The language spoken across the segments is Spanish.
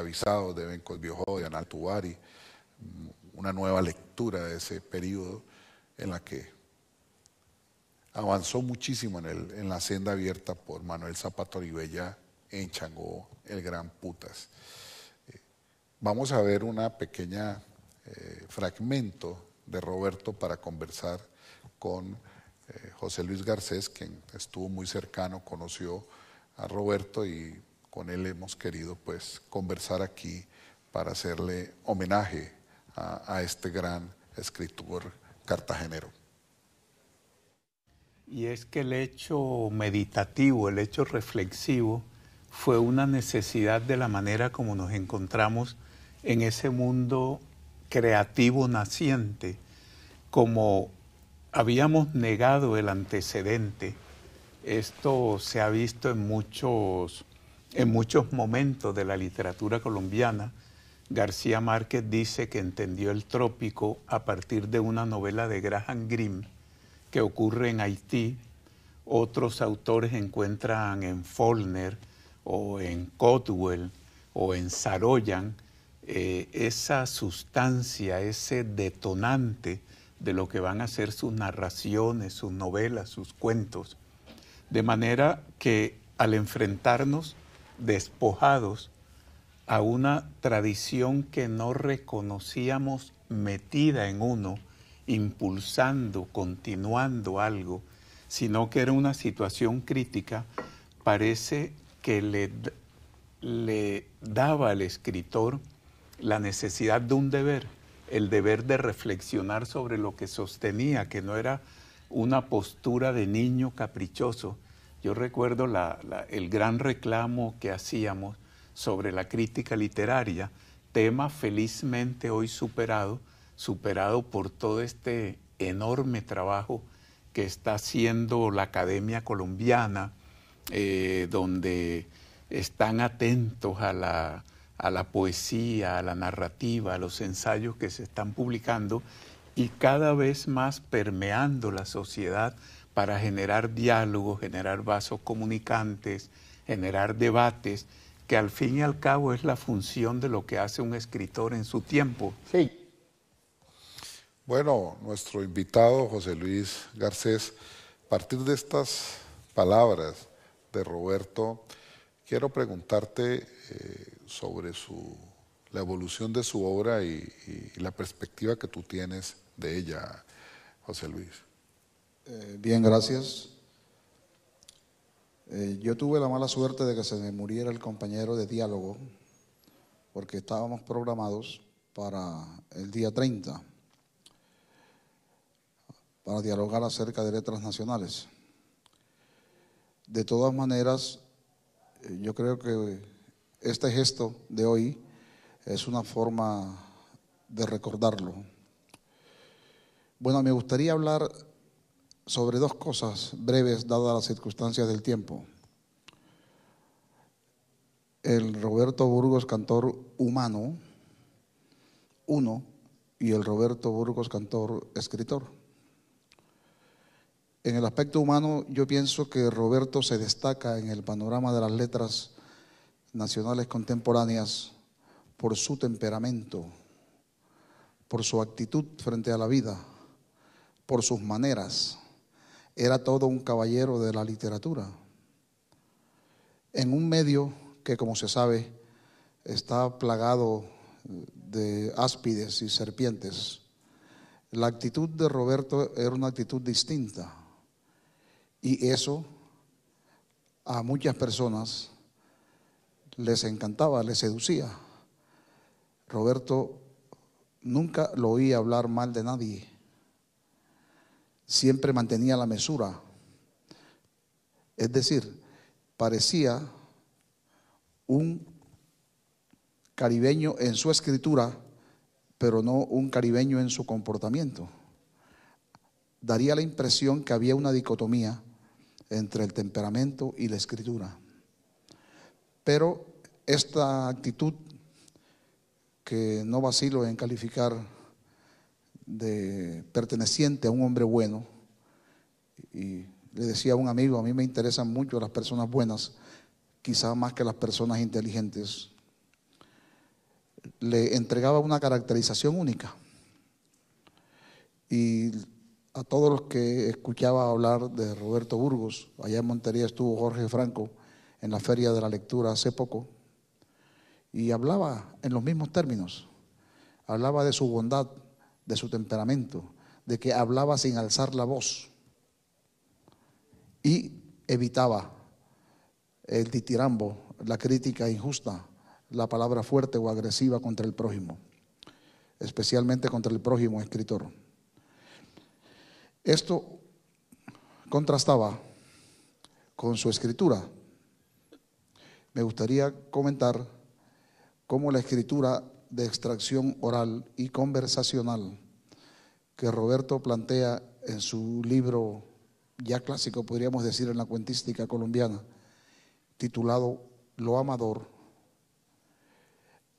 de Benco Biojó, de Tubari, mm, una nueva lectura de ese periodo en la que avanzó muchísimo en, el, en la senda abierta por Manuel Zapata Bella en Changó, el Gran Putas. Eh, vamos a ver una pequeña eh, fragmento de Roberto para conversar con eh, José Luis Garcés, quien estuvo muy cercano, conoció a Roberto y con él hemos querido pues conversar aquí para hacerle homenaje a, a este gran escritor cartagenero. Y es que el hecho meditativo, el hecho reflexivo, fue una necesidad de la manera como nos encontramos en ese mundo creativo naciente, como habíamos negado el antecedente. Esto se ha visto en muchos en muchos momentos de la literatura colombiana, García Márquez dice que entendió el trópico a partir de una novela de Graham Grimm que ocurre en Haití. Otros autores encuentran en Faulkner o en Cotwell o en Saroyan eh, esa sustancia, ese detonante de lo que van a ser sus narraciones, sus novelas, sus cuentos. De manera que al enfrentarnos despojados a una tradición que no reconocíamos metida en uno, impulsando, continuando algo, sino que era una situación crítica, parece que le, le daba al escritor la necesidad de un deber, el deber de reflexionar sobre lo que sostenía, que no era una postura de niño caprichoso, yo recuerdo el gran reclamo que hacíamos sobre la crítica literaria, tema felizmente hoy superado, superado por todo este enorme trabajo que está haciendo la Academia Colombiana, eh, donde están atentos a la poesía, a la narrativa, a los ensayos que se están publicando y cada vez más permeando la sociedad para generar diálogos, generar vasos comunicantes, generar debates, que al fin y al cabo es la función de lo que hace un escritor en su tiempo. Sí. Bueno, nuestro invitado José Luis Garcés, a partir de estas palabras de Roberto, quiero preguntarte eh, sobre su, la evolución de su obra y la perspectiva que tú tienes de ella, José Luis. Eh, bien, gracias. Eh, yo tuve la mala suerte de que se me muriera el compañero de diálogo, porque estábamos programados para el día 30, para dialogar acerca de letras nacionales. De todas maneras, eh, yo creo que este gesto de hoy es una forma de recordarlo. Bueno, me gustaría hablar sobre dos cosas breves dadas las circunstancias del tiempo. El Roberto Burgos cantor humano, uno, y el Roberto Burgos cantor escritor. En el aspecto humano, yo pienso que Roberto se destaca en el panorama de las letras nacionales contemporáneas por su temperamento, por su actitud frente a la vida, por sus maneras era todo un caballero de la literatura, en un medio que, como se sabe, está plagado de áspides y serpientes. La actitud de Roberto era una actitud distinta y eso a muchas personas les encantaba, les seducía. Roberto nunca lo oía hablar mal de nadie siempre mantenía la mesura. Es decir, parecía un caribeño en su escritura, pero no un caribeño en su comportamiento. Daría la impresión que había una dicotomía entre el temperamento y la escritura. Pero esta actitud, que no vacilo en calificar de, perteneciente a un hombre bueno. Y le decía a un amigo, a mí me interesan mucho las personas buenas, quizá más que las personas inteligentes. Le entregaba una caracterización única. Y a todos los que escuchaba hablar de Roberto Burgos, allá en Montería estuvo Jorge Franco en la Feria de la Lectura hace poco, y hablaba en los mismos términos, hablaba de su bondad, de su temperamento, de que hablaba sin alzar la voz y evitaba el titirambo, la crítica injusta, la palabra fuerte o agresiva contra el prójimo, especialmente contra el prójimo escritor. Esto contrastaba con su escritura. Me gustaría comentar cómo la escritura de extracción oral y conversacional que Roberto plantea en su libro ya clásico, podríamos decir, en la cuentística colombiana, titulado Lo Amador,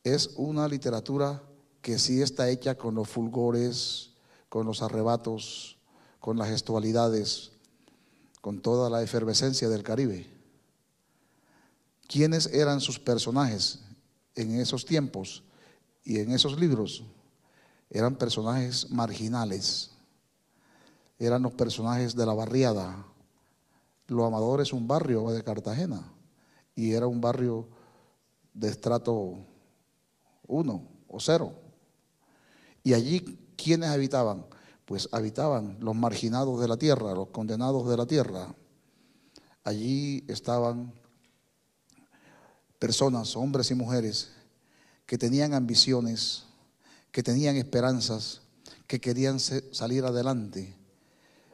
es una literatura que sí está hecha con los fulgores, con los arrebatos, con las gestualidades, con toda la efervescencia del Caribe. ¿Quiénes eran sus personajes en esos tiempos y en esos libros? eran personajes marginales, eran los personajes de la barriada. Lo Amador es un barrio de Cartagena y era un barrio de estrato uno o cero. Y allí, ¿quiénes habitaban? Pues habitaban los marginados de la tierra, los condenados de la tierra. Allí estaban personas, hombres y mujeres, que tenían ambiciones que tenían esperanzas, que querían salir adelante.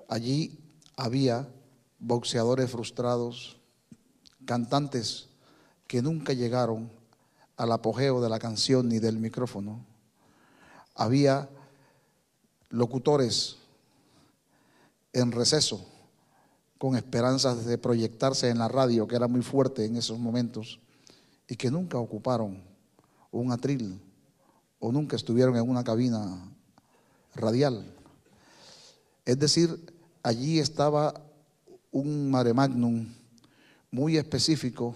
Allí había boxeadores frustrados, cantantes que nunca llegaron al apogeo de la canción ni del micrófono. Había locutores en receso, con esperanzas de proyectarse en la radio, que era muy fuerte en esos momentos, y que nunca ocuparon un atril o nunca estuvieron en una cabina radial. Es decir, allí estaba un mare magnum muy específico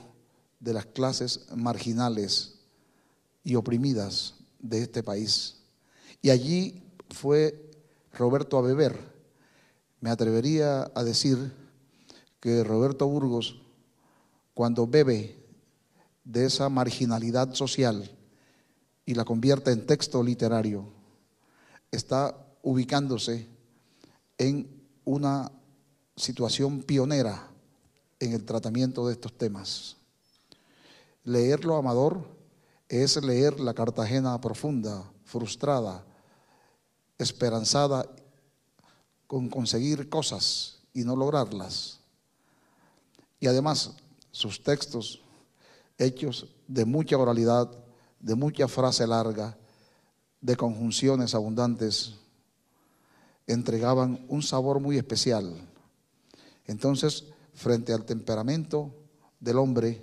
de las clases marginales y oprimidas de este país. Y allí fue Roberto a beber. Me atrevería a decir que Roberto Burgos, cuando bebe de esa marginalidad social, y la convierte en texto literario, está ubicándose en una situación pionera en el tratamiento de estos temas. Leerlo, Amador, es leer la Cartagena profunda, frustrada, esperanzada con conseguir cosas y no lograrlas. Y además, sus textos, hechos de mucha oralidad, de mucha frase larga, de conjunciones abundantes, entregaban un sabor muy especial. Entonces, frente al temperamento del hombre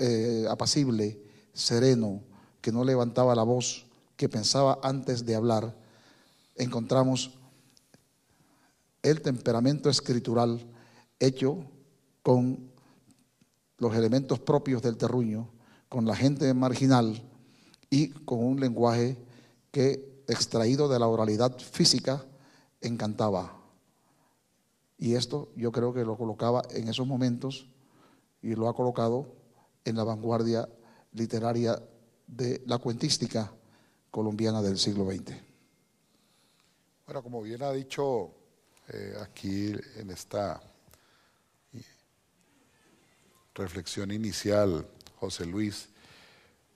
eh, apacible, sereno, que no levantaba la voz, que pensaba antes de hablar, encontramos el temperamento escritural hecho con los elementos propios del terruño con la gente marginal y con un lenguaje que, extraído de la oralidad física, encantaba. Y esto yo creo que lo colocaba en esos momentos y lo ha colocado en la vanguardia literaria de la cuentística colombiana del siglo XX. Bueno, como bien ha dicho eh, aquí en esta reflexión inicial José Luis.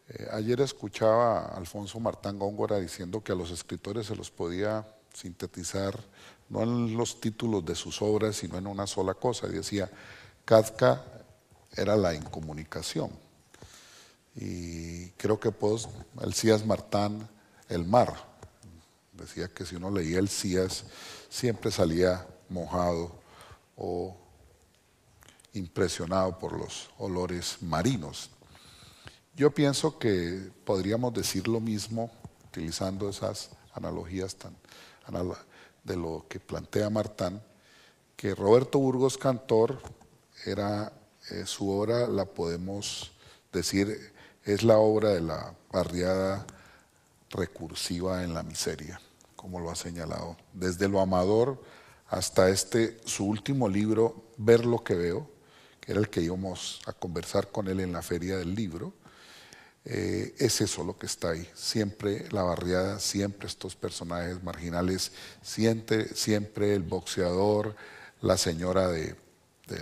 Eh, ayer escuchaba a Alfonso Martán Góngora diciendo que a los escritores se los podía sintetizar no en los títulos de sus obras, sino en una sola cosa. Decía, Kafka era la incomunicación. Y creo que pues, el Cías Martán, el mar. Decía que si uno leía el Cías, siempre salía mojado o impresionado por los olores marinos. Yo pienso que podríamos decir lo mismo utilizando esas analogías de lo que plantea Martán, que Roberto Burgos Cantor era eh, su obra la podemos decir es la obra de la barriada recursiva en la miseria, como lo ha señalado, desde lo amador hasta este su último libro Ver lo que veo, era el que íbamos a conversar con él en la feria del libro, eh, es eso lo que está ahí. Siempre la barriada, siempre estos personajes marginales, siempre, siempre el boxeador, la señora de,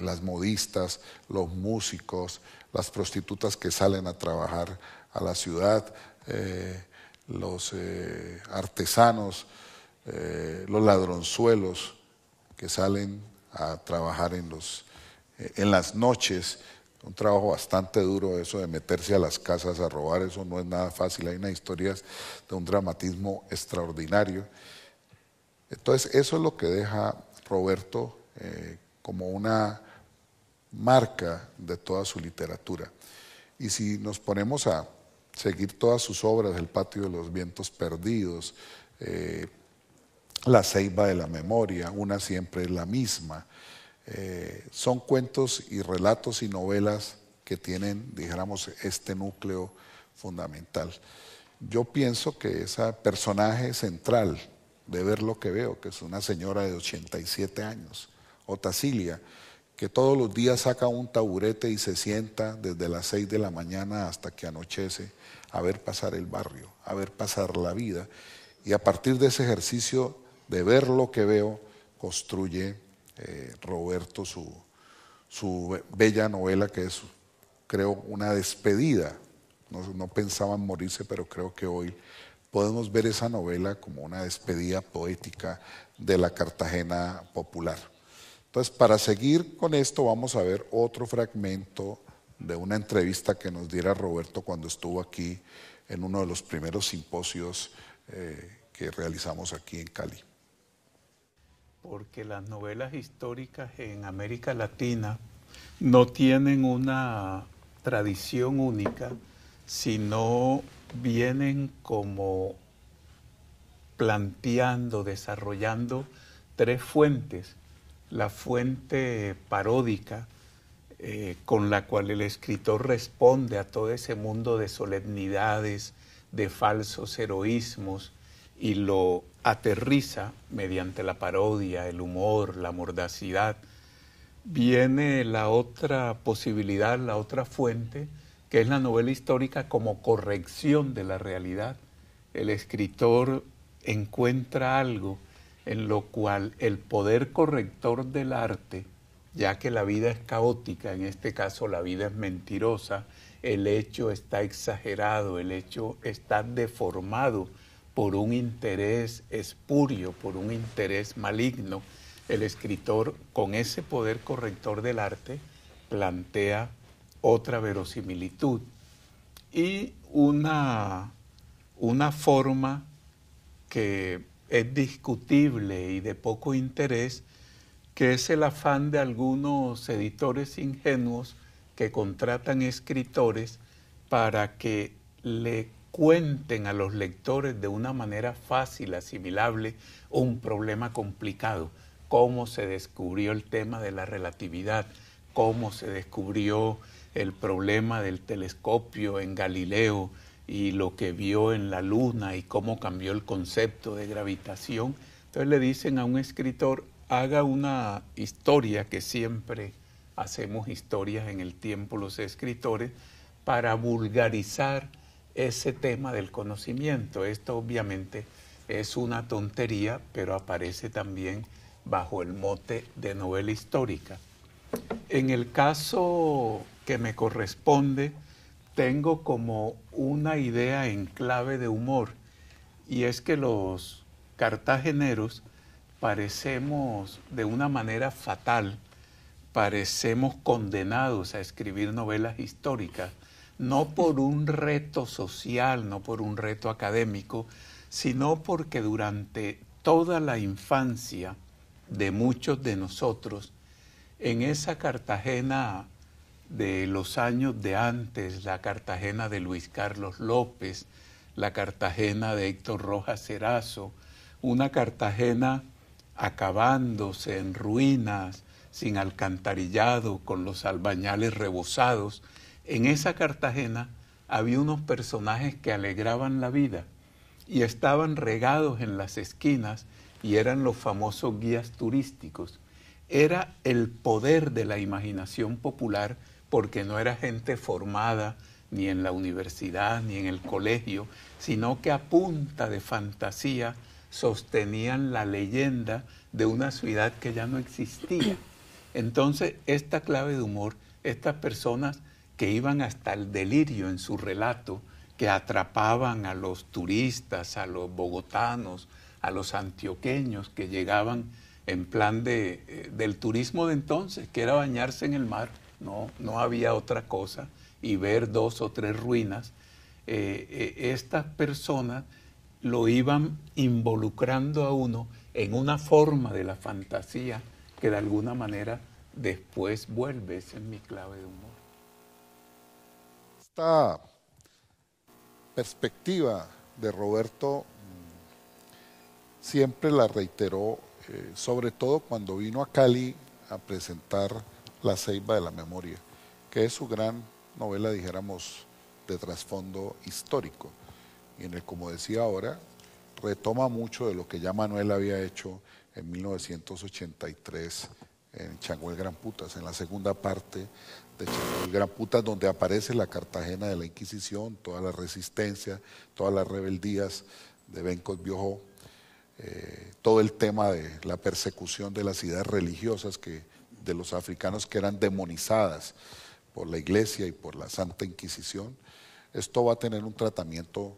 las modistas, los músicos, las prostitutas que salen a trabajar a la ciudad, eh, los eh, artesanos, los ladronzuelos que salen a trabajar en los en las noches, un trabajo bastante duro eso de meterse a las casas a robar, eso no es nada fácil, hay una historia de un dramatismo extraordinario. Entonces, eso es lo que deja Roberto eh, como una marca de toda su literatura. Y si nos ponemos a seguir todas sus obras, El patio de los vientos perdidos, eh, La ceiba de la memoria, una siempre es la misma, eh, son cuentos y relatos y novelas que tienen, dijéramos, este núcleo fundamental. Yo pienso que ese personaje central de ver lo que veo, que es una señora de 87 años, Otacilia, que todos los días saca un taburete y se sienta desde las 6 de la mañana hasta que anochece a ver pasar el barrio, a ver pasar la vida. Y a partir de ese ejercicio de ver lo que veo, construye eh, Roberto su, su, bella novela que es, creo, una despedida. No, pensaban morirse, pero creo que hoy podemos ver esa novela como una despedida poética de la Cartagena popular. Entonces, para seguir con esto, vamos a ver otro fragmento de una entrevista que nos diera Roberto cuando estuvo aquí en uno de los primeros simposios eh, que realizamos aquí en Cali porque las novelas históricas en América Latina no tienen una tradición única, sino vienen como planteando, desarrollando tres fuentes. La fuente paródica, eh, con la cual el escritor responde a todo ese mundo de solemnidades, de falsos heroísmos, y lo aterriza mediante la parodia, el humor, la mordacidad, viene la otra posibilidad, la otra fuente, que es la novela histórica como corrección de la realidad. El escritor encuentra algo en lo cual el poder corrector del arte, ya que la vida es caótica, en este caso la vida es mentirosa, el hecho está exagerado, el hecho está deformado, por un interés espurio, por un interés maligno. El escritor, con ese poder corrector del arte, plantea otra verosimilitud y una, una forma que es discutible y de poco interés, que es el afán de algunos editores ingenuos que contratan escritores para que le cuenten a los lectores de una manera fácil, asimilable, un problema complicado, cómo se descubrió el tema de la relatividad, cómo se descubrió el problema del telescopio en Galileo y lo que vio en la luna y cómo cambió el concepto de gravitación. Entonces le dicen a un escritor, haga una historia que siempre hacemos historias en el tiempo los escritores para vulgarizar ese tema del conocimiento. Esto obviamente es una tontería, pero aparece también bajo el mote de novela histórica. En el caso que me corresponde, tengo como una idea en clave de humor, y es que los cartageneros parecemos de una manera fatal, parecemos condenados a escribir novelas históricas no por un reto social, no por un reto académico, sino porque durante toda la infancia de muchos de nosotros, en esa Cartagena de los años de antes, la Cartagena de Luis Carlos López, la Cartagena de Héctor Rojas Cerazo, una Cartagena acabándose en ruinas, sin alcantarillado, con los albañales rebosados, en esa Cartagena había unos personajes que alegraban la vida y estaban regados en las esquinas y eran los famosos guías turísticos. Era el poder de la imaginación popular porque no era gente formada ni en la universidad ni en el colegio, sino que a punta de fantasía sostenían la leyenda de una ciudad que ya no existía. Entonces, esta clave de humor, estas personas que iban hasta el delirio en su relato, que atrapaban a los turistas, a los bogotanos, a los antioqueños que llegaban en plan eh, del turismo de entonces, que era bañarse en el mar, no, no había otra cosa, y ver dos o tres ruinas. Eh, eh, estas personas lo iban involucrando a uno en una forma de la fantasía que de alguna manera después vuelve, esa es mi clave de humor esta perspectiva de Roberto mm, siempre la reiteró, eh, sobre todo cuando vino a Cali a presentar La Ceiba de la Memoria, que es su gran novela, dijéramos, de trasfondo histórico, y en el, como decía ahora, retoma mucho de lo que ya Manuel había hecho en 1983 en Changuel Gran Putas, en la segunda parte de este, Gran Puta, donde aparece la Cartagena de la Inquisición, toda la resistencia, todas las rebeldías de Ben Biojó, eh, todo el tema de la persecución de las ideas religiosas que, de los africanos que eran demonizadas por la Iglesia y por la Santa Inquisición. Esto va a tener un tratamiento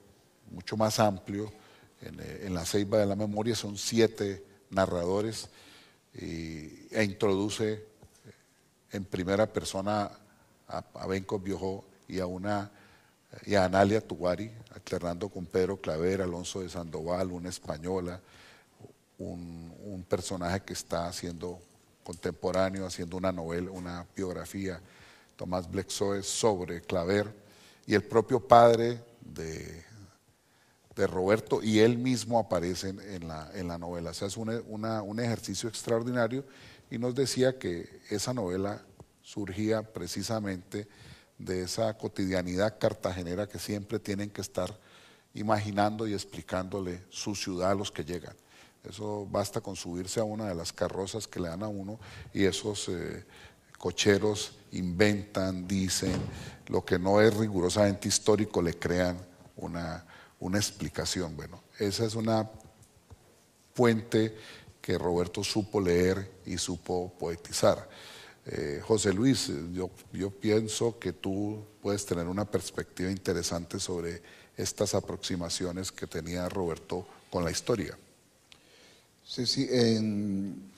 mucho más amplio. En, eh, la Ceiba de la Memoria son siete narradores e introduce en primera persona a, a Benco y a una y a Analia Tuwari, alternando con Pedro Claver, Alonso de Sandoval, una española, un, personaje que está haciendo contemporáneo, haciendo una novela, una biografía, Tomás Blexoe, sobre Claver, y el propio padre de, de Roberto y él mismo aparecen en la, en la novela. O sea, es un ejercicio extraordinario y nos decía que esa novela surgía precisamente de esa cotidianidad cartagenera que siempre tienen que estar imaginando y explicándole su ciudad a los que llegan. Eso basta con subirse a una de las carrozas que le dan a uno y esos eh, cocheros inventan, dicen, lo que no es rigurosamente histórico, le crean una, una explicación. Bueno, esa es una puente que Roberto supo leer y supo poetizar. Eh, José Luis, yo, yo pienso que tú puedes tener una perspectiva interesante sobre estas aproximaciones que tenía Roberto con la historia. Sí, sí, en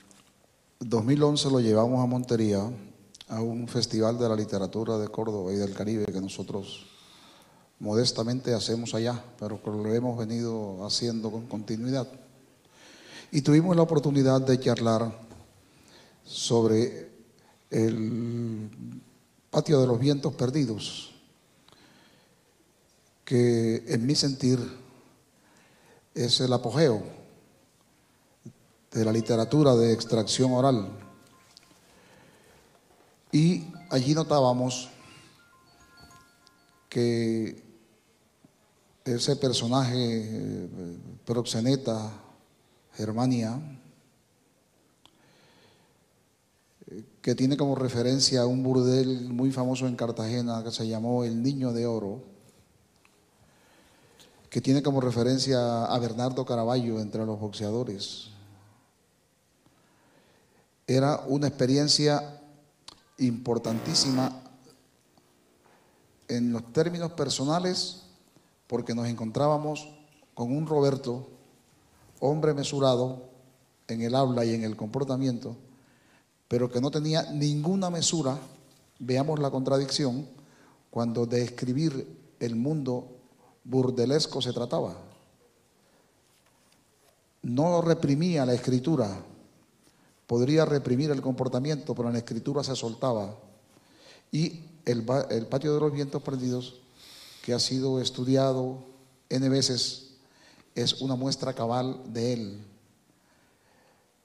2011 lo llevamos a Montería, a un festival de la literatura de Córdoba y del Caribe que nosotros modestamente hacemos allá, pero lo hemos venido haciendo con continuidad. Y tuvimos la oportunidad de charlar sobre el patio de los vientos perdidos, que en mi sentir es el apogeo de la literatura de extracción oral. Y allí notábamos que ese personaje eh, proxeneta, Germania, que tiene como referencia a un burdel muy famoso en Cartagena que se llamó El Niño de Oro, que tiene como referencia a Bernardo Caraballo entre los boxeadores. Era una experiencia importantísima en los términos personales porque nos encontrábamos con un Roberto, hombre mesurado en el habla y en el comportamiento, pero que no tenía ninguna mesura, veamos la contradicción, cuando de escribir el mundo burdelesco se trataba. No reprimía la escritura, podría reprimir el comportamiento, pero en la escritura se soltaba. Y el, el patio de los vientos perdidos, que ha sido estudiado N veces, es una muestra cabal de él.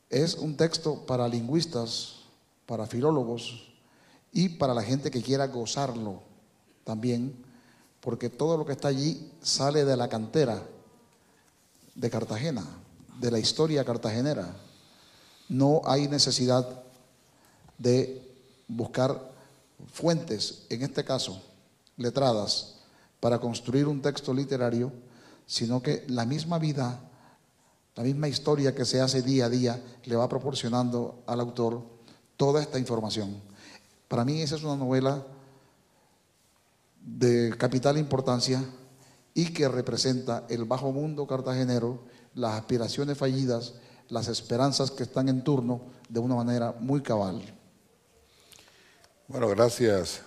Es un texto para lingüistas para filólogos y para la gente que quiera gozarlo también, porque todo lo que está allí sale de la cantera de Cartagena, de la historia cartagenera. No hay necesidad de buscar fuentes, en este caso, letradas, para construir un texto literario, sino que la misma vida, la misma historia que se hace día a día, le va proporcionando al autor toda esta información. Para mí esa es una novela de capital importancia y que representa el bajo mundo cartagenero, las aspiraciones fallidas, las esperanzas que están en turno de una manera muy cabal. Bueno, gracias.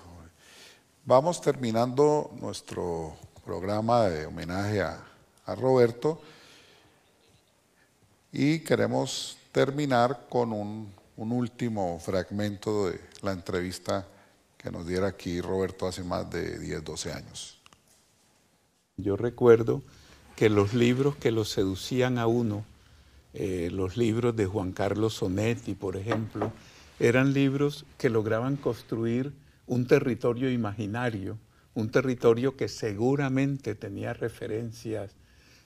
Vamos terminando nuestro programa de homenaje a, a Roberto y queremos terminar con un un último fragmento de la entrevista que nos diera aquí Roberto hace más de 10, 12 años. Yo recuerdo que los libros que lo seducían a uno, eh, los libros de Juan Carlos Sonetti, por ejemplo, eran libros que lograban construir un territorio imaginario, un territorio que seguramente tenía referencias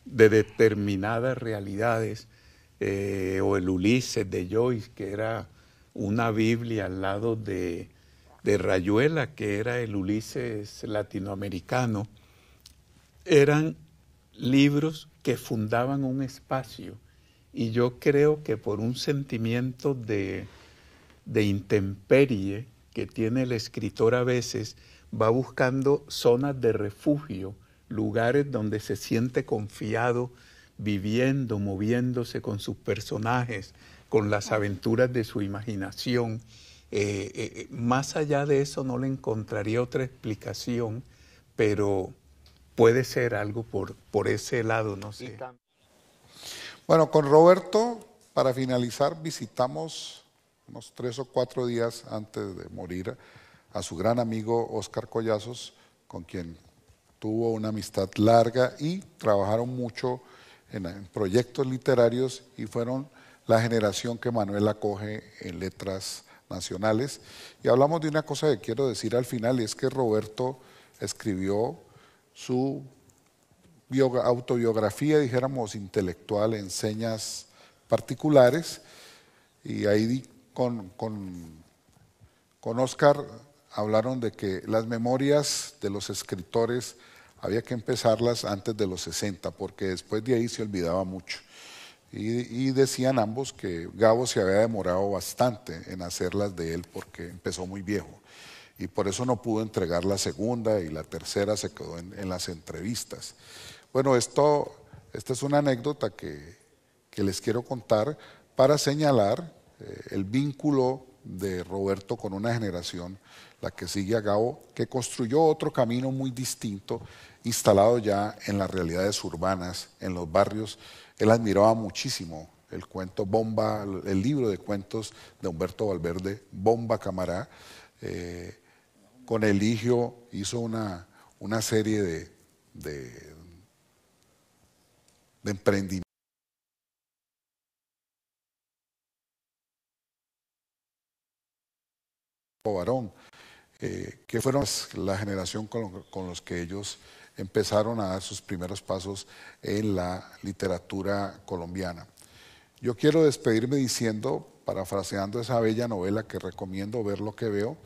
de determinadas realidades, eh, o el Ulises de Joyce, que era una Biblia al lado de, de Rayuela, que era el Ulises latinoamericano, eran libros que fundaban un espacio. Y yo creo que por un sentimiento de, de intemperie que tiene el escritor a veces, va buscando zonas de refugio, lugares donde se siente confiado, viviendo, moviéndose con sus personajes, con las aventuras de su imaginación. Eh, eh, eh, más allá de eso no le encontraría otra explicación, pero puede ser algo por, por ese lado, no sé. Bueno, con Roberto, para finalizar, visitamos unos tres o cuatro días antes de morir a su gran amigo Oscar Collazos, con quien tuvo una amistad larga y trabajaron mucho en, proyectos literarios y fueron la generación que Manuel acoge en letras nacionales. Y hablamos de una cosa que quiero decir al final, y es que Roberto escribió su autobiografía, dijéramos, intelectual en señas particulares, y ahí con, con, con Oscar hablaron de que las memorias de los escritores había que empezarlas antes de los 60, porque después de ahí se olvidaba mucho. Y, decían ambos que Gabo se había demorado bastante en hacerlas de él porque empezó muy viejo. Y por eso no pudo entregar la segunda y la tercera se quedó en, las entrevistas. Bueno, esto, esta es una anécdota que, les quiero contar para señalar eh, el vínculo de Roberto con una generación la que sigue a Gao, que construyó otro camino muy distinto, instalado ya en las realidades urbanas, en los barrios. Él admiraba muchísimo el cuento Bomba, el libro de cuentos de Humberto Valverde, Bomba Camará. Eh, con Eligio hizo una, serie de, de, de emprendimientos que fueron la generación con, los que ellos empezaron a dar sus primeros pasos en la literatura colombiana. Yo quiero despedirme diciendo, parafraseando esa bella novela que recomiendo ver lo que veo,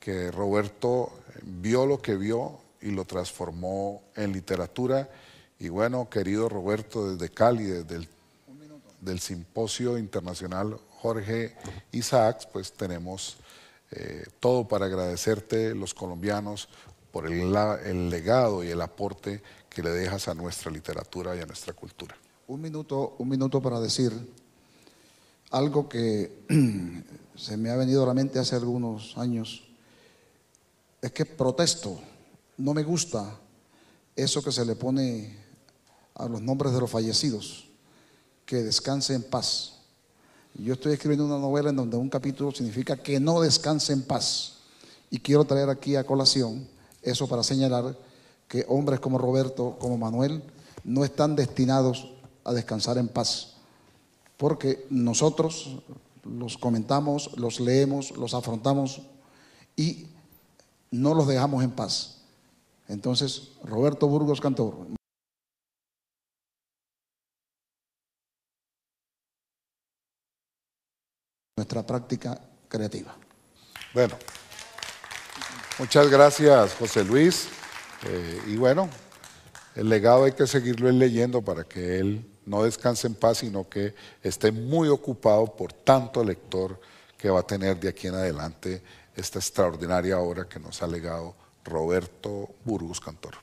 que Roberto vio lo que vio y lo transformó en literatura. Y bueno, querido Roberto, desde Cali, desde el del Simposio Internacional Jorge Isaacs, pues tenemos eh, todo para agradecerte los colombianos por el, legado y el aporte que le dejas a nuestra literatura y a nuestra cultura. Un minuto, un minuto para decir algo que se me ha venido a la mente hace algunos años. Es que protesto, no me gusta eso que se le pone a los nombres de los fallecidos, que descanse en paz. Yo estoy escribiendo una novela en donde un capítulo significa que no descanse en paz. Y quiero traer aquí a colación eso para señalar que hombres como Roberto, como Manuel, no están destinados a descansar en paz. Porque nosotros los comentamos, los leemos, los afrontamos y no los dejamos en paz. Entonces, Roberto Burgos Cantor. nuestra práctica creativa. Bueno, muchas gracias José Luis. Eh, y bueno, el legado hay que seguirlo leyendo para que él no descanse en paz, sino que esté muy ocupado por tanto lector que va a tener de aquí en adelante esta extraordinaria obra que nos ha legado Roberto Burgos Cantor.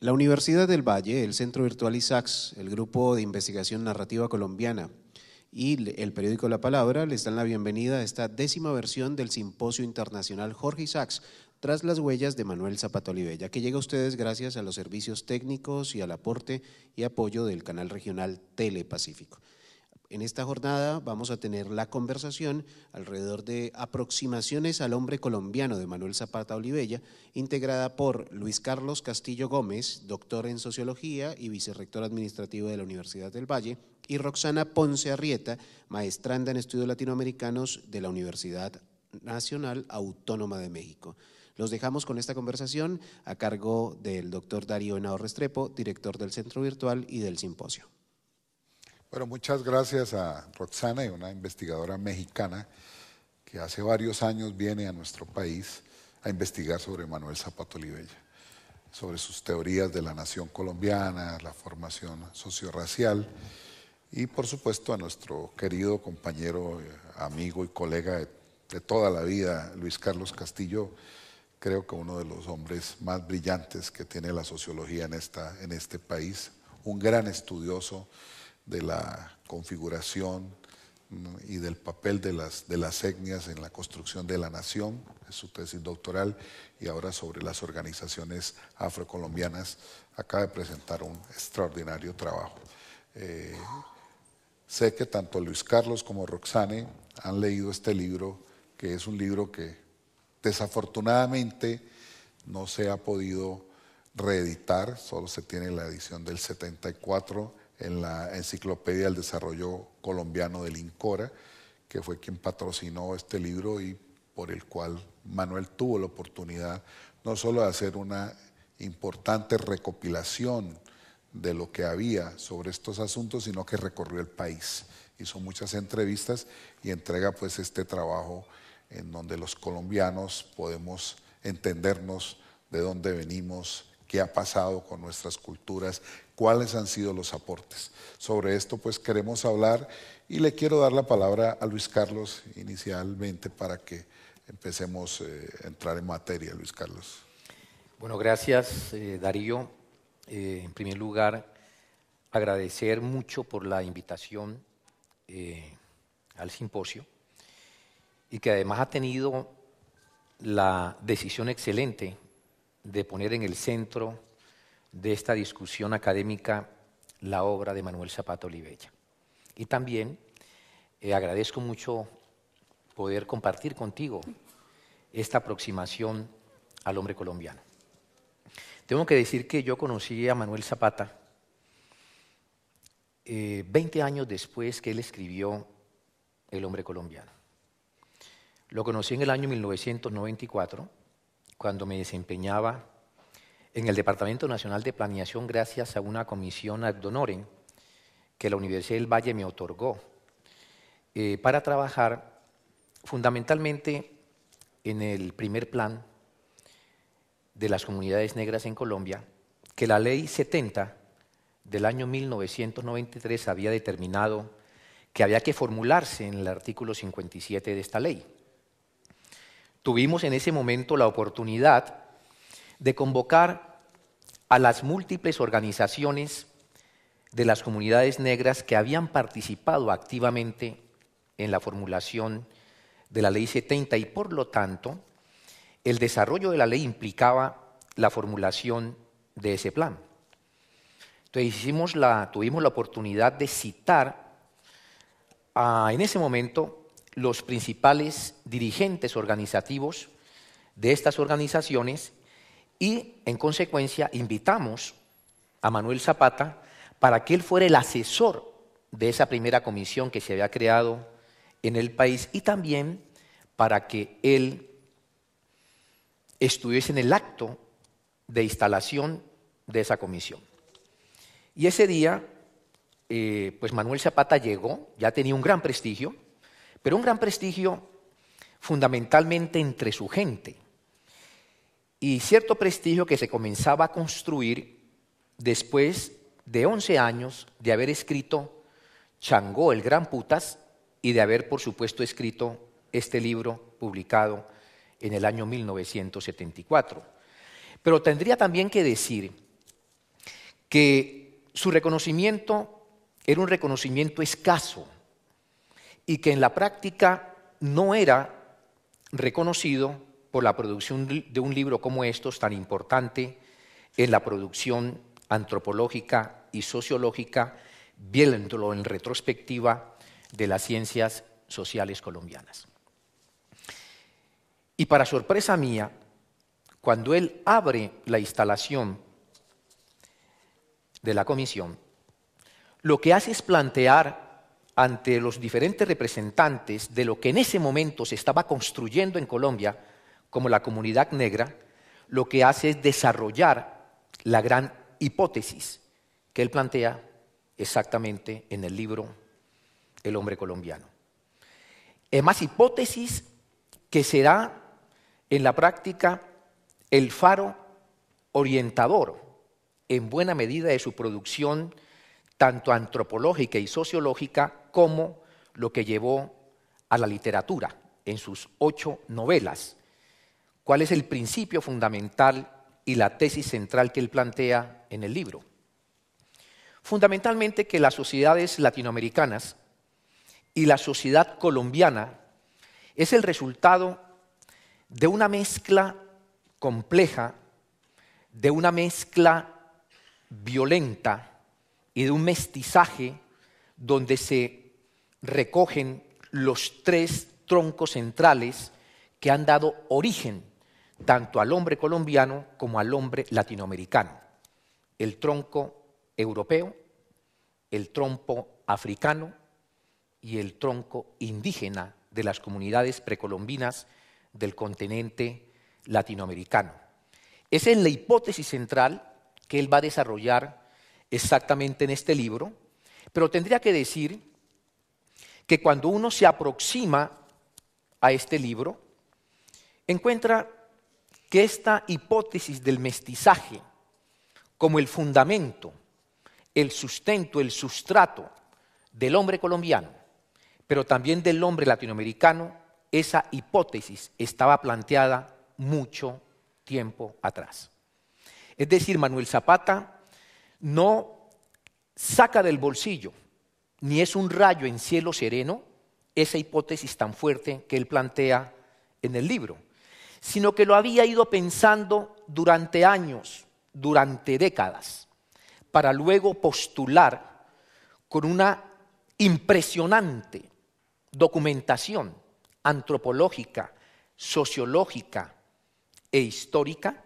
La Universidad del Valle, el Centro Virtual ISACS, el Grupo de Investigación Narrativa Colombiana, y el periódico La Palabra les dan la bienvenida a esta décima versión del Simposio Internacional Jorge Isaacs, tras las huellas de Manuel Zapata Olivella, que llega a ustedes gracias a los servicios técnicos y al aporte y apoyo del canal regional Telepacífico. En esta jornada vamos a tener la conversación alrededor de aproximaciones al hombre colombiano de Manuel Zapata Olivella, integrada por Luis Carlos Castillo Gómez, doctor en sociología y vicerrector administrativo de la Universidad del Valle, y Roxana Ponce Arrieta, maestranda en estudios latinoamericanos de la Universidad Nacional Autónoma de México. Los dejamos con esta conversación a cargo del doctor Darío Henao Restrepo, director del Centro Virtual y del Simposio. Bueno, muchas gracias a Roxana, una investigadora mexicana que hace varios años viene a nuestro país a investigar sobre Manuel Zapato Olivella, sobre sus teorías de la nación colombiana, la formación sociorracial y por supuesto a nuestro querido compañero, eh, amigo y colega de, toda la vida, Luis Carlos Castillo, creo que uno de los hombres más brillantes que tiene la sociología en, esta, en este país, un gran estudioso de la configuración y del papel de las, de las etnias en la construcción de la nación, es su tesis doctoral, y ahora sobre las organizaciones afrocolombianas, acaba de presentar un extraordinario trabajo. Eh, sé que tanto Luis Carlos como Roxane han leído este libro, que es un libro que desafortunadamente no se ha podido reeditar, solo se tiene la edición del 74 en la Enciclopedia del Desarrollo Colombiano del INCORA, que fue quien patrocinó este libro y por el cual Manuel tuvo la oportunidad no solo de hacer una importante recopilación de lo que había sobre estos asuntos, sino que recorrió el país. Hizo muchas entrevistas y entrega pues este trabajo en donde los colombianos podemos entendernos de dónde venimos, qué ha pasado con nuestras culturas, cuáles han sido los aportes. Sobre esto pues queremos hablar y le quiero dar la palabra a Luis Carlos inicialmente para que empecemos eh, a entrar en materia, Luis Carlos. Bueno, gracias eh, Darío. Eh, en primer lugar, agradecer mucho por la invitación al simposio y que además ha tenido la decisión excelente de poner en el centro de esta discusión académica la obra de Manuel Zapata Olivella. Y también eh, agradezco mucho poder compartir contigo esta aproximación al hombre colombiano. Tengo que decir que yo conocí a Manuel Zapata eh, 20 años después que él escribió El hombre colombiano. Lo conocí en el año 1994 cuando me desempeñaba en el Departamento Nacional de Planeación gracias a una comisión ad honorem que la Universidad del Valle me otorgó eh, para trabajar fundamentalmente en el primer plan de las comunidades negras en Colombia, que la ley 70 del año 1993 había determinado que había que formularse en el artículo 57 de esta ley tuvimos en ese momento la oportunidad de convocar a las múltiples organizaciones de las comunidades negras que habían participado activamente en la formulación de la Ley 70 y por lo tanto el desarrollo de la ley implicaba la formulación de ese plan. Entonces tuvimos la oportunidad de citar en ese momento los principales dirigentes organizativos de estas organizaciones y, en consecuencia, invitamos a Manuel Zapata para que él fuera el asesor de esa primera comisión que se había creado en el país y también para que él estuviese en el acto de instalación de esa comisión. Y ese día, eh, pues Manuel Zapata llegó, ya tenía un gran prestigio, pero un gran prestigio fundamentalmente entre su gente y cierto prestigio que se comenzaba a construir después de 11 años de haber escrito Changó el Gran Putas y de haber, por supuesto, escrito este libro publicado en el año 1974. Pero tendría también que decir que su reconocimiento era un reconocimiento escaso y que en la práctica no era reconocido por la producción de un libro como estos tan importante en la producción antropológica y sociológica, viéndolo en retrospectiva de las ciencias sociales colombianas. Y para sorpresa mía, cuando él abre la instalación de la comisión, lo que hace es plantear ante los diferentes representantes de lo que en ese momento se estaba construyendo en Colombia como la comunidad negra, lo que hace es desarrollar la gran hipótesis que él plantea exactamente en el libro El hombre colombiano. Es más hipótesis que será en la práctica el faro orientador en buena medida de su producción tanto antropológica y sociológica como lo que llevó a la literatura en sus ocho novelas. ¿Cuál es el principio fundamental y la tesis central que él plantea en el libro? Fundamentalmente que las sociedades latinoamericanas y la sociedad colombiana es el resultado de una mezcla compleja, de una mezcla violenta y de un mestizaje donde se recogen los tres troncos centrales que han dado origen tanto al hombre colombiano como al hombre latinoamericano. El tronco europeo, el tronco africano y el tronco indígena de las comunidades precolombinas del continente latinoamericano. Esa es la hipótesis central que él va a desarrollar exactamente en este libro, pero tendría que decir que cuando uno se aproxima a este libro, encuentra que esta hipótesis del mestizaje como el fundamento, el sustento, el sustrato del hombre colombiano, pero también del hombre latinoamericano, esa hipótesis estaba planteada mucho tiempo atrás. Es decir, Manuel Zapata no saca del bolsillo ni es un rayo en cielo sereno esa hipótesis tan fuerte que él plantea en el libro, sino que lo había ido pensando durante años, durante décadas, para luego postular con una impresionante documentación antropológica, sociológica e histórica,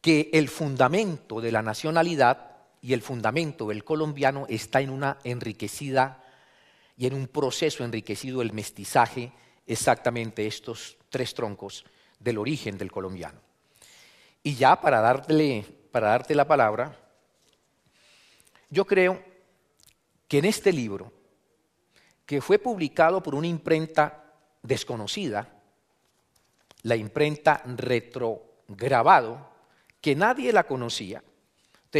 que el fundamento de la nacionalidad y el fundamento del colombiano está en una enriquecida y en un proceso enriquecido el mestizaje exactamente estos tres troncos del origen del colombiano. Y ya para, darle, para darte la palabra, yo creo que en este libro, que fue publicado por una imprenta desconocida, la imprenta retrograbado, que nadie la conocía,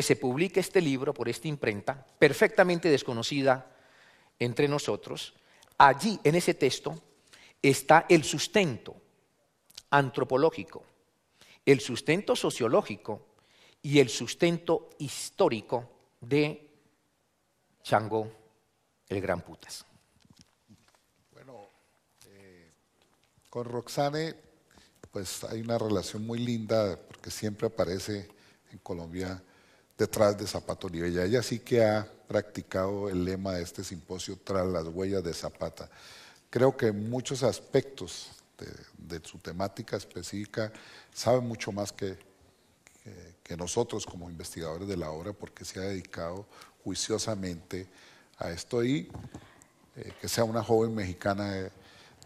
se publica este libro por esta imprenta, perfectamente desconocida entre nosotros. Allí, en ese texto, está el sustento antropológico, el sustento sociológico y el sustento histórico de Chango el Gran Putas. Bueno, eh, con Roxane, pues hay una relación muy linda porque siempre aparece en Colombia detrás de Zapato Olivella. Ella sí que ha practicado el lema de este simposio tras las huellas de Zapata. Creo que muchos aspectos de, su temática específica sabe mucho más que, que, nosotros como investigadores de la obra porque se ha dedicado juiciosamente a esto y eh, que sea una joven mexicana eh,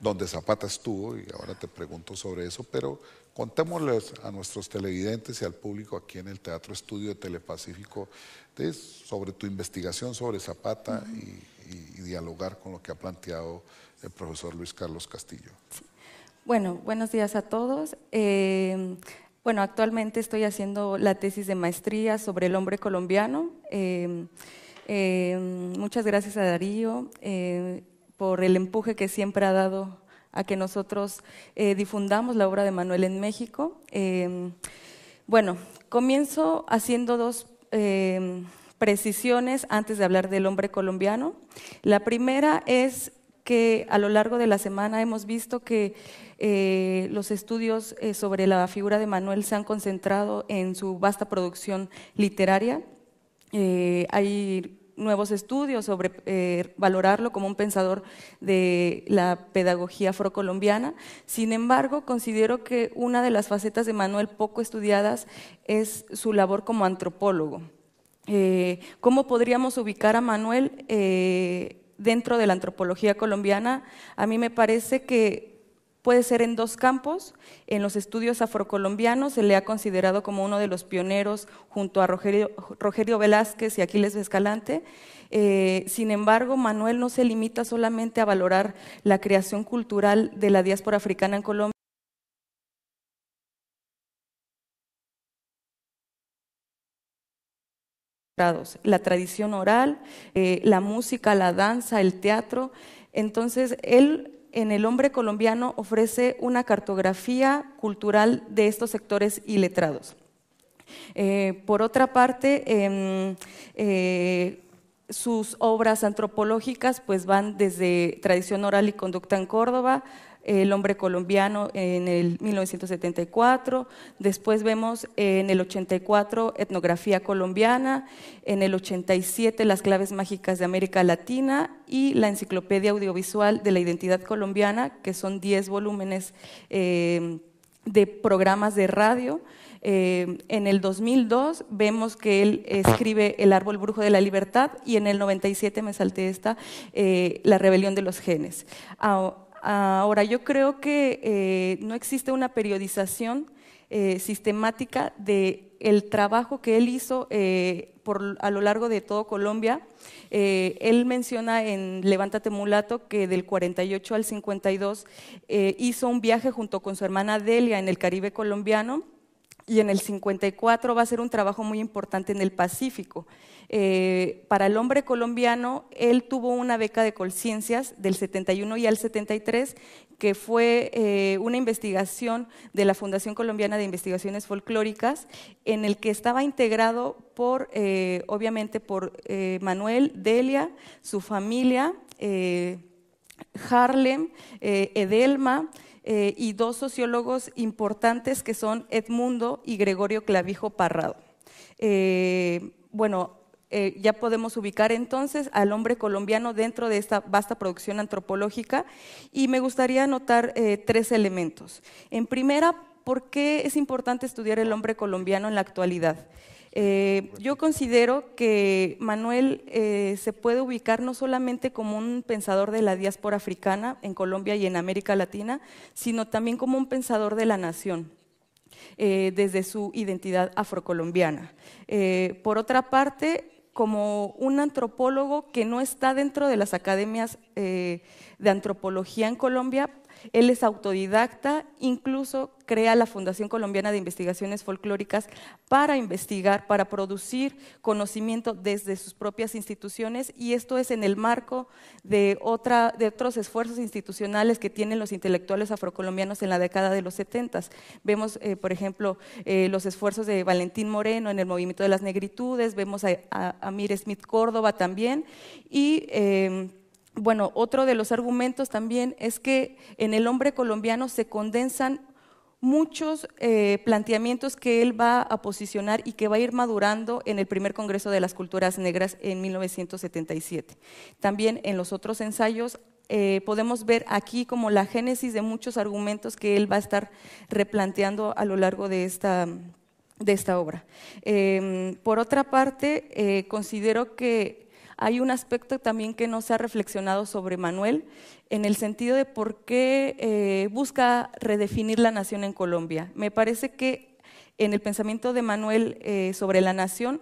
donde Zapata estuvo, y ahora te pregunto sobre eso, pero Contémosles a nuestros televidentes y al público aquí en el Teatro Estudio de Telepacífico sobre tu investigación sobre Zapata y, dialogar con lo que ha planteado el profesor Luis Carlos Castillo. Bueno, buenos días a todos. Eh, bueno, actualmente estoy haciendo la tesis de maestría sobre el hombre colombiano. Eh, eh, muchas gracias a Darío por el empuje que siempre ha dado a que nosotros eh, difundamos la obra de Manuel en México. Eh, bueno, comienzo haciendo dos eh, precisiones antes de hablar del hombre colombiano. La primera es que a lo largo de la semana hemos visto que los estudios sobre la figura de Manuel se han concentrado en su vasta producción literaria. hay nuevos estudios sobre eh, valorarlo como un pensador de la pedagogía afrocolombiana. Sin embargo, considero que una de las facetas de Manuel poco estudiadas es su labor como antropólogo. Eh, ¿Cómo podríamos ubicar a Manuel eh, dentro de la antropología colombiana? A mí me parece que puede ser en dos campos. En los estudios afrocolombianos se le ha considerado como uno de los pioneros junto a Rogerio, Velázquez y Aquiles Escalante. Eh, sin embargo, Manuel no se limita solamente a valorar la creación cultural de la diáspora africana en Colombia. la tradición oral, eh, la música, la danza, el teatro. Entonces, él en el hombre colombiano ofrece una cartografía cultural de estos sectores y letrados. Eh, por otra parte, em, eh, sus obras antropológicas pues van desde tradición oral y conducta en Córdoba, el hombre colombiano en el 1974, después vemos en el 84 Etnografía colombiana, en el 87 Las claves mágicas de América Latina y la Enciclopedia Audiovisual de la Identidad Colombiana, que son 10 volúmenes eh, de programas de radio. Eh, en el 2002 vemos que él escribe El árbol brujo de la libertad y en el 97 me salté esta, eh, La rebelión de los genes. Ah, Ahora, yo creo que eh, no existe una periodización eh, sistemática de el trabajo que él hizo eh, a lo largo de todo Colombia. él menciona en Levántate Mulato que del 48 al 52 hizo un viaje junto con su hermana Delia en el Caribe colombiano y en el 54 va a ser un trabajo muy importante en el Pacífico. Eh, para el hombre colombiano, él tuvo una beca de conciencias del 71 y al 73, que fue eh, una investigación de la Fundación Colombiana de Investigaciones Folclóricas, en el que estaba integrado por, eh, obviamente, por Manuel, Delia, su familia, Harlem, Edelma. Eh, y dos sociólogos importantes que son Edmundo y Gregorio Clavijo Parrado. Eh, bueno, eh, ya podemos ubicar entonces al hombre colombiano dentro de esta vasta producción antropológica y me gustaría anotar tres elementos. En primera, ¿por qué es importante estudiar el hombre colombiano en la actualidad? Eh, yo considero que Manuel eh, se puede ubicar no solamente como un pensador de la diáspora africana en Colombia y en América Latina, sino también como un pensador de la nación. Eh, desde su identidad afrocolombiana. por otra parte, como un antropólogo que no está dentro de las academias de antropología en Colombia, él es autodidacta, incluso crea la Fundación Colombiana de Investigaciones Folclóricas para investigar, para producir conocimiento desde sus propias instituciones y esto es en el marco de, otros esfuerzos institucionales que tienen los intelectuales afrocolombianos en la década de los 70. Vemos, eh, por ejemplo, eh, los esfuerzos de Valentín Moreno en el movimiento de las negritudes, vemos a, a, Smith Córdoba también y... Em, bueno, otro de los argumentos también es que en el hombre colombiano se condensan muchos eh, planteamientos que él va a posicionar y que va a ir madurando en el primer Congreso de las Culturas Negras en 1977. También en los otros ensayos eh, podemos ver aquí como la génesis de muchos argumentos que él va a estar replanteando a lo largo de esta, de esta obra. Em, por otra parte, eh, considero que hay un aspecto también que no se ha reflexionado sobre Manuel, en el sentido de por qué eh, busca redefinir la nación en Colombia. Me parece que en el pensamiento de Manuel eh, sobre la nación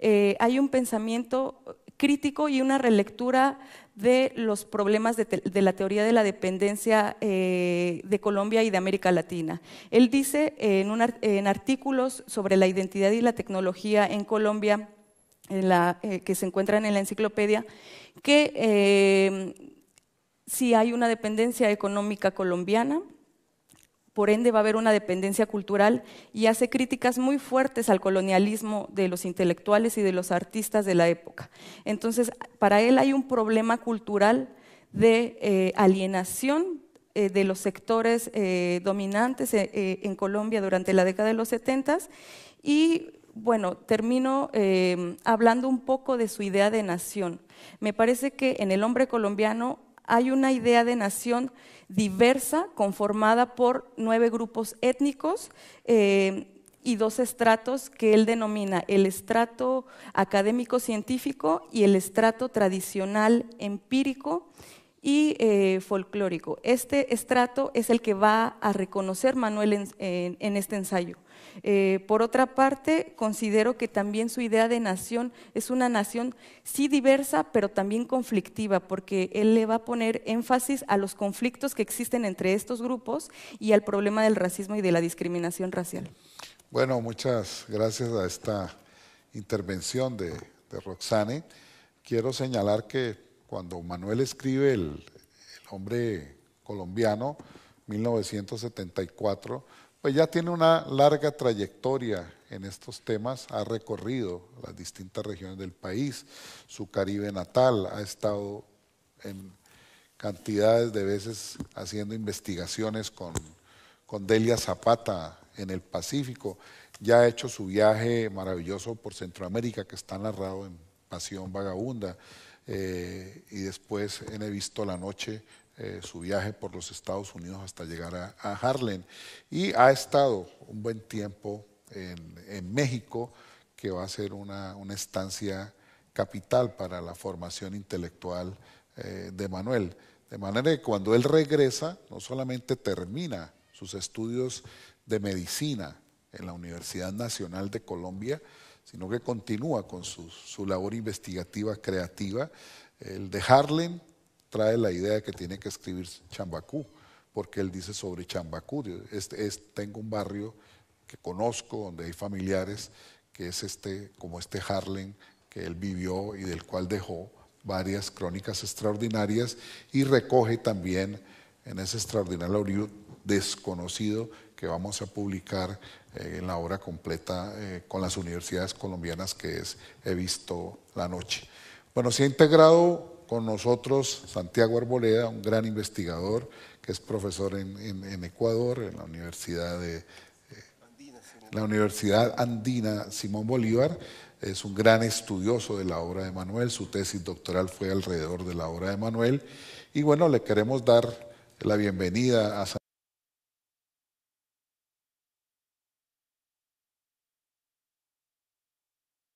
eh, hay un pensamiento crítico y una relectura de los problemas de, la teoría de la dependencia de Colombia y de América Latina. Él dice en, en artículos sobre la identidad y la tecnología en Colombia, eh, que se encuentran en la enciclopedia, que eh, si hay una dependencia económica colombiana, por ende va a haber una dependencia cultural y hace críticas muy fuertes al colonialismo de los intelectuales y de los artistas de la época. Entonces, para él hay un problema cultural de eh, alienación de los sectores dominantes en Colombia durante la década de los 70 y bueno, termino eh, hablando un poco de su idea de nación. Me parece que en el hombre colombiano hay una idea de nación diversa, conformada por nueve grupos étnicos eh, y dos estratos que él denomina el estrato académico-científico y el estrato tradicional empírico y eh, folclórico. Este estrato es el que va a reconocer Manuel en este ensayo. Eh, por otra parte, considero que también su idea de nación es una nación sí diversa, pero también conflictiva, porque él le va a poner énfasis a los conflictos que existen entre estos grupos y al problema del racismo y de la discriminación racial. Bueno, muchas gracias a esta intervención de, Roxane. Quiero señalar que cuando Manuel escribe el, el hombre colombiano, 1974, pues ya tiene una larga trayectoria en estos temas, ha recorrido las distintas regiones del país, su Caribe natal, ha estado en cantidades de veces haciendo investigaciones con, con Delia Zapata en el Pacífico, ya ha hecho su viaje maravilloso por Centroamérica que está narrado en Pasión Vagabunda, eh, y después en He visto la noche eh, su viaje por los Estados Unidos hasta llegar a, Harlem y ha estado un buen tiempo en, México, que va a ser una, estancia capital para la formación intelectual eh, de Manuel. De manera que cuando él regresa, no solamente termina sus estudios de medicina en la Universidad Nacional de Colombia, sino que continúa con su, su labor investigativa creativa. El de Harlem trae la idea de que tiene que escribir Chambacú, porque él dice sobre Chambacú, este, es, tengo un barrio que conozco, donde hay familiares, que es este, como este Harlem que él vivió y del cual dejó varias crónicas extraordinarias y recoge también en ese extraordinario libro desconocido que vamos a publicar eh, en la obra completa eh, con las universidades colombianas que es He visto la noche. Bueno, se ha integrado con nosotros Santiago Arboleda, un gran investigador que es profesor en, Ecuador, en la Universidad, de, eh, la Universidad Andina Simón Bolívar. Es un gran estudioso de la obra de Manuel, su tesis doctoral fue alrededor de la obra de Manuel. Y bueno, le queremos dar la bienvenida a Santiago.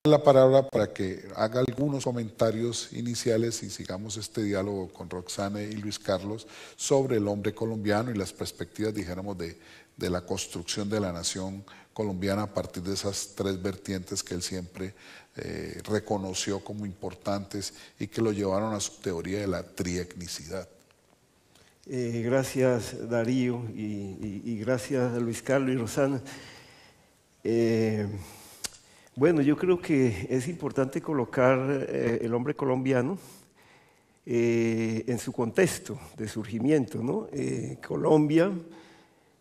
la palabra para que haga algunos comentarios iniciales y sigamos este diálogo con Roxana y Luis Carlos sobre el hombre colombiano y las perspectivas, dijéramos, de, la construcción de la nación colombiana a partir de esas tres vertientes que él siempre eh, reconoció como importantes y que lo llevaron a su teoría de la trietnicidad. Eh, gracias Darío y, y, y, gracias Luis Carlos y Roxana. Eh, bueno, yo creo que es importante colocar eh, el hombre colombiano eh, en su contexto de surgimiento. ¿no? Eh, Colombia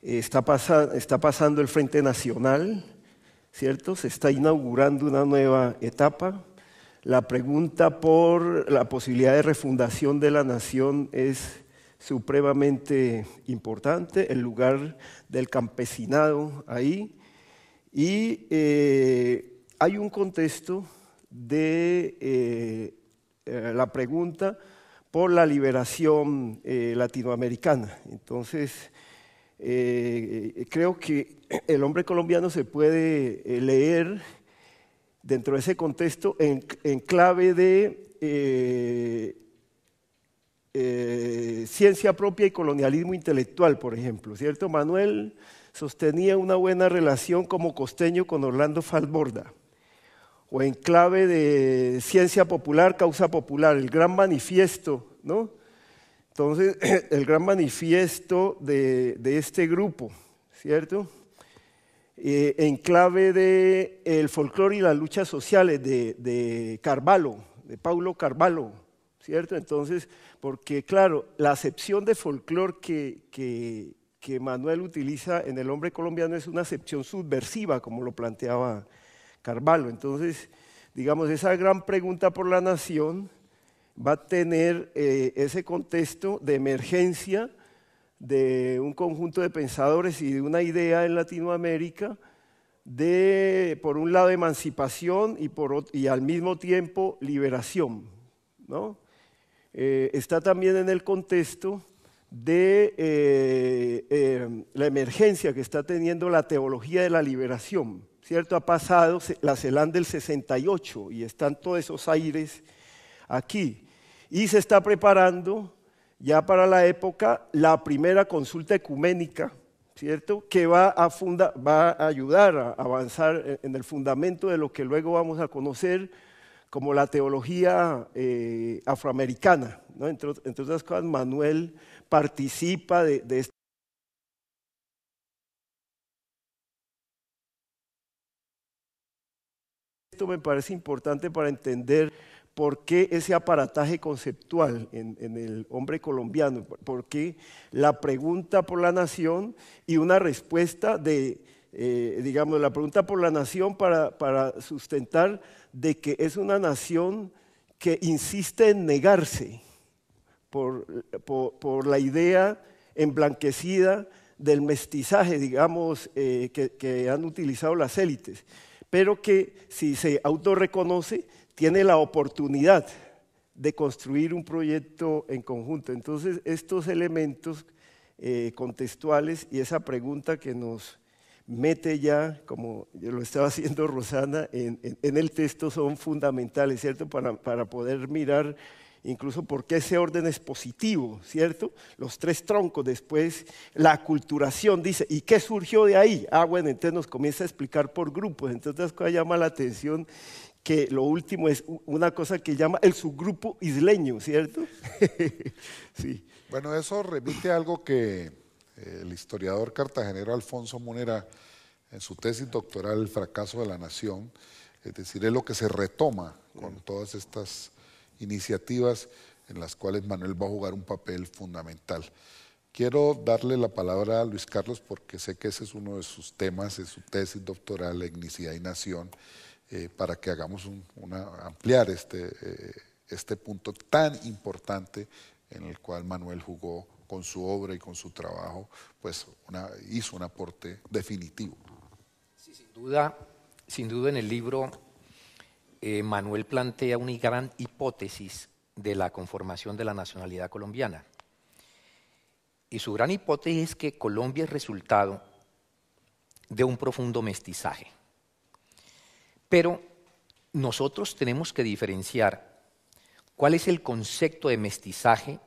está, está, pasando el Frente Nacional, ¿cierto? Se está inaugurando una nueva etapa. La pregunta por la posibilidad de refundación de la nación es supremamente importante, el lugar del campesinado ahí. Y hay un contexto de eh, eh, la pregunta por la liberación eh, latinoamericana. Entonces, creo que el hombre colombiano se puede leer dentro de ese contexto en, en clave de ciencia propia y colonialismo intelectual, por ejemplo, ¿cierto? Manuel sostenía una buena relación como costeño con Orlando Falborda o en clave de ciencia popular, causa popular, el gran manifiesto, ¿no? Entonces, el gran manifiesto de, este grupo, ¿cierto? Eh, en clave de el folclore y las luchas sociales de, Carvalho, de Paulo Carvalho, ¿cierto? Entonces, porque claro, la acepción de folclore que, que, que Manuel utiliza en el hombre colombiano es una acepción subversiva, como lo planteaba Carvalho. Entonces, digamos, esa gran pregunta por la nación va a tener eh, ese contexto de emergencia de un conjunto de pensadores y de una idea en Latinoamérica de, por un lado, emancipación y, por, y al mismo tiempo liberación. ¿no? Eh, está también en el contexto de eh, la emergencia que está teniendo la teología de la liberación. ¿cierto? Ha pasado la CELAN del 68 y están todos esos aires aquí. Y se está preparando ya para la época la primera consulta ecuménica, ¿cierto? Que va a, ayudar a avanzar en el fundamento de lo que luego vamos a conocer como la teología eh, afroamericana. ¿no? Entre, otras cosas, Manuel participa de, de me parece importante para entender por qué ese aparataje conceptual en, el hombre colombiano, por qué la pregunta por la nación y una respuesta de, eh, digamos, la pregunta por la nación para, sustentar de que es una nación que insiste en negarse por, la idea emblanquecida del mestizaje, digamos, eh, que han utilizado las élites pero que si se autorreconoce, tiene la oportunidad de construir un proyecto en conjunto. Entonces, estos elementos eh, contextuales y esa pregunta que nos mete ya, como lo estaba haciendo Rosana, en, el texto son fundamentales, ¿cierto? para poder mirar incluso porque ese orden es positivo, ¿cierto? Los tres troncos, después la culturación, dice, ¿y qué surgió de ahí? Ah, bueno, entonces nos comienza a explicar por grupos, entonces cosa llama la atención que lo último es una cosa que llama el subgrupo isleño, ¿cierto? sí. Bueno, eso remite algo que eh, el historiador cartagenero Alfonso Munera, en su tesis doctoral El fracaso de la nación, es decir, es lo que se retoma con todas estas iniciativas en las cuales Manuel va a jugar un papel fundamental. Quiero darle la palabra a Luis Carlos porque sé que ese es uno de sus temas, es su tesis doctoral, etnicidad y nación, eh, para que hagamos ampliar este, eh, este punto tan importante en el cual Manuel jugó con su obra y con su trabajo, pues hizo un aporte definitivo. Sí, sin duda, sin duda en el libro eh, Manuel plantea una gran hipótesis de la conformación de la nacionalidad colombiana. Y su gran hipótesis es que Colombia es resultado de un profundo mestizaje. Pero nosotros tenemos que diferenciar cuál es el concepto de mestizaje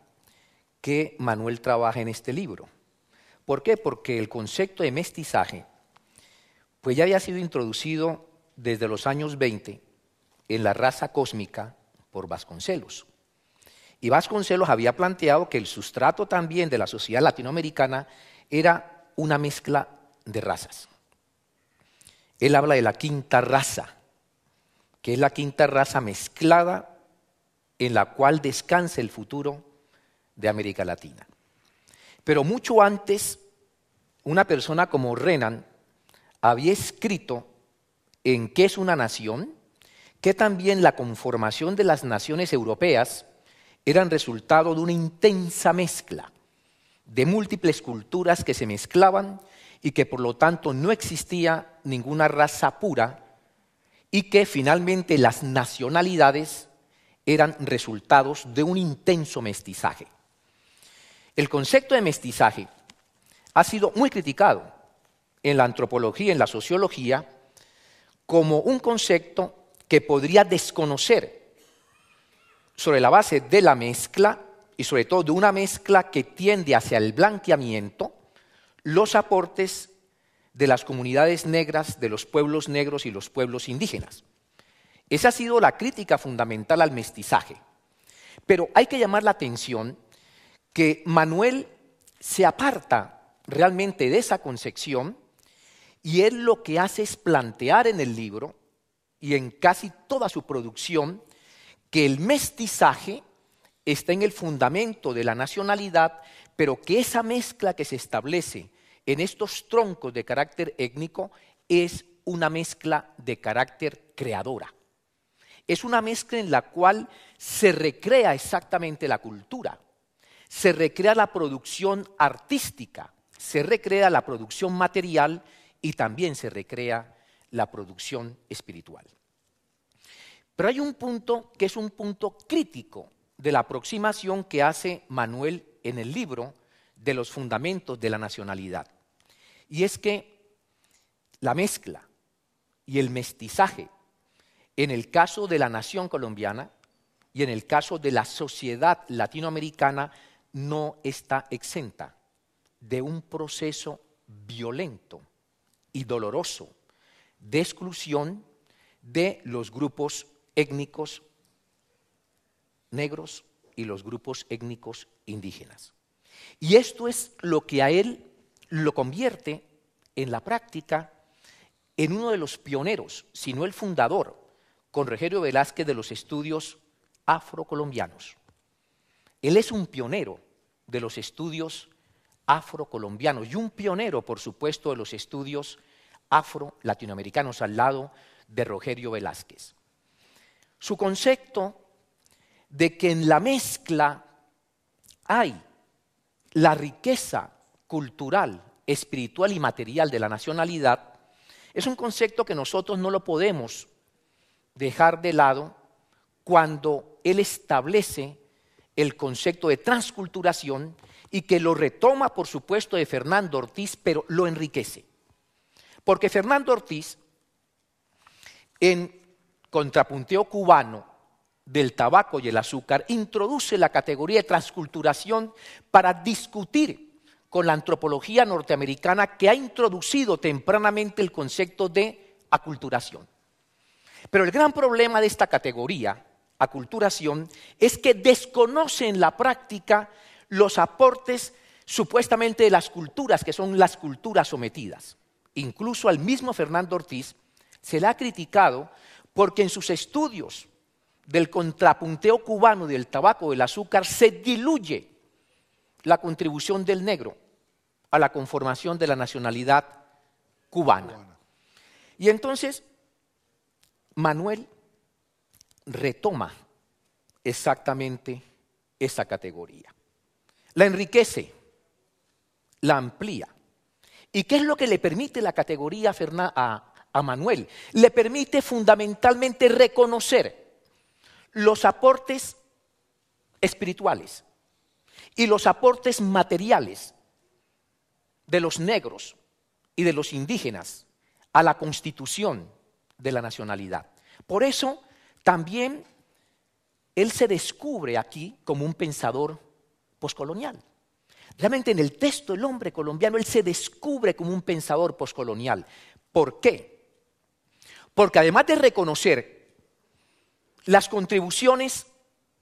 que Manuel trabaja en este libro. ¿Por qué? Porque el concepto de mestizaje pues ya había sido introducido desde los años 20 en La raza cósmica por Vasconcelos. Y Vasconcelos había planteado que el sustrato también de la sociedad latinoamericana era una mezcla de razas. Él habla de la quinta raza, que es la quinta raza mezclada en la cual descansa el futuro de América Latina. Pero mucho antes, una persona como Renan había escrito en qué es una nación, que también la conformación de las naciones europeas eran resultado de una intensa mezcla de múltiples culturas que se mezclaban y que por lo tanto no existía ninguna raza pura y que finalmente las nacionalidades eran resultados de un intenso mestizaje. El concepto de mestizaje ha sido muy criticado en la antropología, en la sociología, como un concepto que podría desconocer sobre la base de la mezcla y sobre todo de una mezcla que tiende hacia el blanqueamiento los aportes de las comunidades negras, de los pueblos negros y los pueblos indígenas. Esa ha sido la crítica fundamental al mestizaje. Pero hay que llamar la atención que Manuel se aparta realmente de esa concepción y él lo que hace es plantear en el libro y en casi toda su producción que el mestizaje está en el fundamento de la nacionalidad, pero que esa mezcla que se establece en estos troncos de carácter étnico es una mezcla de carácter creadora. Es una mezcla en la cual se recrea exactamente la cultura, se recrea la producción artística, se recrea la producción material y también se recrea la producción espiritual. Pero hay un punto que es un punto crítico de la aproximación que hace Manuel en el libro de los fundamentos de la nacionalidad. Y es que la mezcla y el mestizaje, en el caso de la nación colombiana y en el caso de la sociedad latinoamericana, no está exenta de un proceso violento y doloroso de exclusión de los grupos étnicos negros y los grupos étnicos indígenas. Y esto es lo que a él lo convierte en la práctica en uno de los pioneros, si no el fundador, con Regerio Velázquez de los estudios afrocolombianos. Él es un pionero de los estudios afrocolombianos y un pionero, por supuesto, de los estudios afro-latinoamericanos al lado de Rogerio Velázquez. Su concepto de que en la mezcla hay la riqueza cultural, espiritual y material de la nacionalidad, es un concepto que nosotros no lo podemos dejar de lado cuando él establece el concepto de transculturación y que lo retoma, por supuesto, de Fernando Ortiz, pero lo enriquece. Porque Fernando Ortiz, en contrapunteo cubano del tabaco y el azúcar, introduce la categoría de transculturación para discutir con la antropología norteamericana que ha introducido tempranamente el concepto de aculturación. Pero el gran problema de esta categoría, aculturación, es que desconoce en la práctica los aportes supuestamente de las culturas, que son las culturas sometidas incluso al mismo Fernando Ortiz, se le ha criticado porque en sus estudios del contrapunteo cubano del tabaco, del azúcar, se diluye la contribución del negro a la conformación de la nacionalidad cubana. Y entonces, Manuel retoma exactamente esa categoría. La enriquece, la amplía, ¿Y qué es lo que le permite la categoría a, a Manuel? Le permite fundamentalmente reconocer los aportes espirituales y los aportes materiales de los negros y de los indígenas a la constitución de la nacionalidad. Por eso también él se descubre aquí como un pensador poscolonial. Realmente en el texto el hombre colombiano, él se descubre como un pensador postcolonial. ¿Por qué? Porque además de reconocer las contribuciones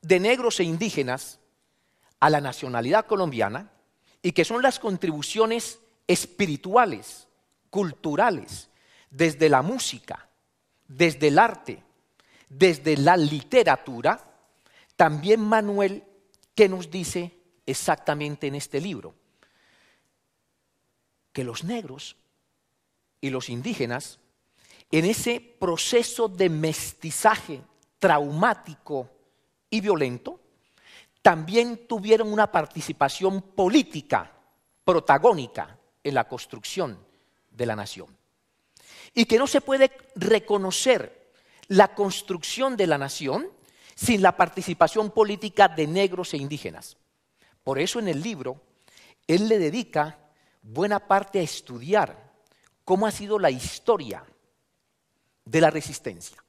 de negros e indígenas a la nacionalidad colombiana, y que son las contribuciones espirituales, culturales, desde la música, desde el arte, desde la literatura, también Manuel, que nos dice exactamente en este libro, que los negros y los indígenas, en ese proceso de mestizaje traumático y violento, también tuvieron una participación política protagónica en la construcción de la nación. Y que no se puede reconocer la construcción de la nación sin la participación política de negros e indígenas. Por eso en el libro, él le dedica buena parte a estudiar cómo ha sido la historia de la resistencia,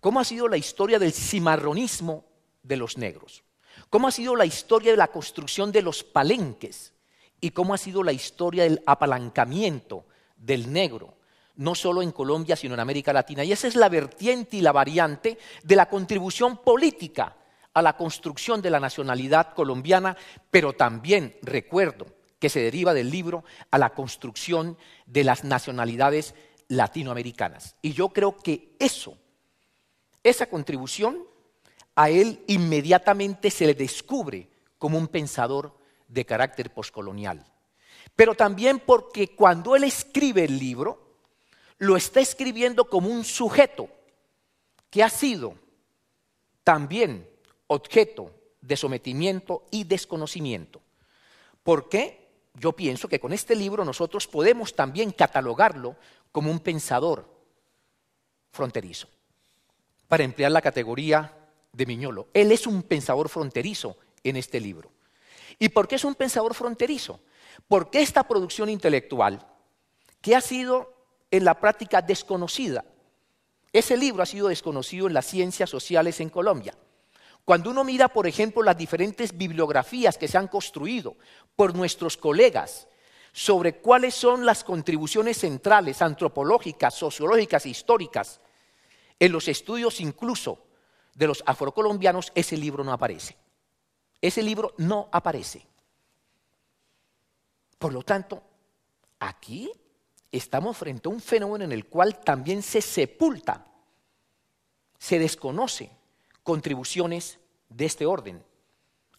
cómo ha sido la historia del cimarronismo de los negros, cómo ha sido la historia de la construcción de los palenques y cómo ha sido la historia del apalancamiento del negro, no solo en Colombia, sino en América Latina. Y esa es la vertiente y la variante de la contribución política a la construcción de la nacionalidad colombiana, pero también, recuerdo, que se deriva del libro a la construcción de las nacionalidades latinoamericanas. Y yo creo que eso, esa contribución, a él inmediatamente se le descubre como un pensador de carácter postcolonial. Pero también porque cuando él escribe el libro, lo está escribiendo como un sujeto que ha sido también objeto de sometimiento y desconocimiento. ¿Por qué? Yo pienso que con este libro nosotros podemos también catalogarlo como un pensador fronterizo, para emplear la categoría de Miñolo. Él es un pensador fronterizo en este libro. ¿Y por qué es un pensador fronterizo? Porque esta producción intelectual, que ha sido en la práctica desconocida, ese libro ha sido desconocido en las ciencias sociales en Colombia. Cuando uno mira, por ejemplo, las diferentes bibliografías que se han construido por nuestros colegas sobre cuáles son las contribuciones centrales antropológicas, sociológicas e históricas, en los estudios incluso de los afrocolombianos, ese libro no aparece. Ese libro no aparece. Por lo tanto, aquí estamos frente a un fenómeno en el cual también se sepulta, se desconoce contribuciones de este orden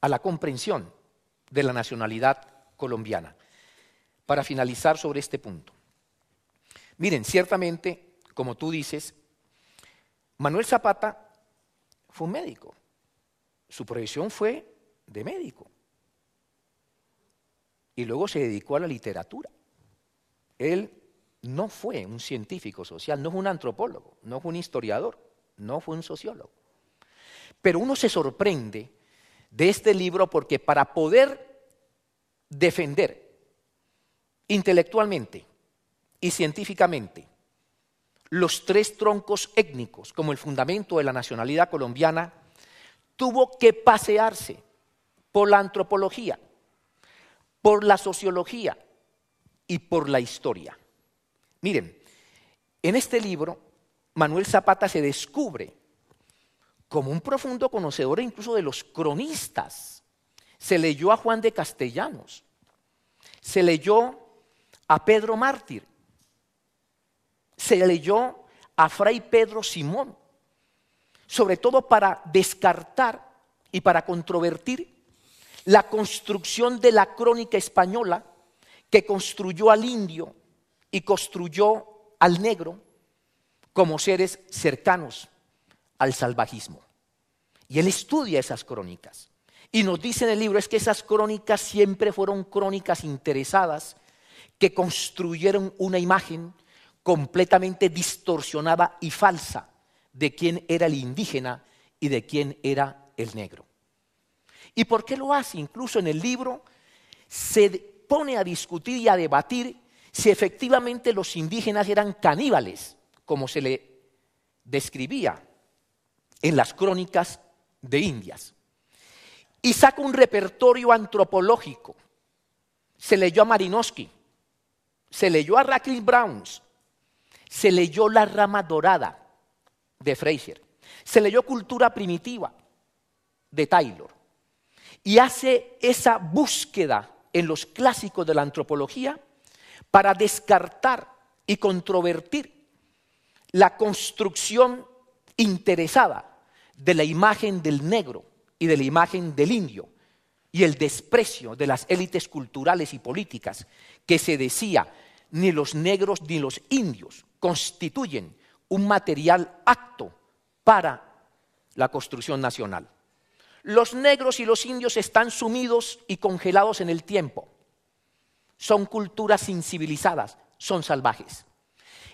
a la comprensión de la nacionalidad colombiana. Para finalizar sobre este punto. Miren, ciertamente, como tú dices, Manuel Zapata fue un médico. Su profesión fue de médico. Y luego se dedicó a la literatura. Él no fue un científico social, no fue un antropólogo, no fue un historiador, no fue un sociólogo. Pero uno se sorprende de este libro porque para poder defender intelectualmente y científicamente los tres troncos étnicos como el fundamento de la nacionalidad colombiana, tuvo que pasearse por la antropología, por la sociología y por la historia. Miren, en este libro Manuel Zapata se descubre como un profundo conocedor incluso de los cronistas. Se leyó a Juan de Castellanos, se leyó a Pedro Mártir, se leyó a Fray Pedro Simón, sobre todo para descartar y para controvertir la construcción de la crónica española que construyó al indio y construyó al negro como seres cercanos al salvajismo. Y él estudia esas crónicas. Y nos dice en el libro es que esas crónicas siempre fueron crónicas interesadas que construyeron una imagen completamente distorsionada y falsa de quién era el indígena y de quién era el negro. ¿Y por qué lo hace? Incluso en el libro se pone a discutir y a debatir si efectivamente los indígenas eran caníbales, como se le describía en las crónicas de Indias. Y saca un repertorio antropológico. Se leyó a Marinowski, se leyó a Raquel Browns, se leyó La Rama Dorada de Fraser, se leyó Cultura Primitiva de Taylor. Y hace esa búsqueda en los clásicos de la antropología para descartar y controvertir la construcción interesada de la imagen del negro y de la imagen del indio y el desprecio de las élites culturales y políticas que se decía ni los negros ni los indios constituyen un material acto para la construcción nacional. Los negros y los indios están sumidos y congelados en el tiempo. Son culturas incivilizadas, son salvajes.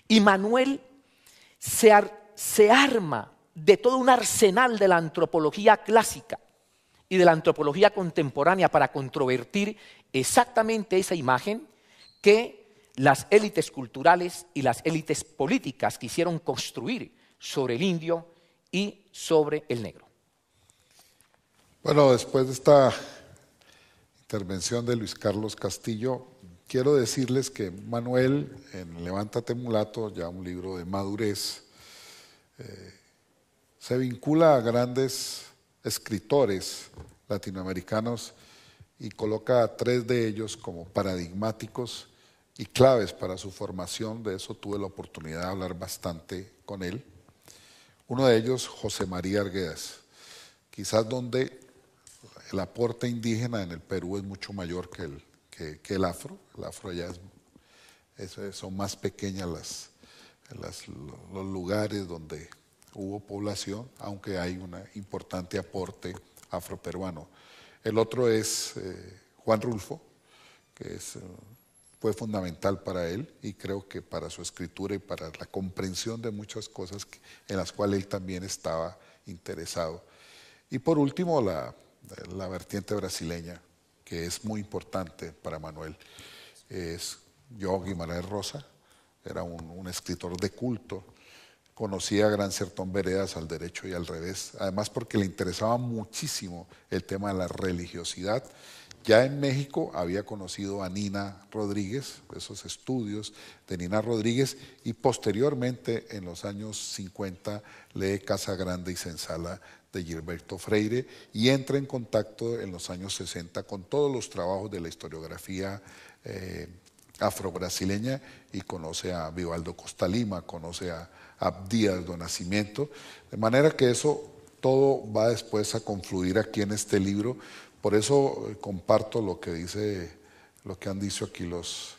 Y Manuel se, se arma de todo un arsenal de la antropología clásica y de la antropología contemporánea para controvertir exactamente esa imagen que las élites culturales y las élites políticas quisieron construir sobre el indio y sobre el negro. Bueno, después de esta intervención de Luis Carlos Castillo, quiero decirles que Manuel en Levántate Mulato, ya un libro de madurez, eh, se vincula a grandes escritores latinoamericanos y coloca a tres de ellos como paradigmáticos y claves para su formación. De eso tuve la oportunidad de hablar bastante con él. Uno de ellos, José María Arguedas, quizás donde el aporte indígena en el Perú es mucho mayor que el, que, el afro. El afro ya es, son más pequeñas los lugares donde hubo población, aunque hay un importante aporte afroperuano. El otro es eh, Juan Rulfo, que eh, fue fundamental para él y creo que para su escritura y para la comprensión de muchas cosas en las cuales él también estaba interesado. Y por último, la, vertiente brasileña, que es muy importante para Manuel, es Joaquim Guimarães Rosa, era un, un escritor de culto conocía a Gran Sertón Veredas al derecho y al revés, además porque le interesaba muchísimo el tema de la religiosidad. Ya en México había conocido a Nina Rodríguez, esos estudios de Nina Rodríguez, y posteriormente, en los años 50, lee Casa Grande y Sensala de Gilberto Freire y entra en contacto en los años 60 con todos los trabajos de la historiografía afro eh, afrobrasileña y conoce a Vivaldo Costa Lima, conoce a Abdías, don Nacimiento. De manera que eso todo va después a confluir aquí en este libro. Por eso eh, comparto lo que dice, lo que han dicho aquí los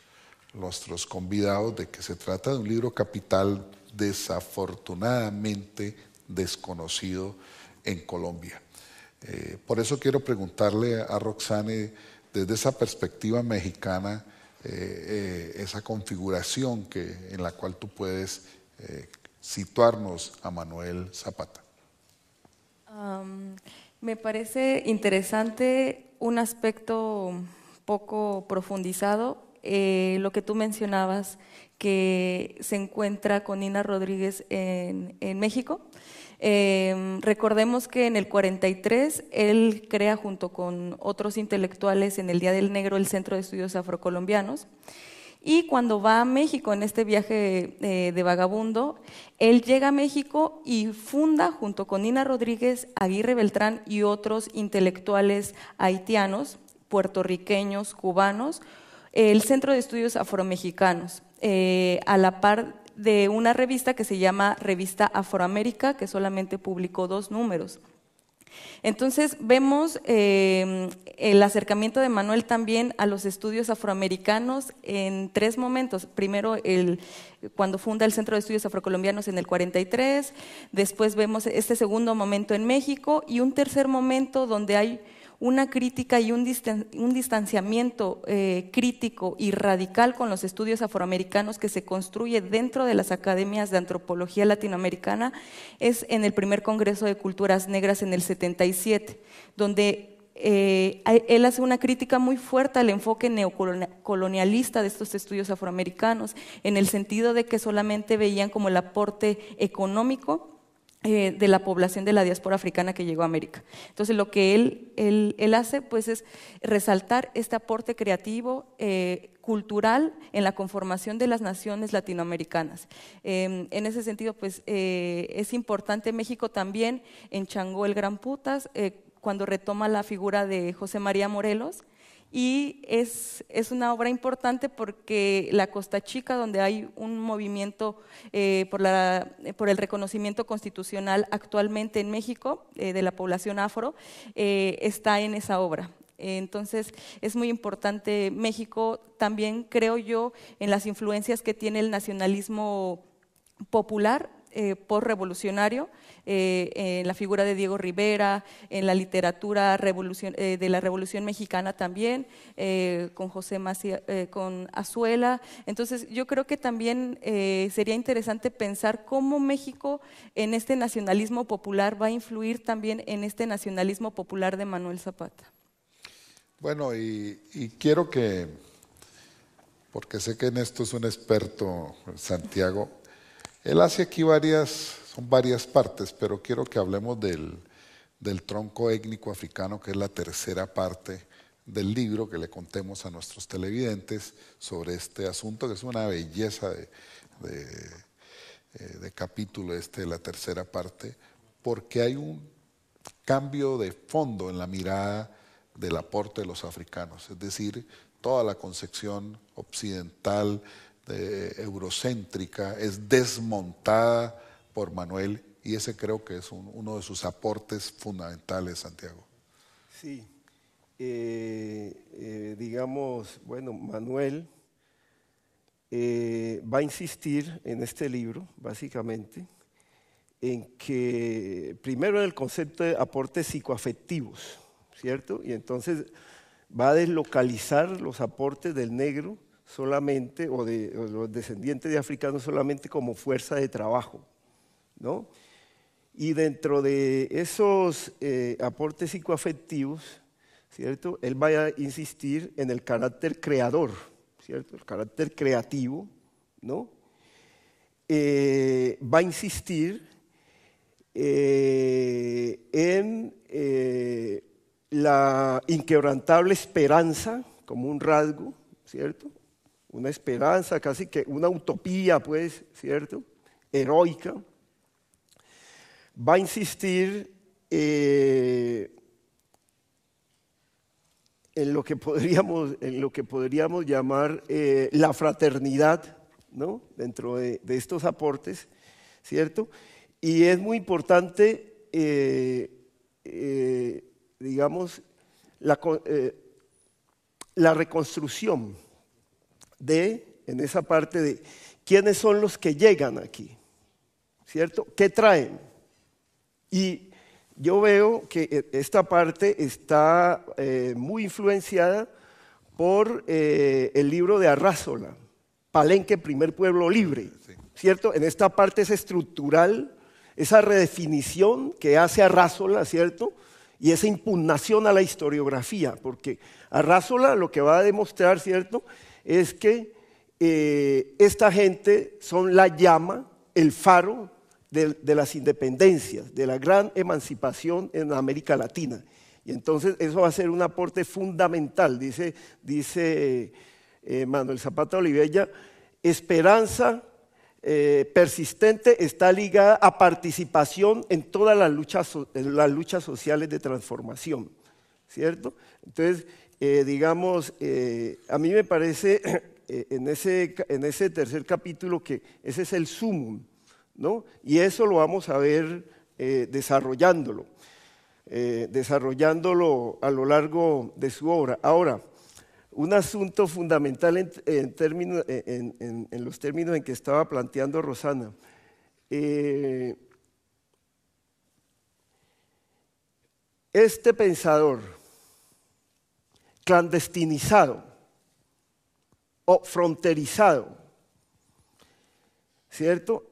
nuestros convidados de que se trata de un libro capital desafortunadamente desconocido en Colombia. Eh, por eso quiero preguntarle a Roxane, desde esa perspectiva mexicana, eh, esa configuración que, en la cual tú puedes situarnos a Manuel Zapata? me parece interesante un aspecto poco profundizado, eh, lo que tú mencionabas, que se encuentra con Nina Rodríguez en, México. Em, recordemos que en el 43 él crea junto con otros intelectuales en el Día del Negro el Centro de Estudios Afrocolombianos. Y cuando va a México en este viaje eh, de vagabundo, él llega a México y funda junto con Nina Rodríguez, Aguirre Beltrán y otros intelectuales haitianos, puertorriqueños, cubanos, el Centro de Estudios Afromexicanos, eh, a la par de una revista que se llama Revista Afroamérica, que solamente publicó dos números. Entonces vemos em, el acercamiento de Manuel también a los estudios afroamericanos en tres momentos. Primero, el, cuando funda el Centro de Estudios Afrocolombianos en el 43, después vemos este segundo momento en México y un tercer momento donde hay una crítica y un, distanciamiento eh, crítico y radical con los estudios afroamericanos que se construye dentro de las academias de antropología latinoamericana es en el primer Congreso de Culturas Negras en el 77, donde eh, él hace una crítica muy fuerte al enfoque neocolonialista de estos estudios afroamericanos, en el sentido de que solamente veían como el aporte económico eh, de la población de la diáspora africana que llegó a América. Entonces, lo que él, hace pues, es resaltar este aporte creativo, eh, cultural, en la conformación de las naciones latinoamericanas. Em, en ese sentido, pues, eh, es importante México también en Changó el Gran Putas, cuando retoma la figura de José María Morelos, y es, una obra importante porque la Costa Chica, donde hay un movimiento eh, por, la, por, el reconocimiento constitucional actualmente en México eh, de la población afro, eh, está en esa obra. Entonces es muy importante México también, creo yo, en las influencias que tiene el nacionalismo popular eh, eh, en la figura de Diego Rivera, en la literatura eh, de la Revolución Mexicana también, eh, con José Macías, con Azuela. Entonces, yo creo que también sería interesante pensar cómo México en este nacionalismo popular va a influir también en este nacionalismo popular de Manuel Zapata. Bueno, y quiero que porque sé que en esto es un experto, Santiago, él hace aquí varias, son varias partes, pero quiero que hablemos del, del tronco étnico africano, que es la tercera parte del libro, que le contemos a nuestros televidentes sobre este asunto, que es una belleza de, de, eh, de capítulo este, de la tercera parte, porque hay un cambio de fondo en la mirada del aporte de los africanos, es decir, toda la concepción occidental, eurocéntrica, es desmontada por Manuel y ese creo que es uno de sus aportes fundamentales, Santiago. Sí, eh, eh, digamos, bueno, Manuel eh, va a insistir en este libro, básicamente, en que primero en el concepto de aportes psicoafectivos, ¿cierto? Y entonces va a deslocalizar los aportes del negro solamente, o de los descendientes de africanos solamente como fuerza de trabajo, Y dentro de esos eh, aportes psicoafectivos, ¿cierto? Él va a insistir en el carácter creador, ¿cierto? El carácter creativo, ¿no? Eh, va a insistir eh, en la inquebrantable esperanza como un rasgo, ¿cierto? una esperanza, casi que una utopía, pues, ¿cierto? Heroica, va a insistir eh, en, lo que podríamos, en lo que podríamos llamar eh, la fraternidad, ¿no? Dentro de, estos aportes, ¿cierto? Y es muy importante, eh, digamos, la, la reconstrucción de, en esa parte de, ¿quiénes son los que llegan aquí? ¿Cierto? ¿Qué traen? Y yo veo que e, esta parte está eh, muy influenciada por eh, el libro de Arrázola, Palenque, primer pueblo libre, ¿cierto? En esta parte es estructural esa redefinición que hace Arrázola, ¿cierto? Y esa impugnación a la historiografía, porque Arrázola lo que va a demostrar, ¿cierto? es que eh, esta gente son la llama, el faro de, las independencias, de la gran emancipación en América Latina. Y entonces eso va a ser un aporte fundamental, dice, dice eh, Manuel Zapata Olivella, esperanza eh, persistente está ligada a participación en todas las luchas, las luchas sociales de transformación, ¿cierto? Entonces, eh, digamos, eh, a mí me parece eh, en, ese, tercer capítulo que ese es el sumum, ¿no? Y eso lo vamos a ver desarrollándolo, desarrollándolo a lo largo de su obra. Ahora, un asunto fundamental en, los términos en que estaba planteando Rosana. este pensador clandestinizado o fronterizado. ¿Cierto?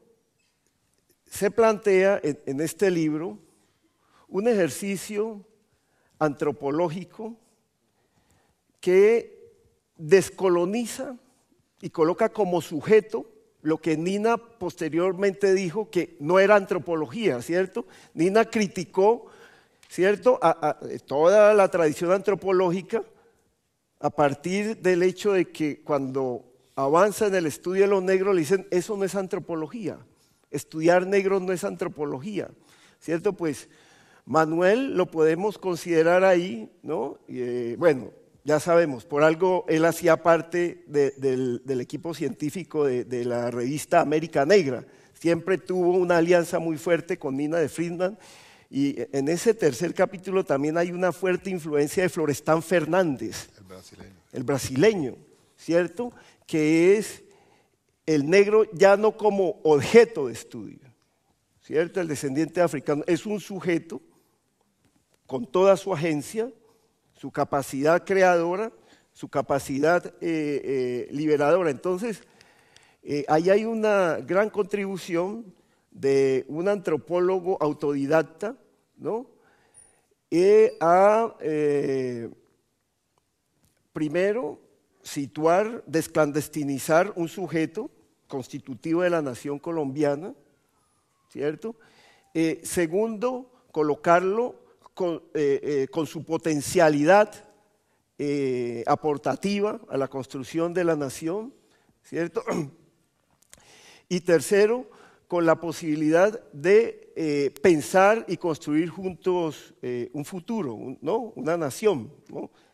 Se plantea en, este libro un ejercicio antropológico que descoloniza y coloca como sujeto lo que Nina posteriormente dijo que no era antropología, ¿cierto? Nina criticó, ¿cierto?, a toda la tradición antropológica a partir del hecho de que cuando avanza en el estudio de lo negro le dicen, eso no es antropología, estudiar negros no es antropología, ¿cierto? Pues Manuel lo podemos considerar ahí, ¿no? Eh, bueno, ya sabemos, por algo él hacía parte del, equipo científico de, de, la revista América Negra, siempre tuvo una alianza muy fuerte con Nina de Friedman y en ese tercer capítulo también hay una fuerte influencia de Florestán Fernández, el brasileño, ¿cierto? Que es el negro ya no como objeto de estudio, ¿cierto? El descendiente africano es un sujeto con toda su agencia, su capacidad creadora, su capacidad eh, eh, liberadora. Entonces, eh, ahí hay una gran contribución de un antropólogo autodidacta, ¿no? E a eh, primero situar, desclandestinizar un sujeto constitutivo de la nación colombiana, ¿cierto? Eh, segundo, colocarlo con eh, su potencialidad aportativa a la construcción de la nación, ¿cierto? Y tercero, con la posibilidad de eh, pensar y construir juntos eh, un futuro, ¿no? una nación.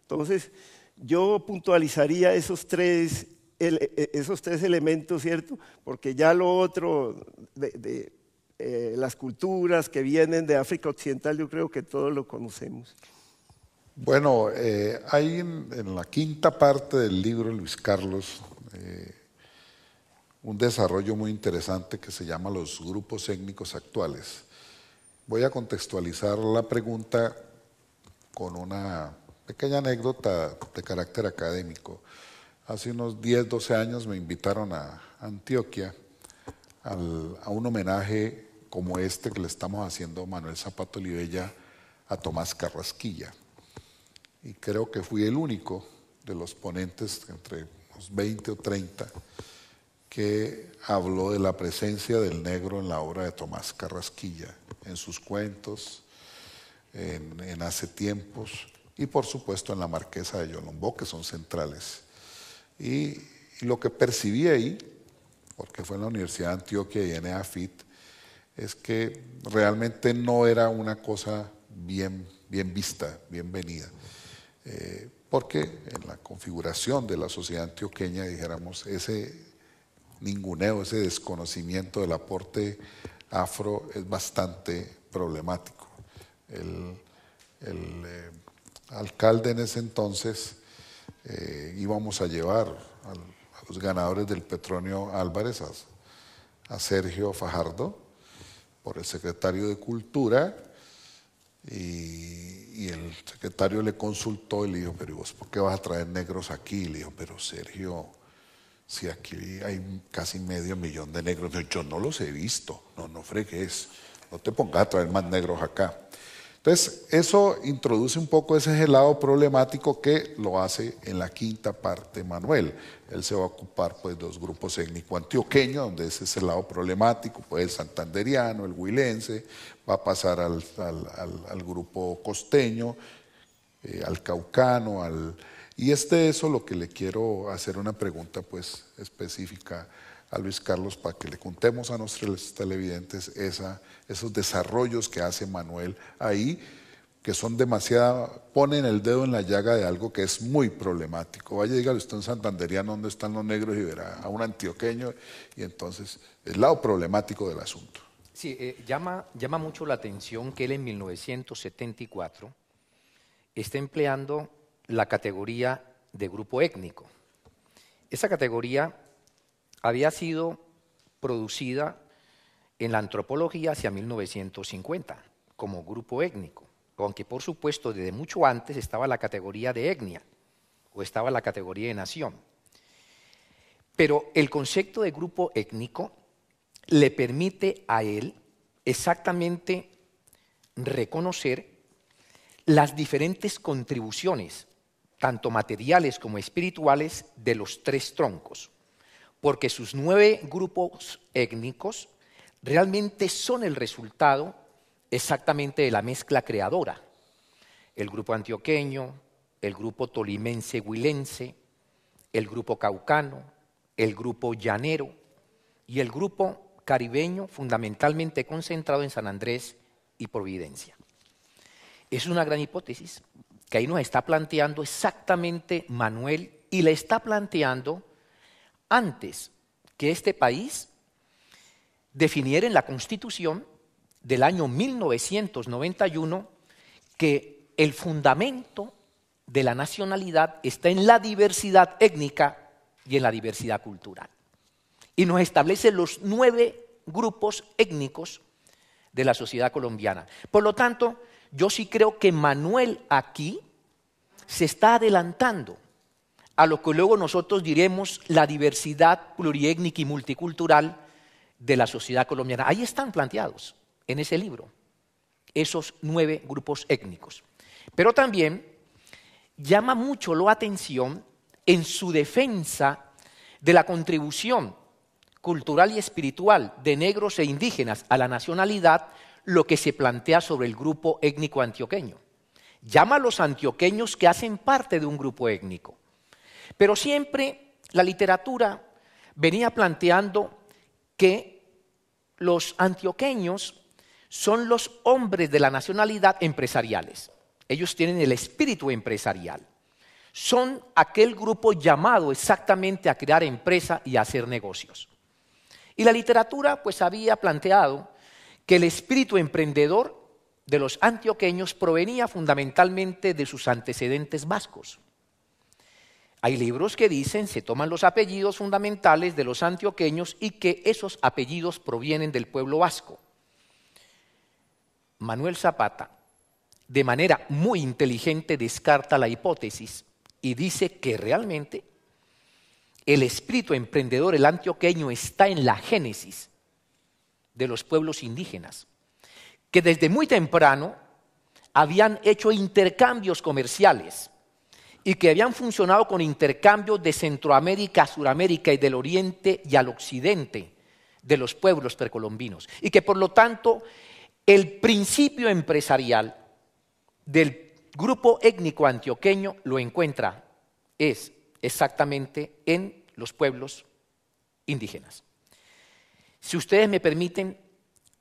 Entonces, yo puntualizaría esos tres, eh, esos tres elementos, ¿cierto? Porque ya lo otro de, las culturas que vienen de África Occidental, yo creo que todos lo conocemos. Bueno, hay en, en, la quinta parte del libro, Luis Carlos, un desarrollo muy interesante que se llama los grupos étnicos actuales. Voy a contextualizar la pregunta con una pequeña anécdota de carácter académico. Hace unos 10, 12 años me invitaron a Antioquia a un homenaje como este que le estamos haciendo Manuel Zapato Olivella a Tomás Carrasquilla. Y creo que fui el único de los ponentes, entre unos 20 o 30, que habló de la presencia del negro en la obra de Tomás Carrasquilla, en sus cuentos, en, hace tiempos y por supuesto en la marquesa de Yolombó, que son centrales. Y, lo que percibí ahí, porque fue en la Universidad de Antioquia y en EAFIT, es que realmente no era una cosa bien, bien vista, bienvenida. Eh, porque en la configuración de la sociedad antioqueña, dijéramos, ese, ninguneo, ese desconocimiento del aporte afro es bastante problemático. El, eh, alcalde en ese entonces eh, íbamos a llevar a los ganadores del Petronio Álvarez, a, Sergio Fajardo, por el secretario de Cultura, y, el secretario le consultó y le dijo, pero vos por qué vas a traer negros aquí? le dijo, pero Sergio, si aquí hay casi medio millón de negros, yo no los he visto, no, no fregues, no te pongas a traer más negros acá. Entonces, eso introduce un poco ese gelado problemático que lo hace en la quinta parte Manuel. Él se va a ocupar pues, de grupos étnico-antioqueños, donde ese es el lado problemático, pues el santanderiano, el huilense, va a pasar al, grupo costeño, eh, al caucano, al y este es eso lo que le quiero hacer una pregunta pues específica a Luis Carlos para que le contemos a nuestros televidentes esa, esos desarrollos que hace Manuel ahí, que son demasiado, ponen el dedo en la llaga de algo que es muy problemático. Vaya, dígale usted en Santanderiano dónde están los negros y verá a un antioqueño, y entonces el lado problemático del asunto. Sí, eh, llama, llama mucho la atención que él en 1974 está empleando la categoría de grupo étnico. Esa categoría había sido producida en la antropología hacia 1950 como grupo étnico, aunque por supuesto desde mucho antes estaba la categoría de etnia o estaba la categoría de nación. Pero el concepto de grupo étnico le permite a él exactamente reconocer las diferentes contribuciones tanto materiales como espirituales, de los tres troncos, porque sus nueve grupos étnicos realmente son el resultado exactamente de la mezcla creadora. El grupo antioqueño, el grupo tolimense-huilense, el grupo caucano, el grupo llanero y el grupo caribeño fundamentalmente concentrado en San Andrés y Providencia. Es una gran hipótesis, que ahí nos está planteando exactamente Manuel y le está planteando antes que este país definiera en la Constitución del año 1991 que el fundamento de la nacionalidad está en la diversidad étnica y en la diversidad cultural. Y nos establece los nueve grupos étnicos de la sociedad colombiana. Por lo tanto, yo sí creo que Manuel aquí se está adelantando a lo que luego nosotros diremos la diversidad pluriétnica y multicultural de la sociedad colombiana. Ahí están planteados en ese libro esos nueve grupos étnicos. Pero también llama mucho la atención en su defensa de la contribución cultural y espiritual de negros e indígenas a la nacionalidad, lo que se plantea sobre el grupo étnico antioqueño. Llama a los antioqueños que hacen parte de un grupo étnico. Pero siempre la literatura venía planteando que los antioqueños son los hombres de la nacionalidad empresariales. Ellos tienen el espíritu empresarial. Son aquel grupo llamado exactamente a crear empresa y a hacer negocios. Y la literatura pues había planteado que el espíritu emprendedor de los antioqueños provenía fundamentalmente de sus antecedentes vascos. Hay libros que dicen, se toman los apellidos fundamentales de los antioqueños y que esos apellidos provienen del pueblo vasco. Manuel Zapata, de manera muy inteligente, descarta la hipótesis y dice que realmente el espíritu emprendedor, el antioqueño, está en la génesis de los pueblos indígenas, que desde muy temprano habían hecho intercambios comerciales y que habían funcionado con intercambios de Centroamérica a Suramérica y del Oriente y al Occidente de los pueblos precolombinos. Y que por lo tanto el principio empresarial del grupo étnico antioqueño lo encuentra, es exactamente en los pueblos indígenas. Si ustedes me permiten,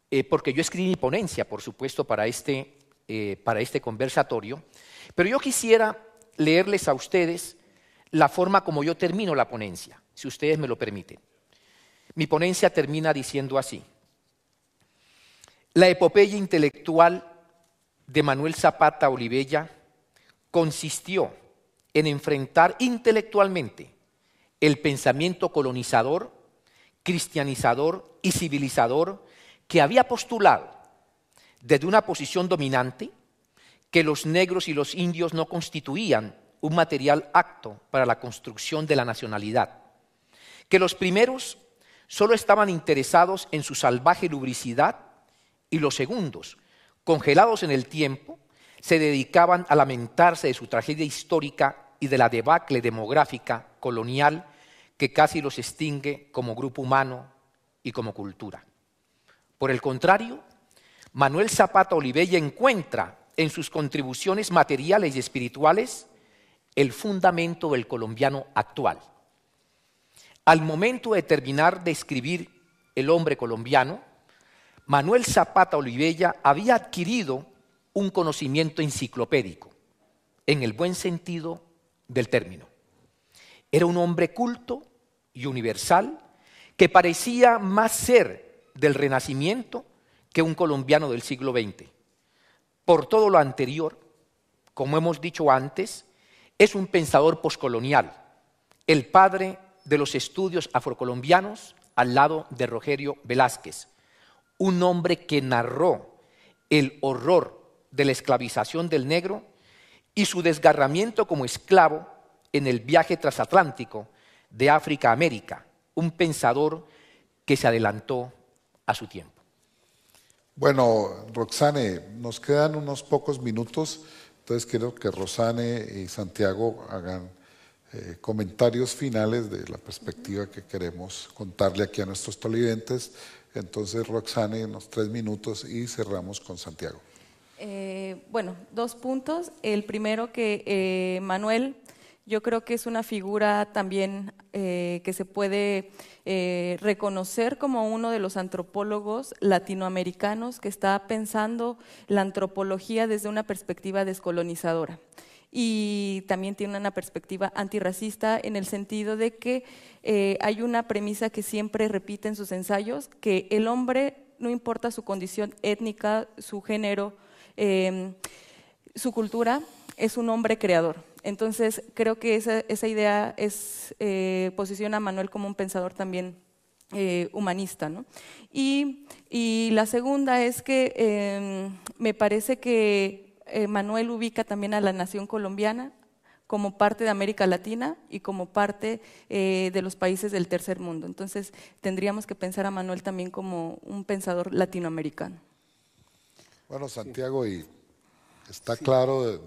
eh, porque yo escribí mi ponencia, por supuesto, para este, eh, para este conversatorio, pero yo quisiera leerles a ustedes la forma como yo termino la ponencia, si ustedes me lo permiten. Mi ponencia termina diciendo así. La epopeya intelectual de Manuel Zapata Olivella consistió en enfrentar intelectualmente el pensamiento colonizador cristianizador y civilizador que había postulado desde una posición dominante que los negros y los indios no constituían un material acto para la construcción de la nacionalidad, que los primeros solo estaban interesados en su salvaje lubricidad y los segundos, congelados en el tiempo, se dedicaban a lamentarse de su tragedia histórica y de la debacle demográfica, colonial que casi los extingue como grupo humano y como cultura. Por el contrario, Manuel Zapata Olivella encuentra en sus contribuciones materiales y espirituales el fundamento del colombiano actual. Al momento de terminar de escribir El hombre colombiano, Manuel Zapata Olivella había adquirido un conocimiento enciclopédico, en el buen sentido del término. Era un hombre culto y universal que parecía más ser del Renacimiento que un colombiano del siglo XX. Por todo lo anterior, como hemos dicho antes, es un pensador poscolonial, el padre de los estudios afrocolombianos al lado de Rogerio Velázquez, un hombre que narró el horror de la esclavización del negro y su desgarramiento como esclavo en el viaje transatlántico de África América, un pensador que se adelantó a su tiempo. Bueno, Roxane, nos quedan unos pocos minutos, entonces quiero que Roxane y Santiago hagan eh, comentarios finales de la perspectiva que queremos contarle aquí a nuestros televidentes. Entonces, Roxane, unos tres minutos y cerramos con Santiago. Eh, bueno, dos puntos. El primero que eh, Manuel yo creo que es una figura también eh, que se puede eh, reconocer como uno de los antropólogos latinoamericanos que está pensando la antropología desde una perspectiva descolonizadora. Y también tiene una perspectiva antirracista en el sentido de que eh, hay una premisa que siempre repite en sus ensayos, que el hombre, no importa su condición étnica, su género, su cultura, es un hombre creador. Entonces, creo que esa, idea eh, posiciona a Manuel como un pensador también eh, humanista. Y, la segunda es que em, me parece que eh, Manuel ubica también a la nación colombiana como parte de América Latina y como parte de los países del tercer mundo. Entonces, tendríamos que pensar a Manuel también como un pensador latinoamericano. Bueno, Santiago, y está claro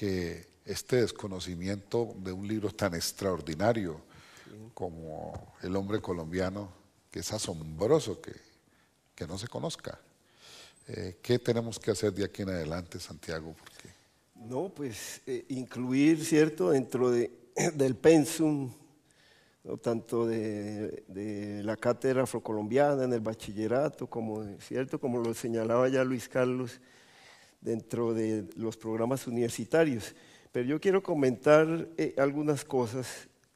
que este desconocimiento de un libro tan extraordinario como El hombre colombiano, que es asombroso que, que no se conozca. Eh, ¿Qué tenemos que hacer de aquí en adelante, Santiago? Porque... No, pues eh, incluir, ¿cierto?, dentro del pensum, tanto de, la cátedra afrocolombiana, en el bachillerato, como, ¿cierto?, como lo señalaba ya Luis Carlos dentro de los programas universitarios. Pero yo quiero comentar eh, algunas cosas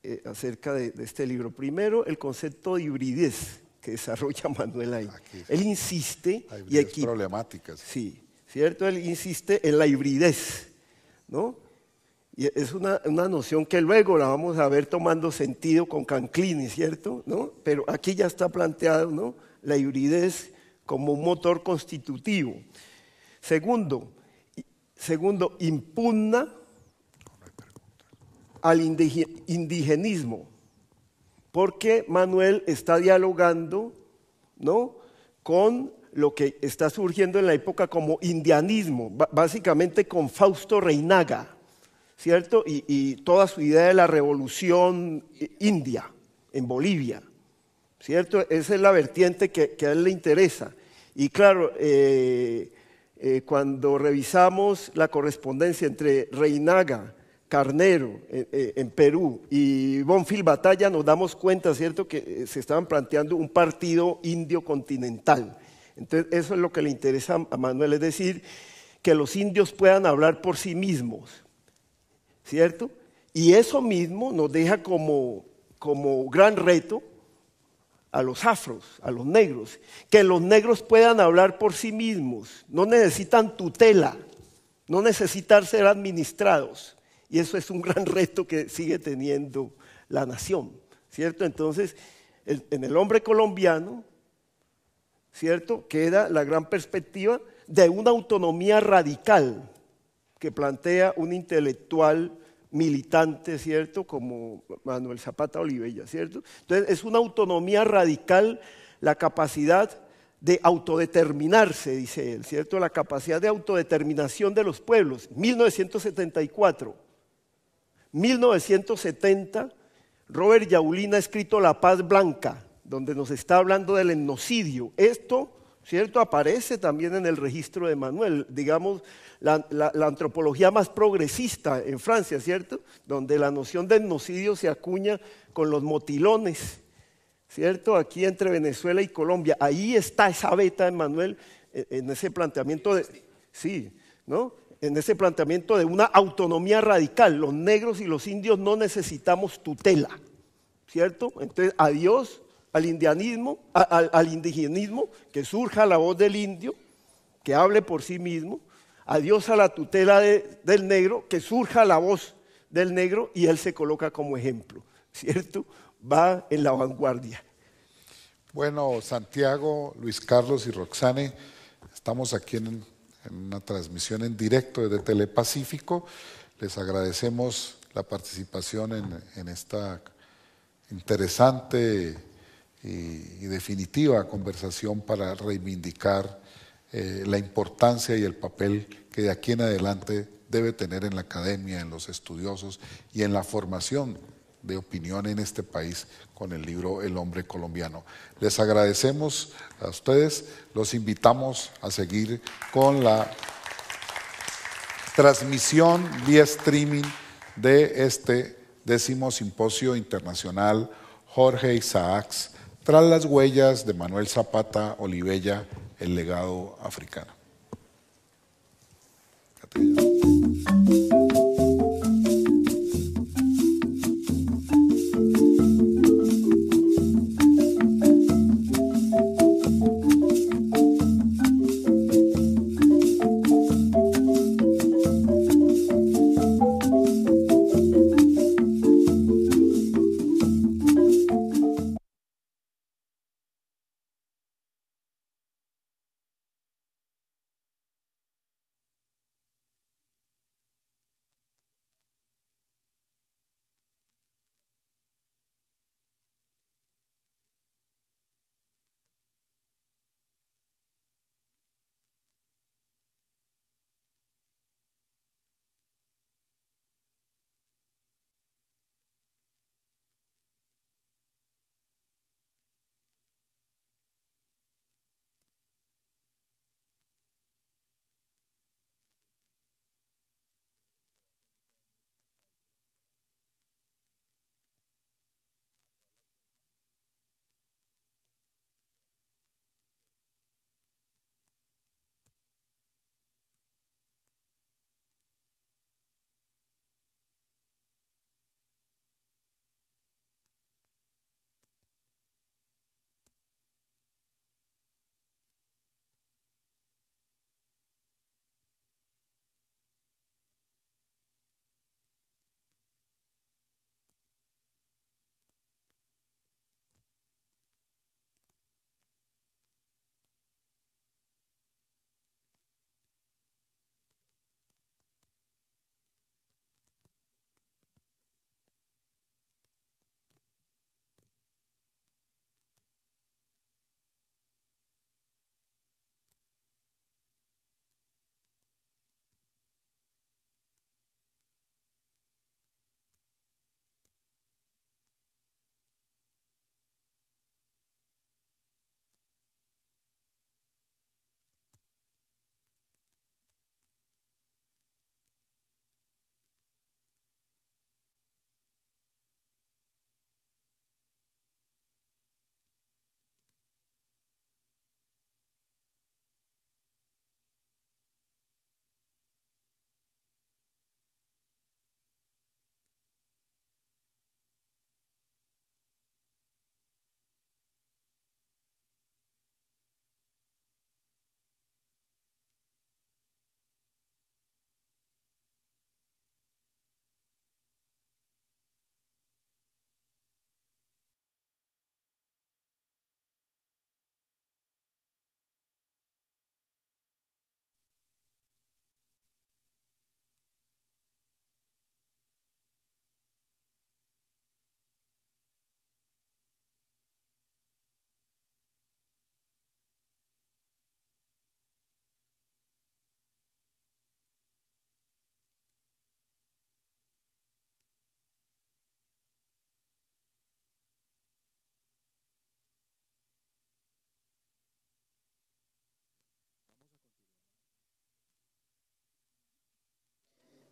eh, acerca de, este libro. Primero, el concepto de hibridez que desarrolla Manuel ahí. Él insiste y aquí problemáticas. Sí, cierto. Él insiste en la hibridez, ¿no? Y es una, una, noción que luego la vamos a ver tomando sentido con Canclini, ¿cierto? ¿No? Pero aquí ya está planteado, ¿no? La hibridez como un motor constitutivo. Segundo, segundo impugna al indigenismo, porque Manuel está dialogando ¿no? con lo que está surgiendo en la época como indianismo, básicamente con Fausto Reinaga, ¿cierto? Y, toda su idea de la revolución eh, india en Bolivia, ¿cierto? Esa es la vertiente que, a él le interesa. Y claro, eh, eh, cuando revisamos la correspondencia entre Reinaga, Carnero, eh, eh, en Perú, y Bonfil Batalla, nos damos cuenta, ¿cierto?, que se estaban planteando un partido indio continental. Entonces, eso es lo que le interesa a Manuel, es decir, que los indios puedan hablar por sí mismos, ¿cierto? Y eso mismo nos deja como gran reto a los afros, a los negros, que los negros puedan hablar por sí mismos, no necesitan tutela, no necesitan ser administrados. Y eso es un gran reto que sigue teniendo la nación, ¿cierto? Entonces, en el hombre colombiano, ¿cierto? Queda la gran perspectiva de una autonomía radical que plantea un intelectual militante, ¿cierto? Como Manuel Zapata Olivella, ¿cierto? Entonces, es una autonomía radical la capacidad de autodeterminarse, dice él, ¿cierto? La capacidad de autodeterminación de los pueblos. 1974, 1970, Robert Yaulín ha escrito La Paz Blanca, donde nos está hablando del etnocidio. Esto ¿cierto? Aparece también en el registro de Manuel, digamos, la, antropología más progresista en Francia, ¿cierto? Donde la noción de etnocidio se acuña con los motilones, ¿cierto? Aquí entre Venezuela y Colombia. Ahí está esa beta de Manuel en ese planteamiento de... Sí, ¿no? En ese planteamiento de una autonomía radical. Los negros y los indios no necesitamos tutela, ¿cierto? Entonces, adiós al indianismo, al, indigenismo, que surja la voz del indio, que hable por sí mismo, adiós a la tutela del negro, que surja la voz del negro y él se coloca como ejemplo, ¿cierto? Va en la vanguardia. Bueno, Santiago, Luis Carlos y Roxane, estamos aquí en, una transmisión en directo desde Telepacífico. Les agradecemos la participación en esta interesante y, definitiva conversación para reivindicar eh, la importancia y el papel que de aquí en adelante debe tener en la academia, en los estudiosos y en la formación de opinión en este país con el libro El hombre colombiano. Les agradecemos a ustedes, los invitamos a seguir con la transmisión vía streaming de este décimo simposio internacional Jorge Isaacs tras las huellas de Manuel Zapata Olivella, el legado africano.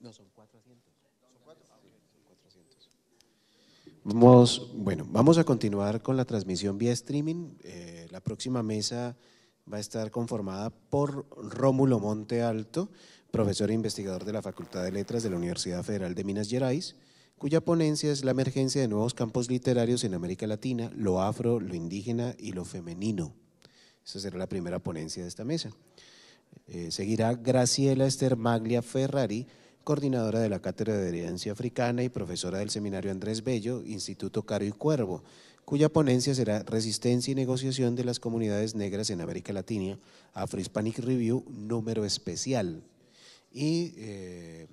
No, son 400. ¿Son son 400. Vamos, bueno, vamos a continuar con la transmisión vía streaming. Eh, la próxima mesa va a estar conformada por Rómulo Monte Alto, profesor e investigador de la Facultad de Letras de la Universidad Federal de Minas Gerais, cuya ponencia es la emergencia de nuevos campos literarios en América Latina, lo afro, lo indígena y lo femenino. Esa será la primera ponencia de esta mesa. Eh, seguirá Graciela Esther Maglia Ferrari, coordinadora de la Cátedra de Herencia Africana y profesora del Seminario Andrés Bello, Instituto Caro y Cuervo, cuya ponencia será Resistencia y Negociación de las Comunidades Negras en América Latina, Afro-Hispanic Review, número especial. Y eh,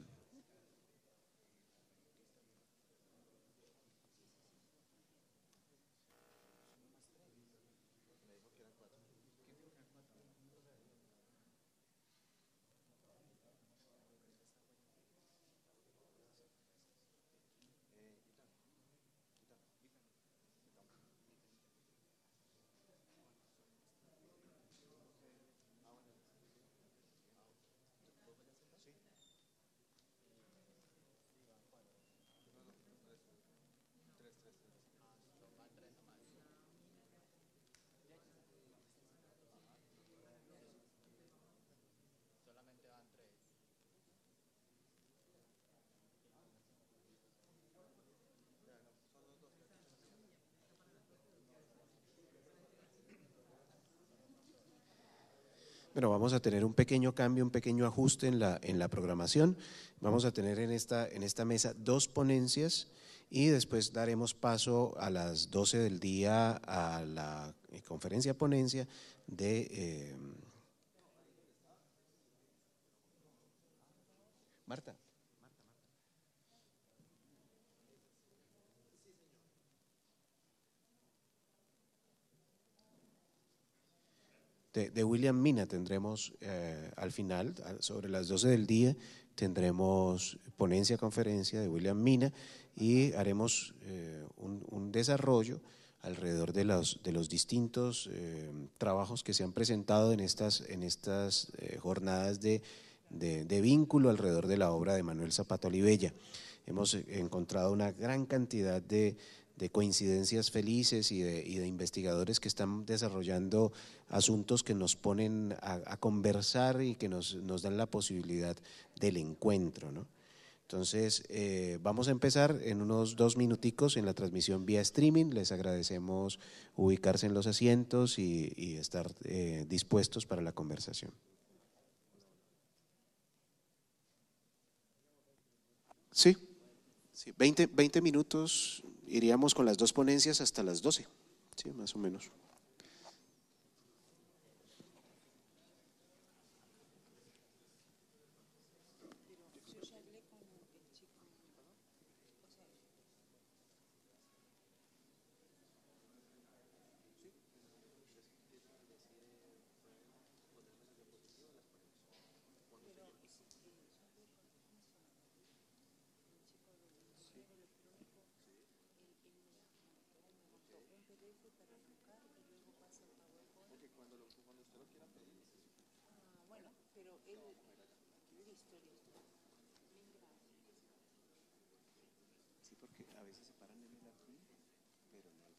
Bueno, vamos a tener un pequeño cambio, un pequeño ajuste en la, en la programación. Vamos a tener en esta, en esta mesa dos ponencias y después daremos paso a las 12 del día a la eh, conferencia ponencia de... Eh, Marta. de, William Mina tendremos eh, al final, sobre las 12 del día, tendremos ponencia, conferencia de William Mina y haremos eh, un, desarrollo alrededor de los, de los distintos eh, trabajos que se han presentado en estas, en estas jornadas de, vínculo alrededor de la obra de Manuel Zapata Olivella. Hemos encontrado una gran cantidad de, de coincidencias felices y de, investigadores que están desarrollando asuntos que nos ponen a, conversar y que nos, dan la posibilidad del encuentro. Entonces, eh, vamos a empezar en unos dos minuticos en la transmisión vía streaming. Les agradecemos ubicarse en los asientos y, estar eh, dispuestos para la conversación. Sí, sí 20, 20 minutos iríamos con las dos ponencias hasta las 12, ¿sí? más o menos.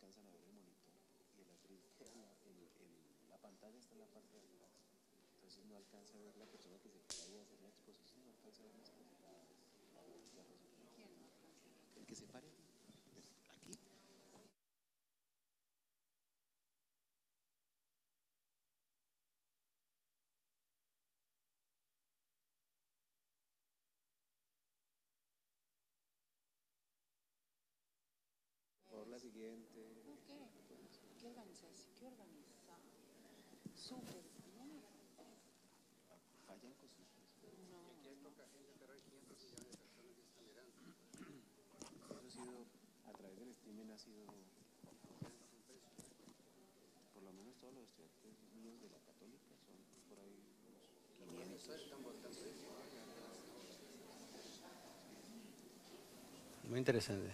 alcanzan a ver el monitor y el atril, el, la pantalla está en la parte de atrás. Entonces no alcanza a ver la persona que se queda ahí a hacer la exposición, no alcanza a ver las cosas. El que se pare. siguiente. Okay. ¿Qué organización? ¿Qué organiza? Súper. Fallan con sus. No. aquí hay poca gente, pero hay 500 millones de personas que están mirando. Eso ha sido, a través del streaming ha sido. Por lo menos todos los estudiantes míos de la Católica son por ahí unos 500. Muy interesante.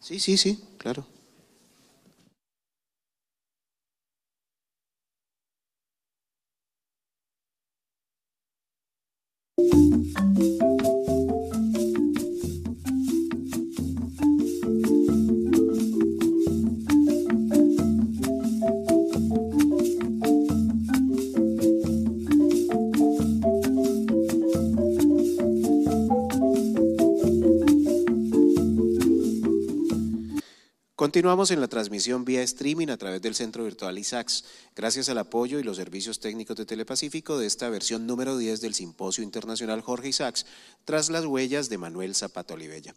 Sí, sí, sí, claro. Continuamos en la transmisión vía streaming a través del Centro Virtual Isaacs, gracias al apoyo y los servicios técnicos de Telepacífico de esta versión número 10 del Simposio Internacional Jorge Isaacs, tras las huellas de Manuel Zapato Olivella.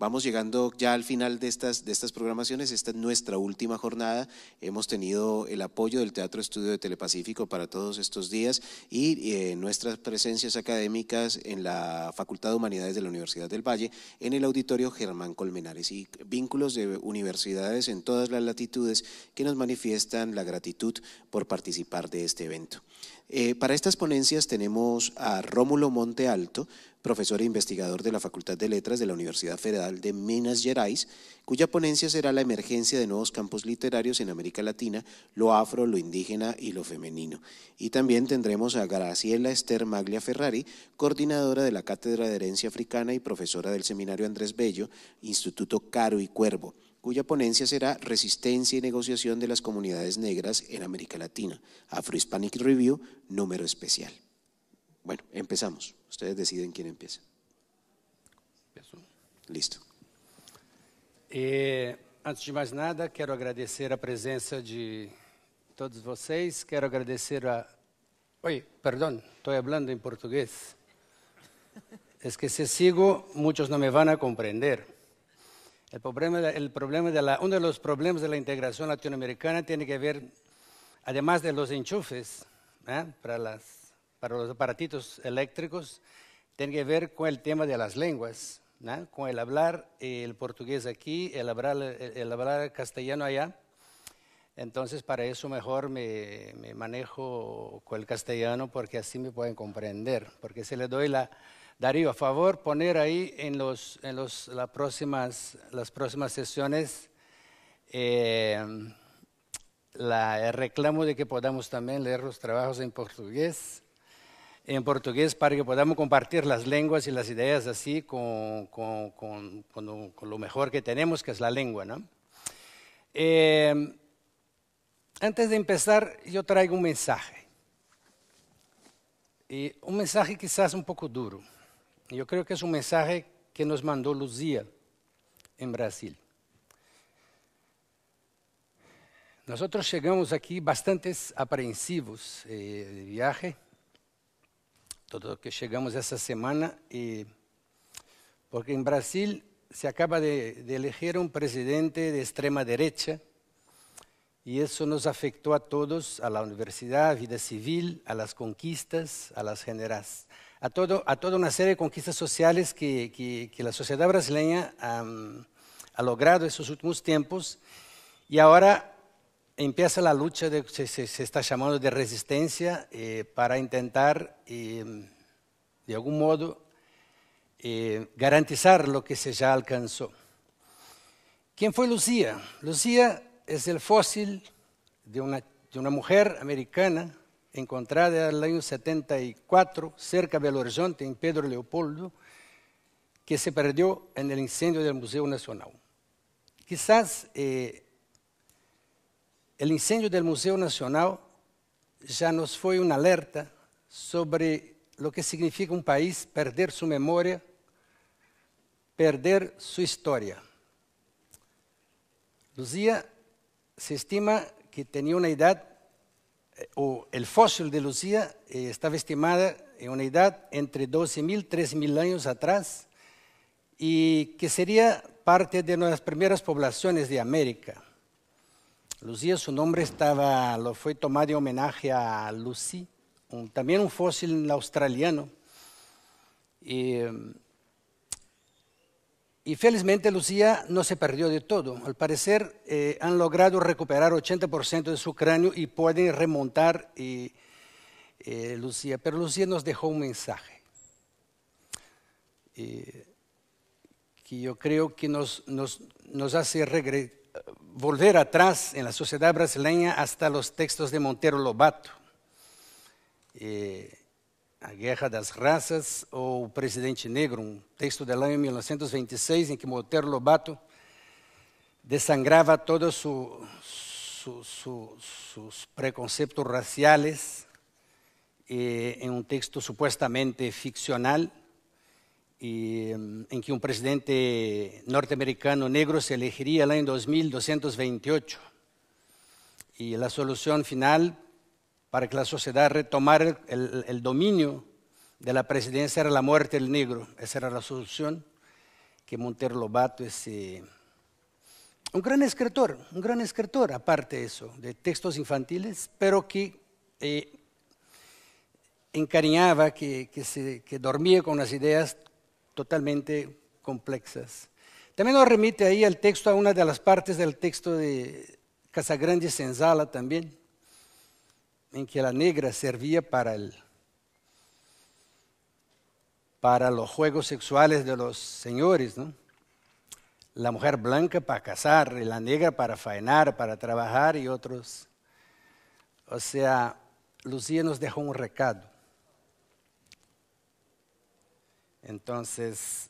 Vamos llegando ya al final de estas, de estas programaciones. Esta es nuestra última jornada. Hemos tenido el apoyo del Teatro Estudio de Telepacífico para todos estos días y eh, nuestras presencias académicas en la Facultad de Humanidades de la Universidad del Valle, en el Auditorio Germán Colmenares y vínculos de universidad en todas las latitudes que nos manifiestan la gratitud por participar de este evento. Eh, para estas ponencias tenemos a Rómulo Monte Alto, profesor e investigador de la Facultad de Letras de la Universidad Federal de Minas Gerais, cuya ponencia será la emergencia de nuevos campos literarios en América Latina, lo afro, lo indígena y lo femenino. Y también tendremos a Graciela Esther Maglia Ferrari, coordinadora de la Cátedra de Herencia Africana y profesora del Seminario Andrés Bello, Instituto Caro y Cuervo cuya ponencia será Resistencia y negociación de las comunidades negras en América Latina, Afro-Hispanic Review, número especial. Bueno, empezamos. Ustedes deciden quién empieza. Listo. Eh, antes de más nada, quiero agradecer la presencia de todos ustedes. Quiero agradecer a. Oye, perdón, estoy hablando en portugués. Es que si sigo, muchos no me van a comprender. El problema, uno de los problemas de la integración latinoamericana tiene que ver, además de los enchufes ¿eh? para, para los aparatitos eléctricos, tiene que ver con el tema de las lenguas, con el hablar el portugués aquí, el hablar, el hablar castellano allá. Entonces, para eso mejor me, me, manejo con el castellano porque así me pueden comprender. Porque si le doy la, Darío, a favor, poner ahí en, los, en los, las, próximas, sesiones eh, la, el reclamo de que podamos también leer los trabajos en portugués, en portugués para que podamos compartir las lenguas y las ideas así con, lo, mejor que tenemos, que es la lengua. Eh, antes de empezar, yo traigo un mensaje. Y un mensaje quizás un poco duro. Yo creo que es un mensaje que nos mandó Lucía en Brasil. Nosotros llegamos aquí bastante apreensivos eh, de viaje. Todo lo que llegamos esta semana, eh, porque en Brasil se acaba de, elegir un presidente de extrema derecha y eso nos afectó a todos, a la universidad, a la vida civil, a las conquistas, a las generaciones a, toda una serie de conquistas sociales que, la sociedad brasileña ha logrado en estos últimos tiempos y ahora empieza la lucha de, se, se, está llamando de resistencia eh, para intentar em, de algún modo eh, garantizar lo que se ya alcanzó. ¿Quién fue Lucía? Lucía es el fósil de una mujer americana encontrada no ano 74, cerca de Belo Horizonte, em Pedro Leopoldo, que se perdeu no incêndio do Museu Nacional. Quizás eh, incêndio do Museu Nacional já nos foi uma alerta sobre o que significa um país perder sua memória, perder sua história. Luzia se estima que tinha uma idade el fósil de Lucía eh, estaba estimada en una edad entre 12.000 y 3.000 años atrás y que sería parte de las primeras poblaciones de América. Lucía, su nombre estaba, lo fue tomado en homenaje a Lucy, también un fósil australiano. Y, em, y felizmente Lucía no se perdió de todo. Al parecer eh, han logrado recuperar 80% de su cráneo y pueden remontar eh, eh, Lucía. Pero Lucía nos dejó un mensaje que yo creo que nos, hace volver atrás en la sociedad brasileña hasta los textos de Montero Lobato. A Guerra das Raças ou O Presidente Negro, um texto de lá em 1926, em que Monteiro Lobato desangrava todos su, su, su, sus preconceptos raciales em eh, um texto supuestamente ficcional em mm, que um presidente norte-americano negro se lá em 2228. e a solução final para que la sociedad retomara el, dominio de la presidencia era la muerte del negro. Esa era la solución que Montero Lobato, es eh, un gran escritor, un gran escritor, aparte de eso, de textos infantiles, pero que eh, encariñaba, que, dormía con unas ideas totalmente complejas. También nos remite ahí al texto, a una de las partes del texto de Casagrande Senzala también, en que la negra servía para el para los juegos sexuales de los señores, La mujer blanca para cazar, y la negra para faenar, para trabajar y otros. O sea, Lucía nos dejó un recado. Entonces,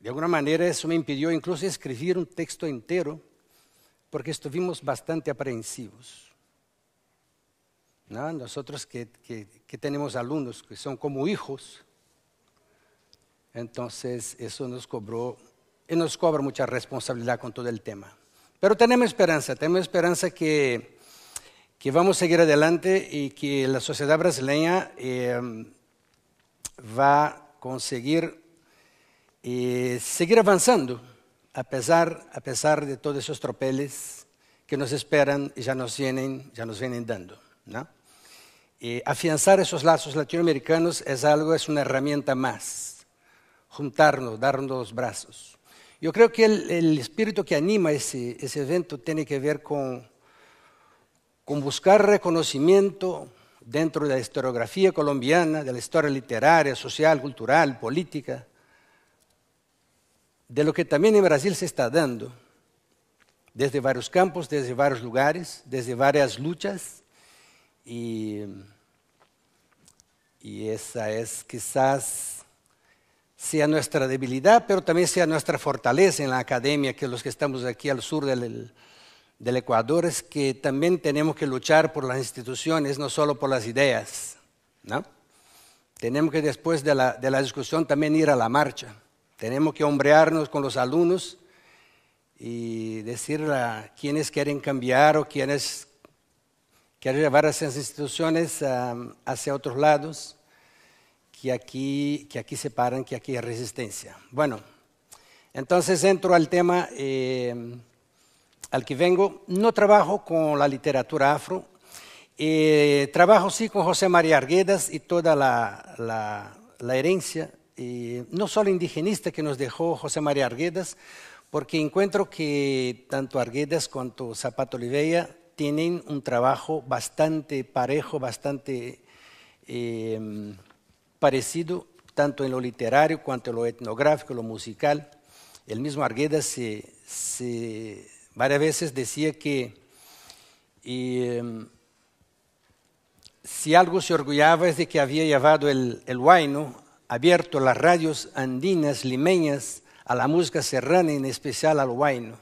de alguna manera eso me impidió incluso escribir un texto entero, porque estuvimos bastante aprehensivos. Nosotros que, tenemos alumnos que son como hijos, entonces eso nos cobró y nos cobra mucha responsabilidad con todo el tema. Pero tenemos esperanza, tenemos esperanza que, vamos a seguir adelante y que la sociedad brasileña em, va a conseguir eh, seguir avanzando a pesar, de todos esos tropeles que nos esperan y ya nos vienen, ya nos vienen dando. ¿no? afianzar esos lazos latinoamericanos es algo, es una herramienta más. Juntarnos, darnos los brazos. Yo creo que el, espíritu que anima ese, evento tiene que ver con, con buscar reconocimiento dentro de la historiografía colombiana, de la historia literaria, social, cultural, política, de lo que también en Brasil se está dando, desde varios campos, desde varios lugares, desde varias luchas. Y y esa es quizás sea nuestra debilidad, pero también sea nuestra fortaleza en la academia, que los que estamos aquí al sur del, Ecuador es que también tenemos que luchar por las instituciones, no solo por las ideas. Tenemos que después de la, de la discusión también ir a la marcha. Tenemos que hombrearnos con los alumnos y decir a quienes quieren cambiar o quienes quieren llevar a esas instituciones ah, hacia otros lados que aquí, que aquí se paran, que aquí hay resistencia. Bueno, entonces entro al tema eh, al que vengo. No trabajo con la literatura afro, eh, trabajo sí con José María Arguedas y toda la, herencia, no solo indigenista que nos dejó José María Arguedas, porque encuentro que tanto Arguedas cuanto Zapato Oliveira tienen un trabajo bastante parejo, bastante eh, parecido tanto en lo literario cuanto en lo etnográfico, lo musical. El mismo Argueda se, varias veces decía que em, si algo se orgullaba es de que había llevado el, el huayno, abierto las radios andinas, limeñas, a la música serrana, en especial al huayno.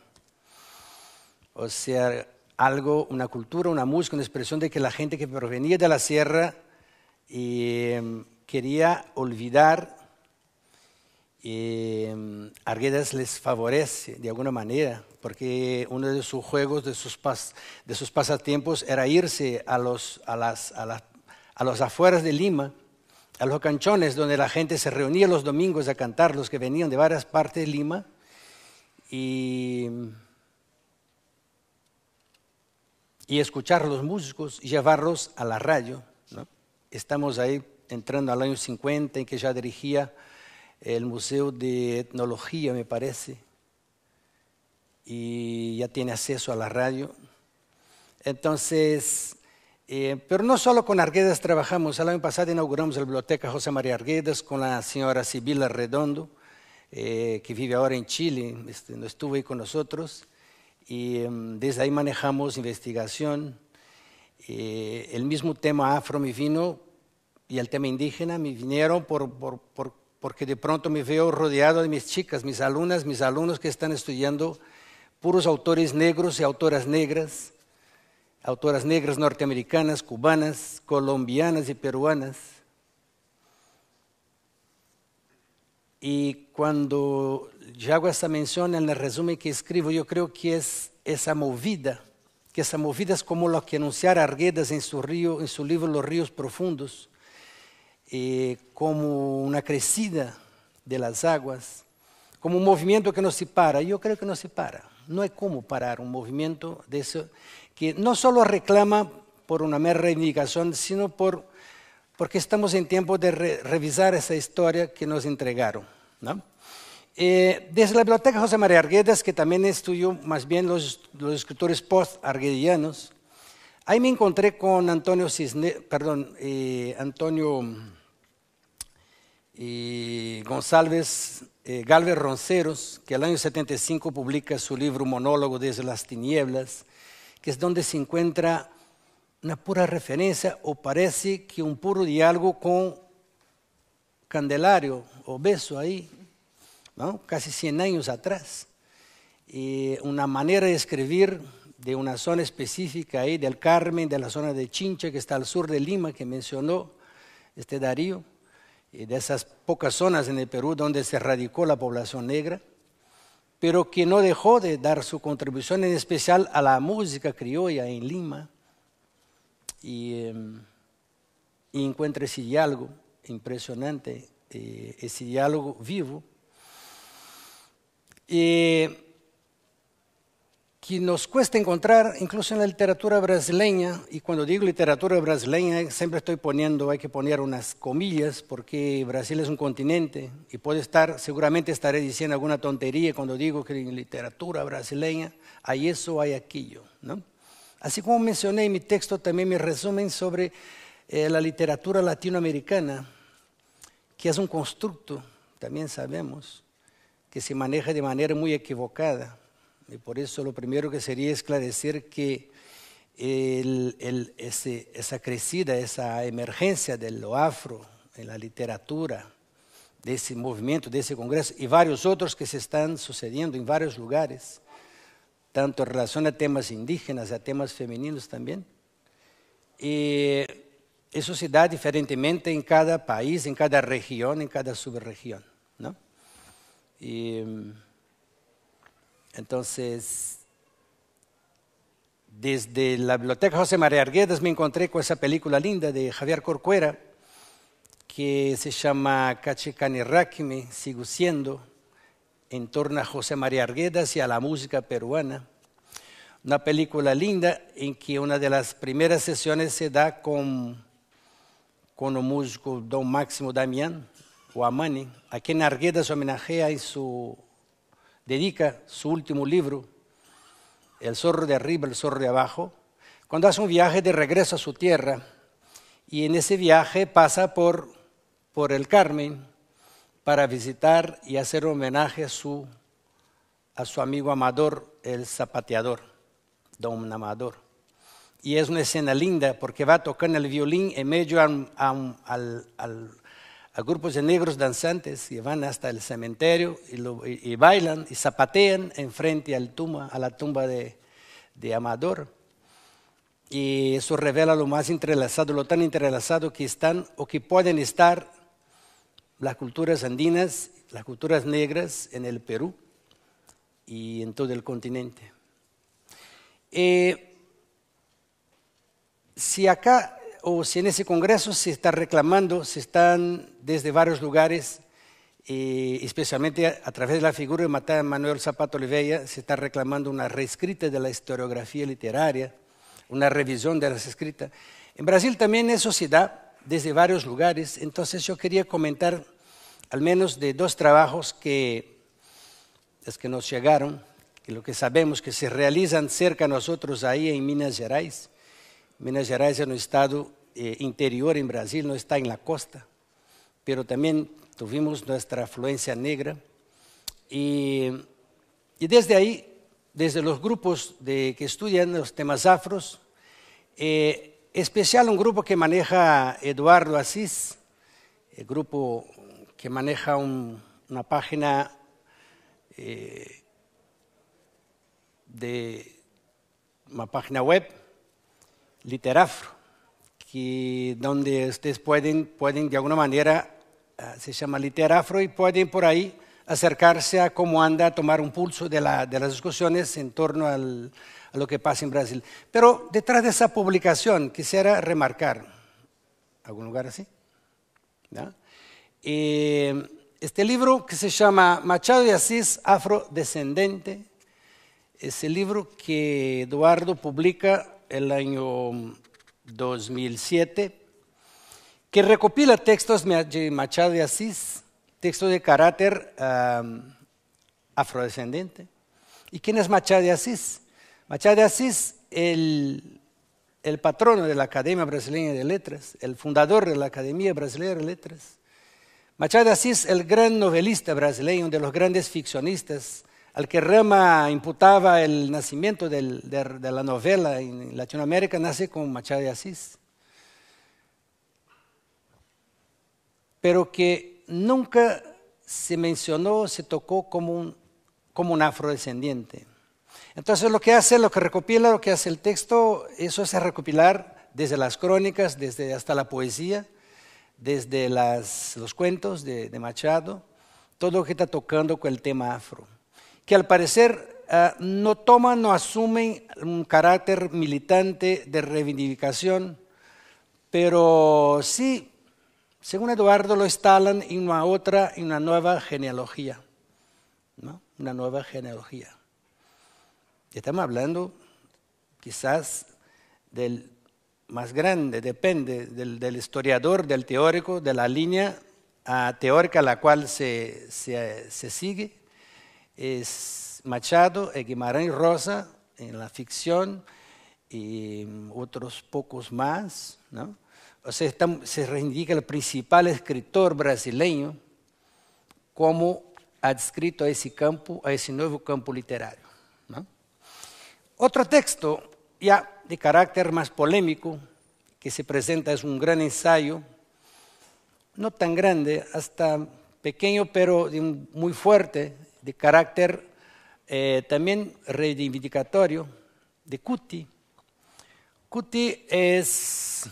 O sea, algo, una cultura, una música, una expresión de que la gente que provenía de la sierra em, quería olvidar, em, Arguedas les favorece de alguna manera, porque uno de sus juegos, de sus, de sus pasatiempos, era irse a los, las, a, afueras de Lima, a los canchones donde la gente se reunía los domingos a cantar, los que venían de varias partes de Lima, y, escuchar los músicos y llevarlos a la radio. Estamos ahí entrando al año 50, en que ya dirigía el Museo de Etnología, me parece, y ya tiene acceso a la radio. Entonces, eh, pero no solo con Arguedas trabajamos, el año pasado inauguramos la biblioteca José María Arguedas con la señora Sibila Redondo, eh, que vive ahora en Chile, este, no estuvo ahí con nosotros, y em, desde ahí manejamos investigación. Eh, el mismo tema afro me y el tema indígena me vinieron porque de pronto me veo rodeado de mis chicas, mis alumnas, mis alumnos que están estudiando puros autores negros y autoras negras, autoras negras norteamericanas, cubanas, colombianas y peruanas. Y cuando yo hago esta mención en el resumen que escribo, yo creo que es esa movida, que esa movida es como lo que anunciara Arguedas en su libro Los Ríos Profundos, eh, como una crecida de las aguas, como un movimiento que nos separa. Yo creo que no se para, No hay como parar un movimiento de eso que no solo reclama por una mera reivindicación, sino por, porque estamos en tiempo de revisar esa historia que nos entregaron. Eh, desde la Biblioteca José María Arguedas, que también estudió más bien los, escritores post-arguedianos, ahí me encontré con Antonio Cisne, perdón, eh, Antonio y González eh, Galvez Ronceros, que al año 75 publica su libro Monólogo desde las tinieblas, que es donde se encuentra una pura referencia o parece que un puro diálogo con Candelario, Beso, ahí, casi 100 años atrás. Y una manera de escribir de una zona específica ahí, del Carmen, de la zona de Chincha, que está al sur de Lima, que mencionó este Darío eh, de esas pocas zonas en el Perú donde se radicó la población negra, pero que no dejó de dar su contribución en especial a la música criolla en Lima. Y, em, encuentra ese diálogo impresionante, eh, ese diálogo vivo. Eh, que nos cuesta encontrar incluso en la literatura brasileña, y cuando digo literatura brasileña siempre estoy poniendo, hay que poner unas comillas, porque Brasil es un continente, y puede estar, seguramente estaré diciendo alguna tontería cuando digo que en literatura brasileña hay eso, hay aquello. Así como mencioné en mi texto también mi resumen sobre eh, la literatura latinoamericana, que es un constructo, también sabemos, que se maneja de manera muy equivocada y por eso lo primero que sería esclarecer que esa crecida, esa emergencia del lo afro en la literatura, de ese movimiento, de ese congreso y varios otros que se están sucediendo en varios lugares, tanto en relación a temas indígenas, a temas femeninos también. Y eso se da diferentemente en cada país, en cada región, en cada subregión. Y, entonces, desde la biblioteca José María Arguedas me encontré con esa película linda de Javier Corcuera, que se llama Ráqueme, sigo siendo, en torno a José María Arguedas y a la música peruana. Una película linda en que una de las primeras sesiones se da con, con el músico don Máximo Damián, o Amani, a quien Arguedas homenajea en su dedica su último libro, El zorro de arriba, el zorro de abajo, cuando hace un viaje de regreso a su tierra y en ese viaje pasa por, por el Carmen para visitar y hacer homenaje a su, a su amigo Amador, el zapateador, don Amador. Y es una escena linda porque va a tocando el violín en medio al a grupos de negros danzantes que van hasta el cementerio y, bailan y zapatean enfrente al a la tumba de, Amador. Y eso revela lo más entrelazado, lo tan entrelazado que están o que pueden estar las culturas andinas, las culturas negras en el Perú y en todo el continente. Eh, si acá o si en ese Congreso se está reclamando, se están desde varios lugares, y especialmente a, través de la figura de Manuel Zapato Oliveira, se está reclamando una reescrita de la historiografía literaria, una revisión de las escritas. En Brasil también eso se da desde varios lugares, entonces yo quería comentar al menos de dos trabajos que, que nos llegaron, que lo que sabemos que se realizan cerca de nosotros ahí en Minas Gerais Minas Gerais es un estado eh, interior en Brasil, no está en la costa, pero también tuvimos nuestra afluencia negra. Y desde ahí, desde los grupos que estudian los temas afros, eh, especial un grupo que maneja Eduardo Assis, el grupo que maneja una página eh, de una página web Literafro, que donde ustedes pueden, pueden de alguna manera, ah, se llama Literafro y pueden por ahí acercarse a cómo anda, tomar un pulso de, las discusiones en torno a lo que pasa en Brasil. Pero detrás de esa publicación quisiera remarcar, ¿algún lugar así? Eh, este libro que se llama Machado de Asís, Afrodescendente, es el libro que Eduardo publica el año 2007, que recopila textos de Machado de Asís, textos de carácter afrodescendente. ¿Y quién es Machado de Asís? Machado de Asís, el, el patrono de la Academia Brasileña de Letras, el fundador de la Academia Brasileña de Letras. Machado de Asís, el gran novelista brasileño, uno de los grandes ficcionistas, al que Rama imputaba el nacimiento de, la novela en Latinoamérica, nace con Machado de Asís. Pero que nunca se mencionó, se tocó como un, afrodescendiente. Entonces lo que hace, lo que recopila, lo que hace el texto, eso es recopilar desde las crónicas, desde hasta la poesía, desde los cuentos de Machado, todo lo que está tocando con el tema afro que al parecer ah, no toman, no asumen un carácter militante de reivindicación, pero sí, según Eduardo, lo instalan en una otra, en una nueva genealogía. ¿no? Una nueva genealogía. Estamos hablando quizás del más grande, depende del, historiador, del teórico, de la línea ah, teórica a la cual se sigue es Machado, Guimarães Rosa en la ficción y otros pocos más. O sea, se reivindica el principal escritor brasileño como adscrito a ese campo, a ese nuevo campo literario. Otro texto ya de carácter más polémico que se presenta es un gran ensayo, no tan grande, hasta pequeño, pero muy fuerte, de carácter eh, también reivindicatorio de CUTI. CUTI es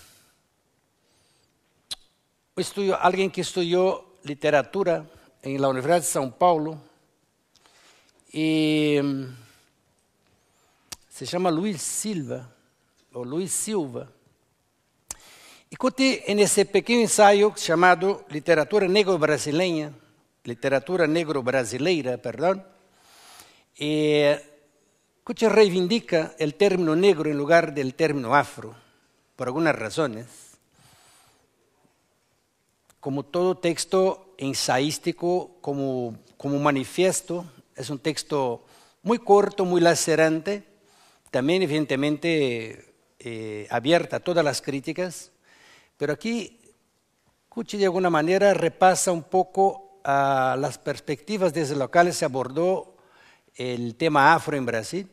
estudio, alguien que estudió literatura en la Universidad de São Paulo y mm, se llama Luis Silva o Luis Silva. Y CUTI en ese pequeño ensayo llamado Literatura Negro-Brasileña literatura negro-brasileira, perdón, eh, reivindica el término negro en lugar del término afro, por algunas razones. Como todo texto ensaístico, como, como manifiesto, es un texto muy corto, muy lacerante, también evidentemente eh, abierta a todas las críticas, pero aquí Cuchi de alguna manera repasa un poco a las perspectivas desde las cuales se abordó el tema afro en Brasil.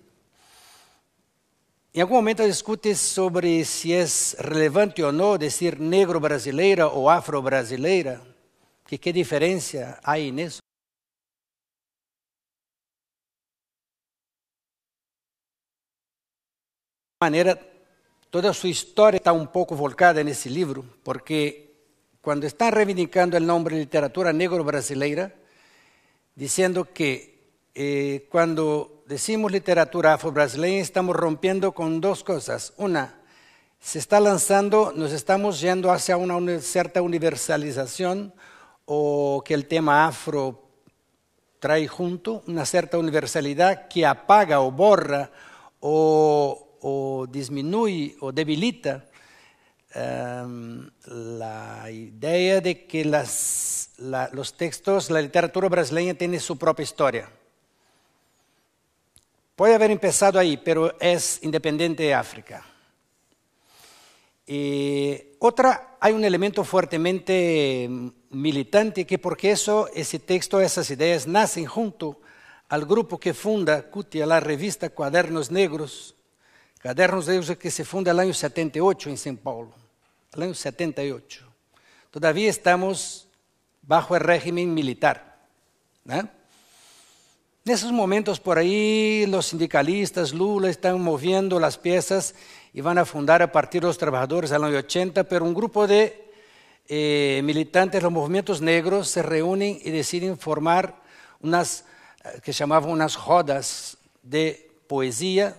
Em algum momento discute sobre se é relevante ou não dizer negro brasileira ou afro brasileira, que que diferença há nisso? De maneira, toda a sua história está um pouco volcada nesse livro, porque cuando están reivindicando el nombre literatura negro-brasileira, diciendo que eh, cuando decimos literatura afro-brasileña estamos rompiendo con dos cosas. Una, se está lanzando, nos estamos yendo hacia una, cierta universalización o que el tema afro trae junto una cierta universalidad que apaga o borra o disminuye o debilita Em, la idea de que los textos, la literatura brasileña tiene su propia historia. Puede haber empezado ahí, pero es independiente de África. otra, hay un elemento fuertemente militante que porque eso, ese texto, esas ideas nacen junto al grupo que funda CUTIA, la revista Cuadernos Negros, Cuadernos Negros que se funda el año 78 en São Paulo el año 78. Todavía estamos bajo el régimen militar. En esos momentos por ahí los sindicalistas, Lula, están moviendo las piezas y van a fundar a partir de los trabajadores al año 80, pero un grupo de eh, militantes, los movimientos negros, se reúnen y deciden formar unas eh, que llamaban unas rodas de poesía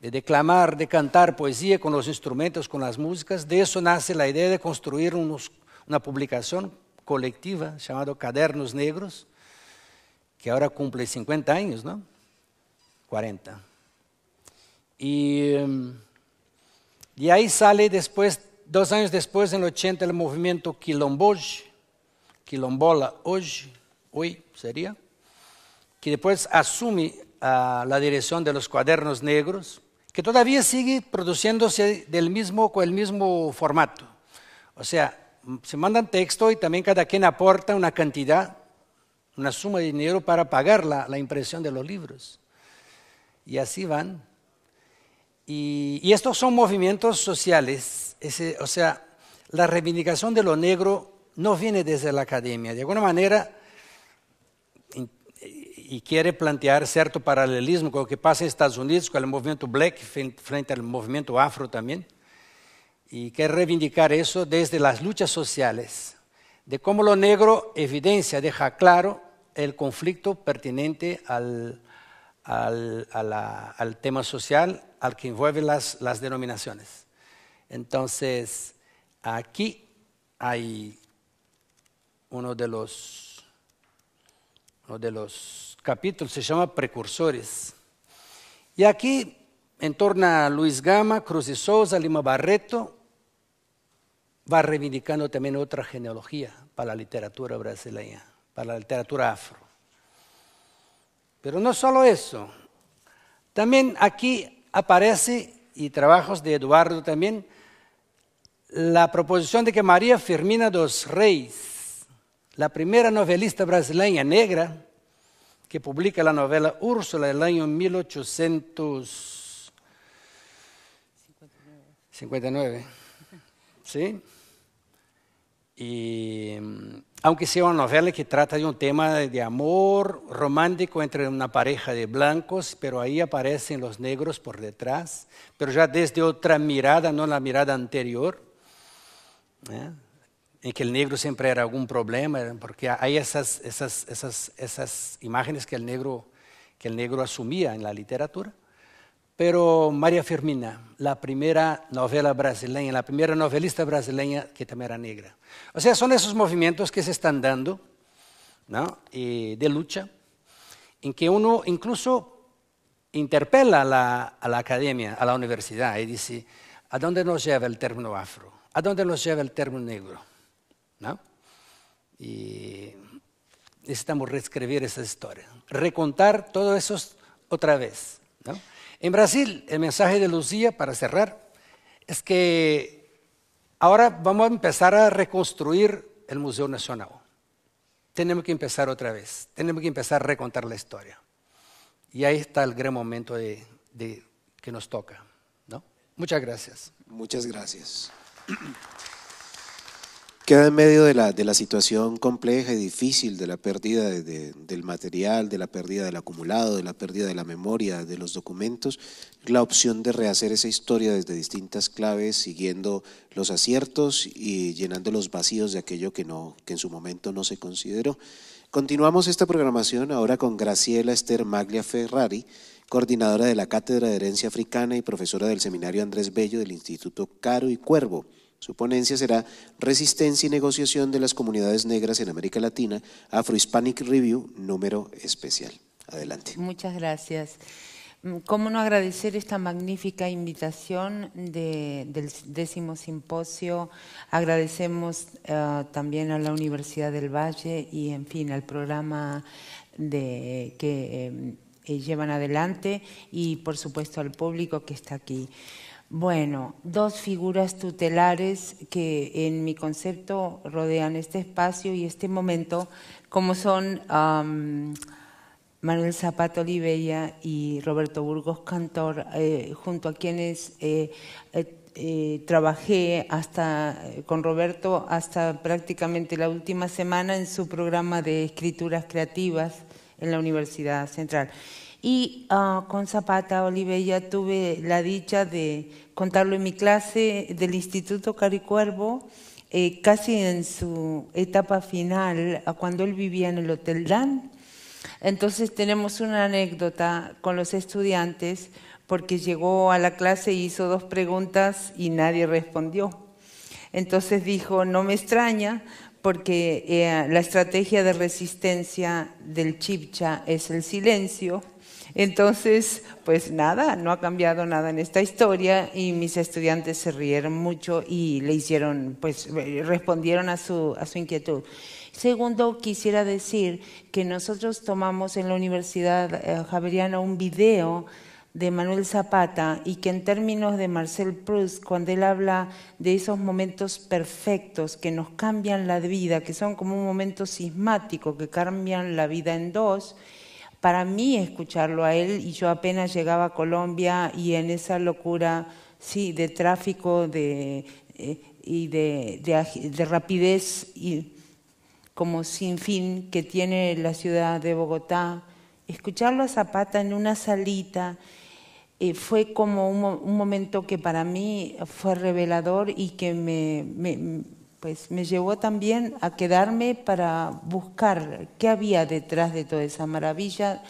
de declamar, de cantar poesía con los instrumentos, con las músicas. De eso nace la idea de construir una publicación colectiva llamada Cadernos Negros, que ahora cumple 50 años, ¿no? 40. Y, em, ahí sale después, dos años después, en el 80, el movimiento Quilomboj, Quilombola hoy, hoy sería, que después asume ah, la dirección de los Cuadernos Negros que todavía sigue produciéndose del mismo, con el mismo formato. O sea, se mandan texto y también cada quien aporta una cantidad, una suma de dinero para pagar la, la impresión de los libros. Y así van. Y, estos son movimientos sociales, o sea, la reivindicación de lo negro no viene desde la academia. De alguna manera, y quiere plantear cierto paralelismo con lo que pasa en Estados Unidos, con el movimiento black frente al movimiento afro también, y quiere reivindicar eso desde las luchas sociales, de cómo lo negro evidencia, deja claro el conflicto pertinente al, tema social al que envuelven las, denominaciones. Entonces, aquí hay uno de los uno de los capítulo se llama Precursores. Y aquí, en torno a Luis Gama, Cruz de Souza, Lima Barreto, va reivindicando también otra genealogía para la literatura brasileña, para la literatura afro. Pero no solo eso, también aquí aparece, y trabajos de Eduardo también, la proposición de que María Firmina dos Reis, la primera novelista brasileña negra, que publica la novela Úrsula el año 1859. ¿Sí? Y mm, aunque sea una novela que trata de un tema de amor romántico entre una pareja de blancos, pero ahí aparecen los negros por detrás, pero ya desde otra mirada, no la mirada anterior. ¿eh? y que el negro siempre era algún problema, eh, porque hay esas, imágenes que el, negro, asumía en la literatura. Pero María Firmina, la primera novela brasileña, la primera novelista brasileña que también era negra. O sea, son esos movimientos que se están dando ¿no? de lucha, en que uno incluso interpela a la, a la academia, a la universidad, y dice, ¿a dónde nos lleva el término afro? ¿A dónde nos lleva el término negro? ¿no? Y necesitamos reescribir esa historia, recontar todo eso otra vez. En Brasil, el mensaje de Lucía, para cerrar, es que ahora vamos a empezar a reconstruir el Museo Nacional. Tenemos que empezar otra vez, tenemos que empezar a recontar la historia. Y ahí está el gran momento que nos toca. ¿no? Muchas gracias. Muchas gracias queda en medio de la, situación compleja y difícil de la pérdida del material, de la pérdida del acumulado, de la pérdida de la memoria, de los documentos, la opción de rehacer esa historia desde distintas claves, siguiendo los aciertos y llenando los vacíos de aquello que, no, que en su momento no se consideró. Continuamos esta programación ahora con Graciela Esther Maglia Ferrari, coordinadora de la Cátedra de Herencia Africana y profesora del Seminario Andrés Bello del Instituto Caro y Cuervo. Su ponencia será Resistencia y negociación de las comunidades negras en América Latina, Afro-Hispanic Review, número especial. Adelante. Muchas gracias. Mm, ¿Cómo no agradecer esta magnífica invitación del décimo simposio? Agradecemos eh, también a la Universidad del Valle y, en fin, al programa que eh, eh, llevan adelante y, por supuesto, al público que está aquí. Bueno, dos figuras tutelares que en mi concepto rodean este espacio y este momento, como son Manuel Zapato Olivella y Roberto Burgos Cantor, eh, junto a quienes eh, eh, trabajé hasta con Roberto hasta prácticamente la última semana en su programa de escrituras creativas en la Universidad Central. Y ah, con Zapata Olivella tuve la dicha de contarlo en mi clase del Instituto Caricuervo, eh, casi en su etapa final, cuando él vivía en el Hotel Dan. Entonces tenemos una anécdota con los estudiantes porque llegó a la clase y hizo dos preguntas y nadie respondió. Entonces dijo, no me extraña porque eh, la estrategia de resistencia del chipcha es el silencio entonces, pues nada, no ha cambiado nada en esta historia y mis estudiantes se rieron mucho y le hicieron, pues eh, respondieron a su, a su inquietud. Segundo, quisiera decir que nosotros tomamos en la Universidad eh, Javeriana un video de Manuel Zapata y que en términos de Marcel Proust, cuando él habla de esos momentos perfectos que nos cambian la vida, que son como un momento sismático, que cambian la vida en dos, para mí escucharlo a él y yo apenas llegaba a Colombia y en esa locura, sí, de tráfico de, eh, y de, rapidez y como sin fin que tiene la ciudad de Bogotá, escucharlo a Zapata en una salita eh, fue como un, momento que para mí fue revelador y que me pues me llevó también a quedarme para buscar qué había detrás de toda esa maravilla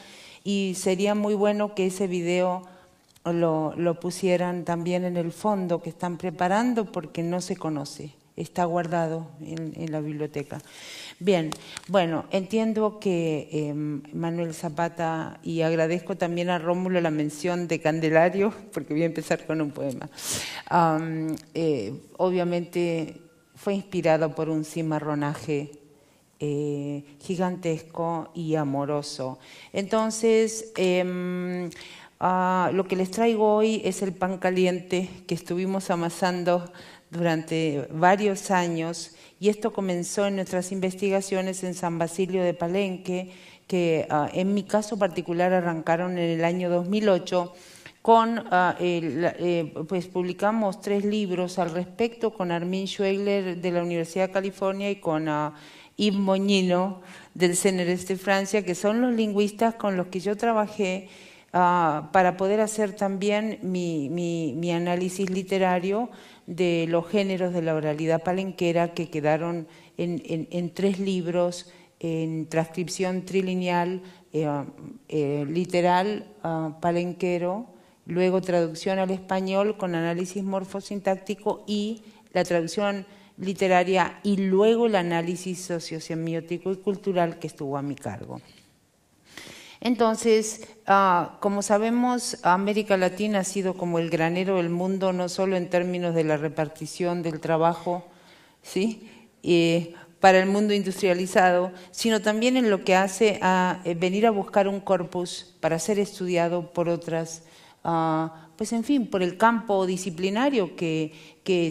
y sería muy bueno que ese video lo, lo pusieran también en el fondo que están preparando porque no se conoce, está guardado en, la biblioteca. Bien, bueno, entiendo que em, Manuel Zapata, y agradezco también a Rómulo la mención de Candelario, porque voy a empezar con un poema. Eh, obviamente fue inspirado por un cimarronaje eh, gigantesco y amoroso. Entonces, em, ah, lo que les traigo hoy es el pan caliente que estuvimos amasando durante varios años y esto comenzó en nuestras investigaciones en San Basilio de Palenque, que ah, en mi caso particular arrancaron en el año 2008 con, ah, eh, pues publicamos tres libros al respecto con Armin Schwegler de la Universidad de California y con ah, Yves Moñino del CNRS de este Francia, que son los lingüistas con los que yo trabajé ah, para poder hacer también mi, análisis literario de los géneros de la oralidad palenquera que quedaron en, tres libros en transcripción trilineal, eh, eh, literal, palenquero luego traducción al español con análisis morfosintáctico y la traducción literaria y luego el análisis sociosemiótico y cultural que estuvo a mi cargo. Entonces, ah, como sabemos, América Latina ha sido como el granero del mundo, no solo en términos de la repartición del trabajo eh, para el mundo industrializado, sino también en lo que hace a eh, venir a buscar un corpus para ser estudiado por otras Ah, pues en fin, por el campo disciplinario que,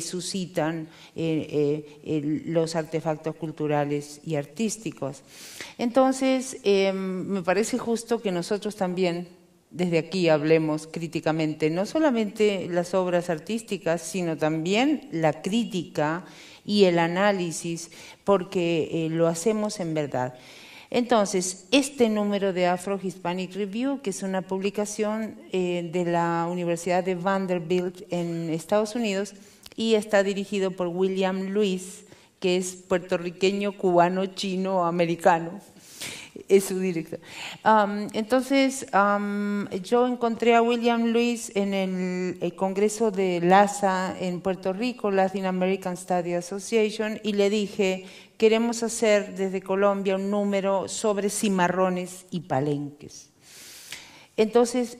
suscitan eh, eh, los artefactos culturales y artísticos. Entonces, em, me parece justo que nosotros también desde aquí hablemos críticamente, no solamente las obras artísticas, sino también la crítica y el análisis, porque eh, lo hacemos en verdad. Entonces, este número de Afro-Hispanic Review, que es una publicación eh, de la Universidad de Vanderbilt en Estados Unidos y está dirigido por William Luis, que es puertorriqueño, cubano, chino, americano. Es su director. entonces, yo encontré a William Luis en el, el Congreso de LASA en Puerto Rico, Latin American Study Association, y le dije, queremos hacer desde Colombia un número sobre cimarrones y palenques. Entonces,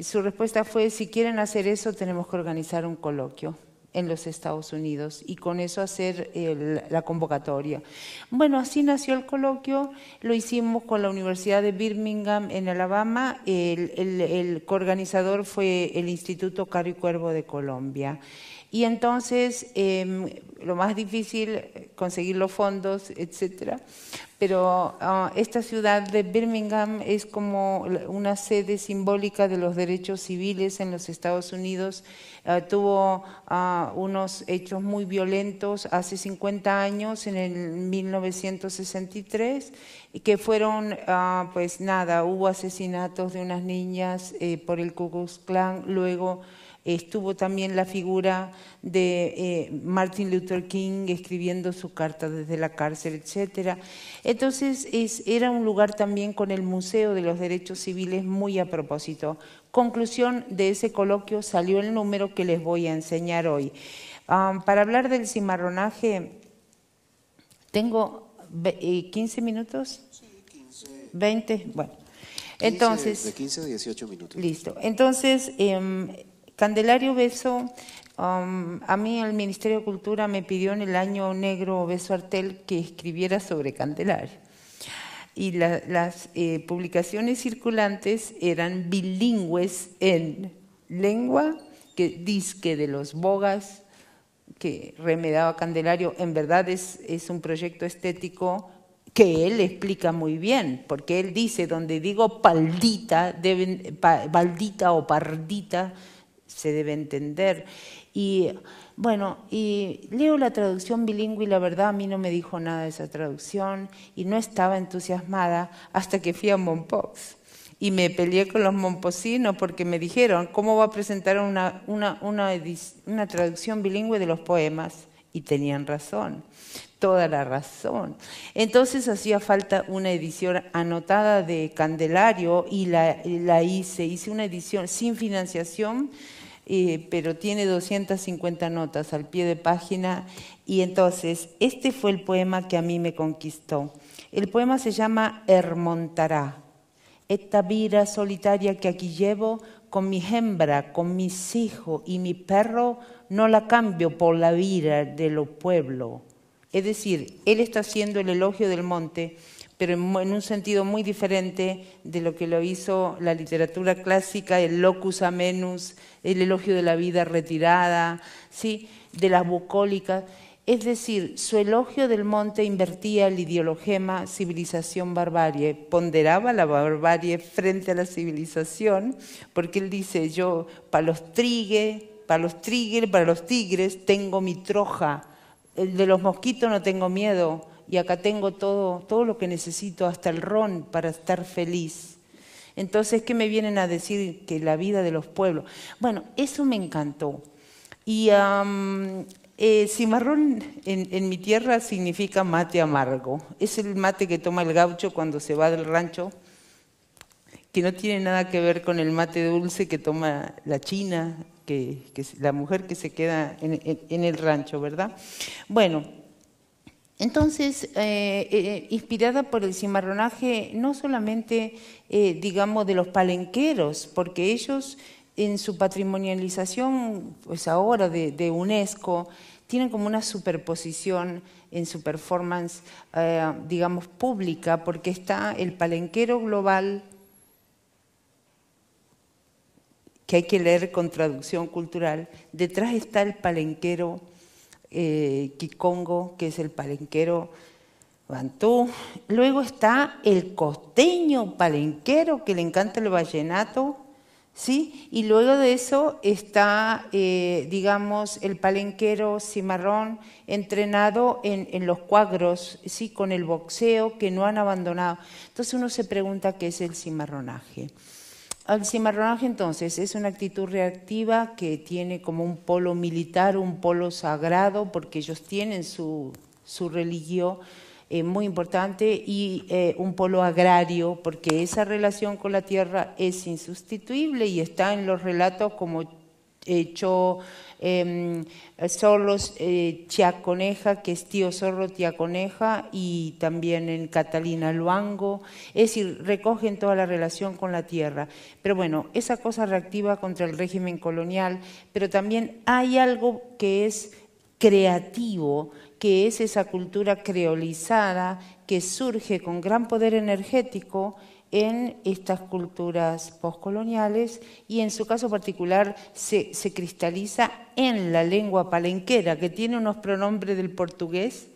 su respuesta fue, si quieren hacer eso, tenemos que organizar un coloquio en los Estados Unidos y con eso hacer la convocatoria. Bueno, así nació el coloquio, lo hicimos con la Universidad de Birmingham en Alabama, el, coorganizador fue el Instituto Caro y Cuervo de Colombia. Y entonces em, lo más difícil, eh, conseguir los fondos, etc. Pero ah, esta ciudad de Birmingham es como una sede simbólica de los derechos civiles en los Estados Unidos. Ah, tuvo ah, unos hechos muy violentos hace 50 años, en el 1963, que fueron, pues nada, hubo asesinatos de unas niñas eh, por el Ku Klux Klan, luego... Estuvo también la figura de eh, Martin Luther King escribiendo su carta desde la cárcel, etc. Entonces es, era un lugar también con el Museo de los Derechos Civiles muy a propósito. Conclusión de ese coloquio salió el número que les voy a enseñar hoy. Ah, para hablar del cimarronaje, tengo 15 eh, minutos. Sí, 15. 20, bueno. Entonces, 15 18 minutos. Listo. Entonces, em, Candelario Beso, um, a mí el Ministerio de Cultura me pidió en el año negro Beso Artel que escribiera sobre Candelario. Y las eh, publicaciones circulantes eran bilingües en lengua, que disque de los bogas, que remedaba Candelario, en verdad es, es un proyecto estético que él explica muy bien, porque él dice, donde digo paldita, baldita o pardita, se debe entender. Y bueno, y leo la traducción bilingüe y la verdad a mí no me dijo nada de esa traducción y no estaba entusiasmada hasta que fui a Monpox y me peleé con los momposinos porque me dijeron, ¿cómo va a presentar una, traducción bilingüe de los poemas? Y tenían razón, toda la razón. Entonces hacía falta una edición anotada de Candelario y la, la hice, hice una edición sin financiación eh, pero tiene 250 notas al pie de página. Y entonces, este fue el poema que a mí me conquistó. El poema se llama Hermontará. Esta vida solitaria que aquí llevo, con mi hembra, con mis hijos y mi perro, no la cambio por la vida de los pueblos. Es decir, él está haciendo el elogio del monte pero en, un sentido muy diferente de lo que lo hizo la literatura clásica, el locus amenus, el elogio de la vida retirada, ¿sí? de las bucólicas. Es decir, su elogio del monte invertía el ideologema civilización-barbarie, ponderaba la barbarie frente a la civilización, porque él dice, yo para los trigue, para los para los tigres tengo mi troja, el de los mosquitos no tengo miedo, y acá tengo todo, todo lo que necesito, hasta el ron para estar feliz. Entonces, ¿qué me vienen a decir que la vida de los pueblos? Bueno, eso me encantó. Y um, cimarrón en, mi tierra significa mate amargo. Es el mate que toma el gaucho cuando se va del rancho, que no tiene nada que ver con el mate dulce que toma la china, que, la mujer que se queda en el rancho, ¿verdad? Bueno, entonces, eh, eh, inspirada por el cimarronaje, no solamente, eh, digamos, de los palenqueros, porque ellos en su patrimonialización, pues ahora de, de UNESCO, tienen como una superposición en su performance, digamos, pública, porque está el palenquero global, que hay que leer con traducción cultural, detrás está el palenquero eh, Kikongo, que es el palenquero bantú. Luego está el costeño palenquero, que le encanta el vallenato, ¿sí? Y luego de eso está, eh, digamos, el palenquero cimarrón entrenado en, en, los cuadros, ¿sí? Con el boxeo que no han abandonado. Entonces uno se pregunta qué es el cimarronaje. El cimarronaje entonces es una actitud reactiva que tiene como un polo militar, un polo sagrado, porque ellos tienen su, su religión eh, muy importante, y eh, un polo agrario, porque esa relación con la tierra es insustituible y está en los relatos como hecho... Em, eh, Solos que es tío Zorro Coneja, y también en Catalina Luango, es decir, recogen toda la relación con la tierra. Pero bueno, esa cosa reactiva contra el régimen colonial, pero también hay algo que es creativo, que es esa cultura creolizada que surge con gran poder energético en estas culturas postcoloniales y en su caso particular se, cristaliza en la lengua palenquera, que tiene unos pronombres del portugués,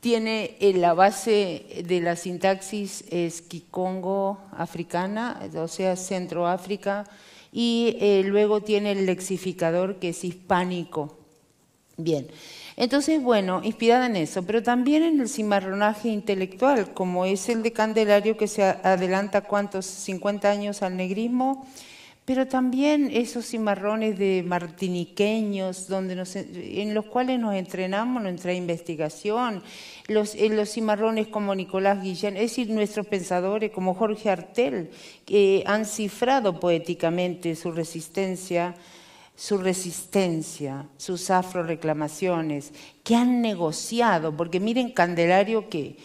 tiene en eh, la base de la sintaxis es kikongo africana, o sea, centro África y eh, luego tiene el lexificador que es hispánico. Bien. Entonces, bueno, inspirada en eso, pero también en el cimarronaje intelectual, como es el de Candelario que se adelanta cuántos 50 años al negrismo, pero también esos cimarrones de martiniqueños, donde en los cuales nos entrenamos nuestra investigación, los, eh, los cimarrones como Nicolás Guillén, es decir, nuestros pensadores como Jorge Artel, que han cifrado poéticamente su resistencia su resistencia, sus afro reclamaciones, que han negociado, porque miren Candelario que,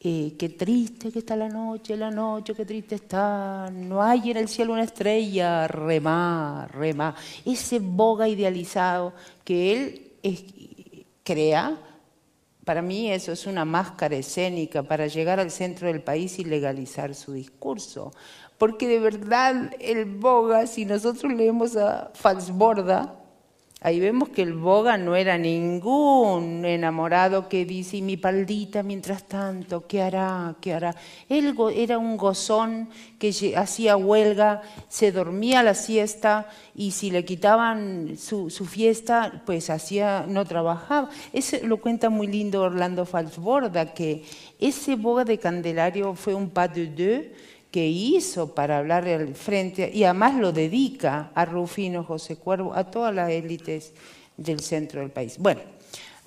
eh, qué triste que está la noche, la noche, qué triste está, no hay en el cielo una estrella, rema rema Ese boga idealizado que él crea, para mí eso es una máscara escénica para llegar al centro del país y legalizar su discurso porque de verdad el boga, si nosotros leemos a Falsborda, ahí vemos que el boga no era ningún enamorado que dice, y mi paldita mientras tanto, ¿qué hará? ¿Qué hará? Él era un gozón que hacía huelga, se dormía la siesta y si le quitaban su, fiesta, pues hacía, no trabajaba. Eso lo cuenta muy lindo Orlando Falsborda, que ese boga de Candelario fue un pas de deux que hizo para hablarle al frente, y además lo dedica a Rufino José Cuervo, a todas las élites del centro del país. Bueno,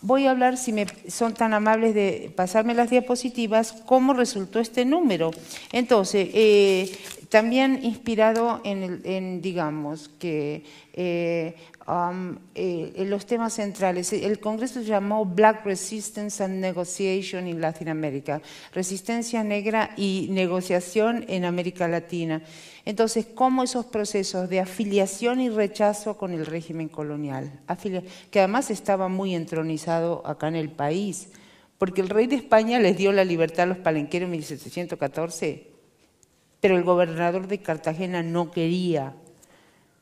voy a hablar, si me son tan amables de pasarme las diapositivas, cómo resultó este número. Entonces, eh, también inspirado en, en digamos, que eh, um, eh, en los temas centrales. El Congreso llamó Black Resistance and Negotiation in Latin America, resistencia negra y negociación en América Latina. Entonces, cómo esos procesos de afiliación y rechazo con el régimen colonial, que además estaba muy entronizado acá en el país, porque el rey de España les dio la libertad a los palenqueros en 1714 pero el gobernador de Cartagena no quería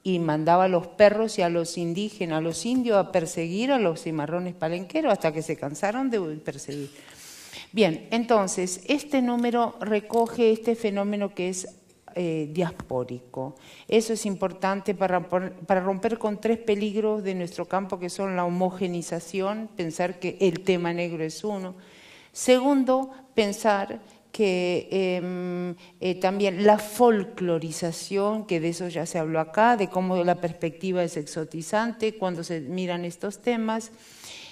y mandaba a los perros y a los indígenas, a los indios, a perseguir a los cimarrones palenqueros hasta que se cansaron de perseguir. Bien, entonces, este número recoge este fenómeno que es eh, diaspórico. Eso es importante para, para, romper con tres peligros de nuestro campo, que son la homogenización, pensar que el tema negro es uno. Segundo, pensar que em, eh, también la folclorización, que de eso ya se habló acá, de cómo la perspectiva es exotizante cuando se miran estos temas,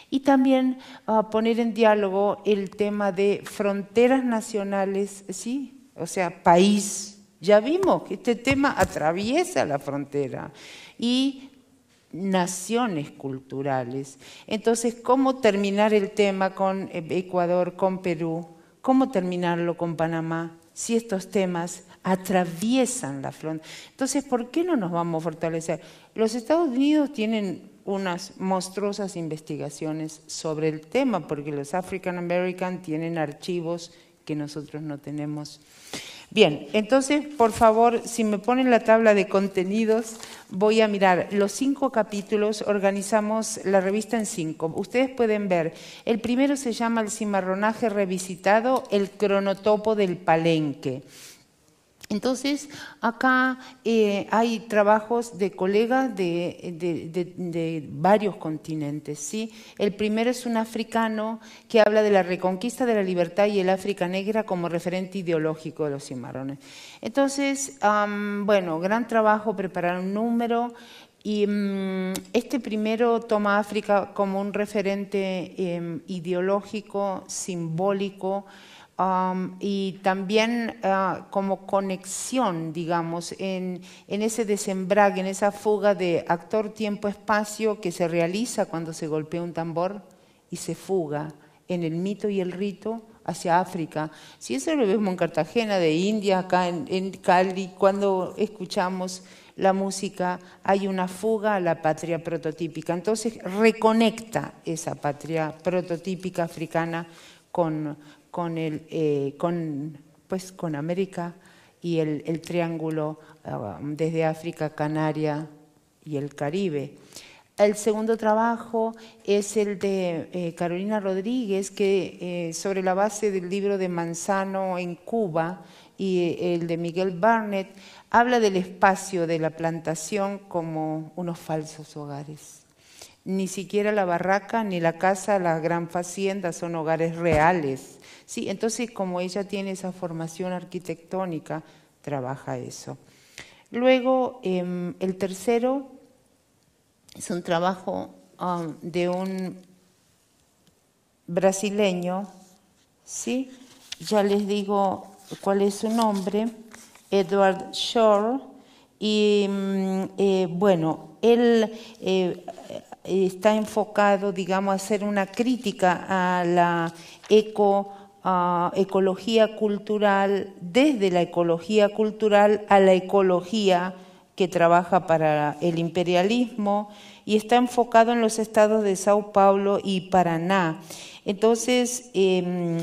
y también ah, poner en diálogo el tema de fronteras nacionales, sí, o sea, país. Ya vimos que este tema atraviesa la frontera y naciones culturales. Entonces, ¿cómo terminar el tema con eh, Ecuador, con Perú, cómo terminarlo con Panamá si estos temas atraviesan la frontera. Entonces, ¿por qué no nos vamos a fortalecer? Los Estados Unidos tienen unas monstruosas investigaciones sobre el tema, porque los African American tienen archivos que nosotros no tenemos. Bien, entonces, por favor, si me ponen la tabla de contenidos, voy a mirar los cinco capítulos, organizamos la revista en cinco. Ustedes pueden ver, el primero se llama El cimarronaje revisitado, el cronotopo del palenque. Entonces, acá eh, hay trabajos de colegas de, varios continentes. ¿sí? El primero es un africano que habla de la reconquista de la libertad y el África negra como referente ideológico de los cimarrones. Entonces, bueno, gran trabajo, preparar un número. Y mm, este primero toma África como un referente em, ideológico, simbólico, Um, y también uh, como conexión, digamos, en, ese desembrague, en esa fuga de actor, tiempo, espacio que se realiza cuando se golpea un tambor y se fuga en el mito y el rito hacia África. Si eso lo vemos en Cartagena, de India, acá en Cali, cuando escuchamos la música, hay una fuga a la patria prototípica. Entonces reconecta esa patria prototípica africana con, eh, con, pues, con América y el, triángulo um, desde África, Canaria y el Caribe. El segundo trabajo es el de eh, Carolina Rodríguez, que eh, sobre la base del libro de Manzano en Cuba y el de Miguel Barnett, habla del espacio de la plantación como unos falsos hogares. Ni siquiera la barraca ni la casa, la gran facienda son hogares reales entonces como ella tiene esa formación arquitectónica, trabaja eso. Luego, em, el tercero es un trabajo um, de un brasileño, ¿sí? Ya les digo cuál es su nombre, Edward Shore, y mm, eh, bueno, él eh, está enfocado, digamos, a hacer una crítica a la eco ecología cultural, desde la ecología cultural a la ecología que trabaja para el imperialismo y está enfocado en los estados de Sao Paulo y Paraná. Entonces, em,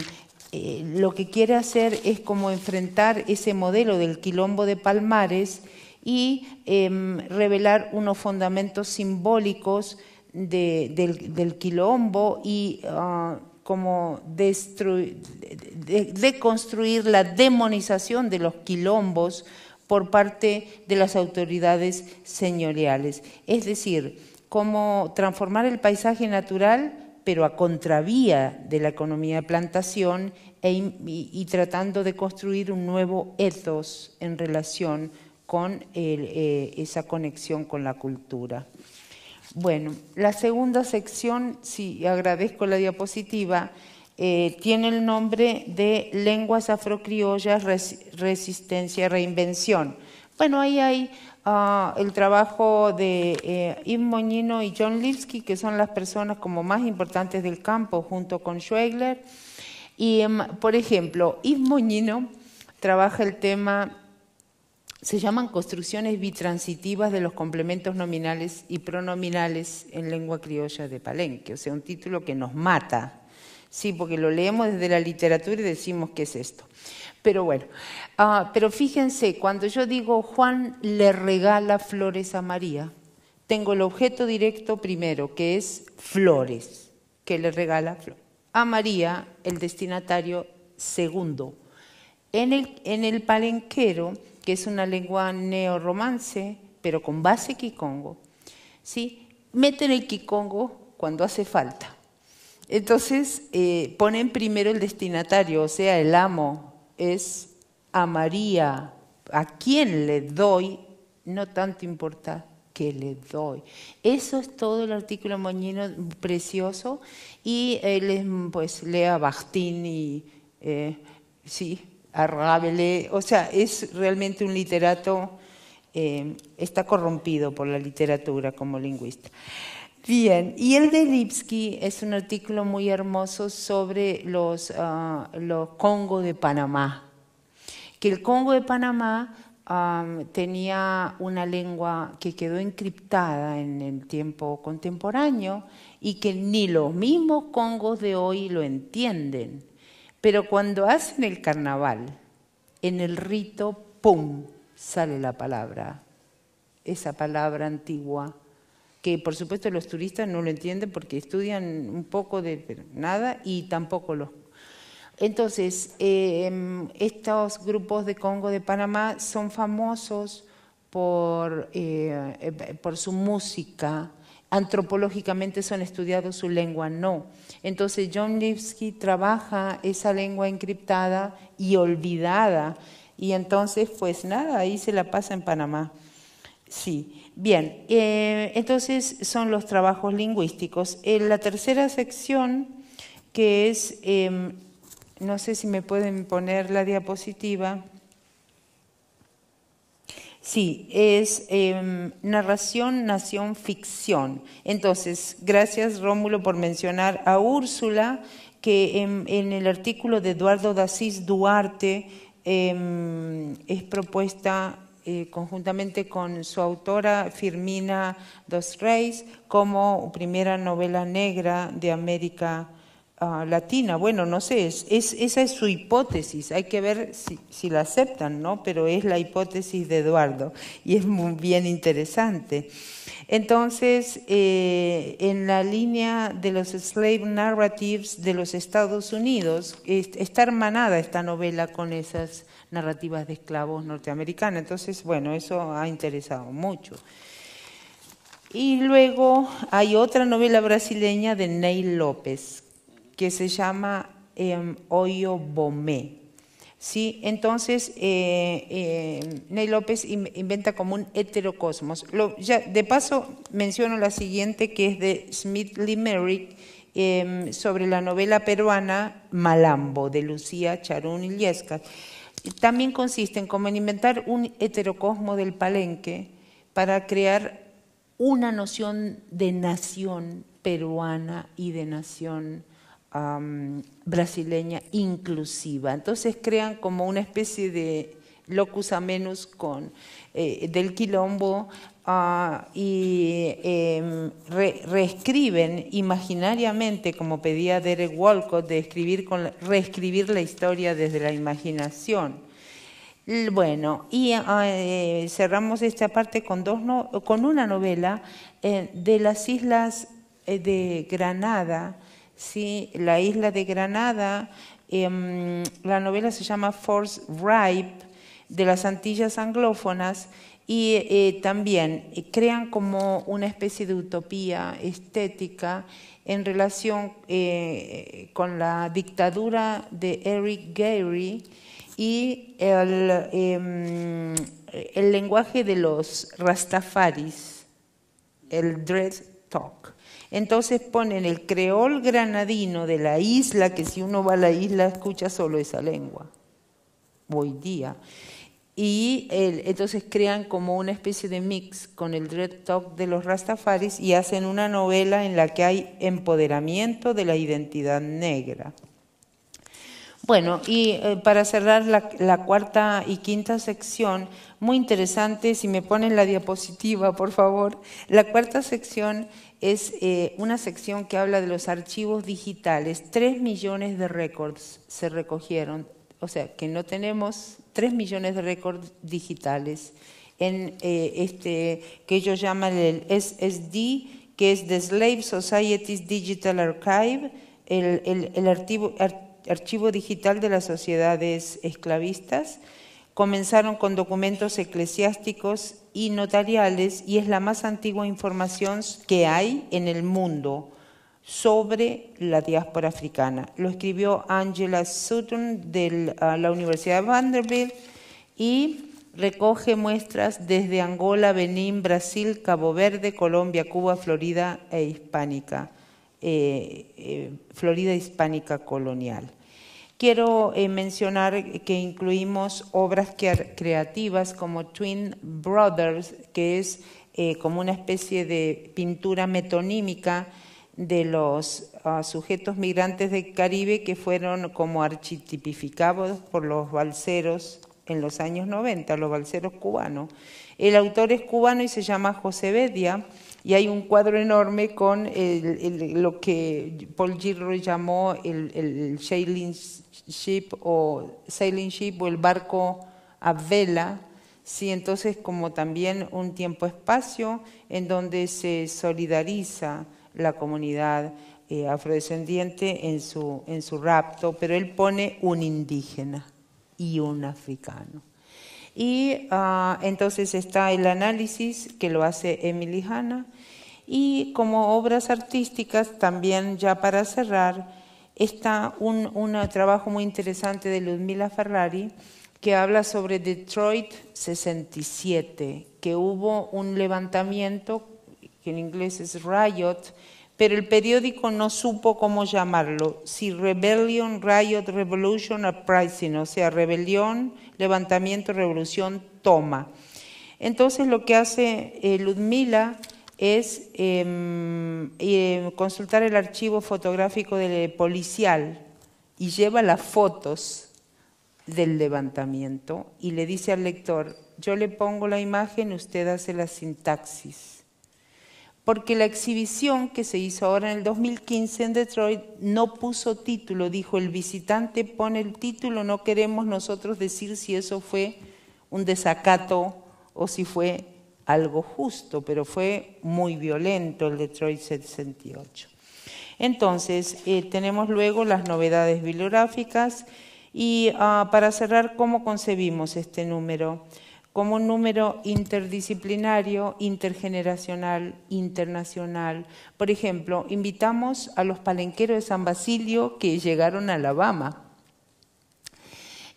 eh, lo que quiere hacer es como enfrentar ese modelo del quilombo de Palmares y em, revelar unos fundamentos simbólicos del, quilombo y ah, como deconstruir la demonización de los quilombos por parte de las autoridades señoriales. Es decir, cómo transformar el paisaje natural, pero a contravía de la economía de plantación e, y, tratando de construir un nuevo ethos en relación con eh, esa conexión con la cultura. Bueno, la segunda sección, si agradezco la diapositiva, eh, tiene el nombre de Lenguas Afrocriollas, Resistencia Resistencia, Reinvención. Bueno, ahí hay ah, el trabajo de eh, Yves Moñino y John Lipsky, que son las personas como más importantes del campo, junto con Schwegler. Y, em, por ejemplo, Yves Moñino trabaja el tema se llaman construcciones bitransitivas de los complementos nominales y pronominales en lengua criolla de Palenque, o sea, un título que nos mata. Sí, porque lo leemos desde la literatura y decimos qué es esto. Pero bueno, ah, pero fíjense, cuando yo digo Juan le regala flores a María, tengo el objeto directo primero, que es flores, que le regala flores. A María, el destinatario segundo. en el palenquero, que es una lengua neorromance, pero con base kikongo. ¿sí? Meten el kikongo cuando hace falta. Entonces eh, ponen primero el destinatario, o sea, el amo, es a María, a quien le doy, no tanto importa que le doy. Eso es todo el artículo moñino precioso y él eh, pues lea Bastín y eh, sí, o sea, es realmente un literato, eh, está corrompido por la literatura como lingüista. Bien, y el de Lipsky es un artículo muy hermoso sobre los, ah, los Congo de Panamá, que el Congo de Panamá ah, tenía una lengua que quedó encriptada en el tiempo contemporáneo y que ni los mismos congos de hoy lo entienden. Pero cuando hacen el carnaval, en el rito, ¡pum!, sale la palabra, esa palabra antigua, que por supuesto los turistas no lo entienden porque estudian un poco de nada y tampoco los... Entonces, em, estos grupos de Congo de Panamá son famosos por, eh, eh, por su música, antropológicamente son estudiados, su lengua no. Entonces John Lipsky trabaja esa lengua encriptada y olvidada. Y entonces, pues nada, ahí se la pasa en Panamá. Sí, bien, eh, entonces son los trabajos lingüísticos. En eh, la tercera sección, que es, em, no sé si me pueden poner la diapositiva. Sí, es em, narración, nación, ficción. Entonces, gracias Rómulo por mencionar a Úrsula, que en, el artículo de Eduardo Dacís Duarte em, es propuesta eh, conjuntamente con su autora Firmina Dos Reis como primera novela negra de América Ah, latina. Bueno, no sé, esa es su hipótesis. Hay que ver si, la aceptan, ¿no? Pero es la hipótesis de Eduardo y es muy bien interesante. Entonces, eh, en la línea de los slave narratives de los Estados Unidos, está hermanada esta novela con esas narrativas de esclavos norteamericanas. Entonces, bueno, eso ha interesado mucho. Y luego hay otra novela brasileña de Neil López, que se llama em, Oyo Hoyo Bomé. ¿Sí? Entonces, eh, eh, Ney López inventa como un heterocosmos. de paso, menciono la siguiente, que es de Smith Lee Merrick, em, sobre la novela peruana Malambo, de Lucía Charún Illescas. También en como en inventar un heterocosmo del palenque para crear una noción de nación peruana y de nación brasileña inclusiva. Entonces crean como una especie de locus amenus con, eh, del quilombo ah, y em, reescriben imaginariamente, como pedía Derek Walcott, de escribir con, reescribir la historia desde la imaginación. Bueno, y ah, eh, cerramos esta parte con, dos con una novela eh, de las islas de Granada, ¿sí? La isla de Granada, em, la novela se llama Force Ripe, de las Antillas anglófonas, y eh, también eh, crean como una especie de utopía estética en relación eh, con la dictadura de Eric Gary y el, em, el lenguaje de los rastafaris, el dread talk. Entonces ponen el creol granadino de la isla, que si uno va a la isla escucha solo esa lengua, hoy día. Y entonces crean como una especie de mix con el Dread Talk de los Rastafaris y hacen una novela en la que hay empoderamiento de la identidad negra. Bueno, y eh, para cerrar la, la, cuarta y quinta sección, muy interesante, si me ponen la diapositiva, por favor, la cuarta sección es eh, una sección que habla de los archivos digitales. Tres millones de récords se recogieron, o sea que no tenemos tres millones de récords digitales en eh, este que ellos llaman el SSD, que es the Slave Society's Digital Archive, el, archivo, archivo digital de las sociedades esclavistas. Comenzaron con documentos eclesiásticos y notariales y es la más antigua información que hay en el mundo sobre la diáspora africana. Lo escribió Angela Sutton de la Universidad de Vanderbilt y recoge muestras desde Angola, Benín, Brasil, Cabo Verde, Colombia, Cuba, Florida e Hispánica, eh, eh, Florida Hispánica colonial. Quiero eh, mencionar que incluimos obras creativas como Twin Brothers, que es eh, como una especie de pintura metonímica de los ah, sujetos migrantes del Caribe que fueron como architipificados por los balseros en los años 90, los balseros cubanos. El autor es cubano y se llama José Bedia y hay un cuadro enorme con lo que Paul Gilroy llamó el, sailing ship o sailing ship el barco a vela, sí, entonces como también un tiempo-espacio en donde se solidariza la comunidad eh, afrodescendiente en su, en su rapto, pero él pone un indígena y un africano. Y ah, entonces está el análisis que lo hace Emily Hanna. Y como obras artísticas, también ya para cerrar, está un, un, trabajo muy interesante de Ludmila Ferrari que habla sobre Detroit 67, que hubo un levantamiento, que en inglés es riot, pero el periódico no supo cómo llamarlo, si Rebellion, Riot, Revolution, Uprising, o sea, rebelión, levantamiento, revolución, toma. Entonces lo que hace eh, Ludmila es em, eh, consultar el archivo fotográfico del policial y lleva las fotos del levantamiento y le dice al lector, yo le pongo la imagen, usted hace la sintaxis porque la exhibición que se hizo ahora en el 2015 en Detroit no puso título, dijo el visitante pone el título, no queremos nosotros decir si eso fue un desacato o si fue algo justo, pero fue muy violento el Detroit 68. Entonces, eh, tenemos luego las novedades bibliográficas y ah, para cerrar, ¿cómo concebimos este número? como un número interdisciplinario, intergeneracional, internacional. Por ejemplo, invitamos a los palenqueros de San Basilio que llegaron a Alabama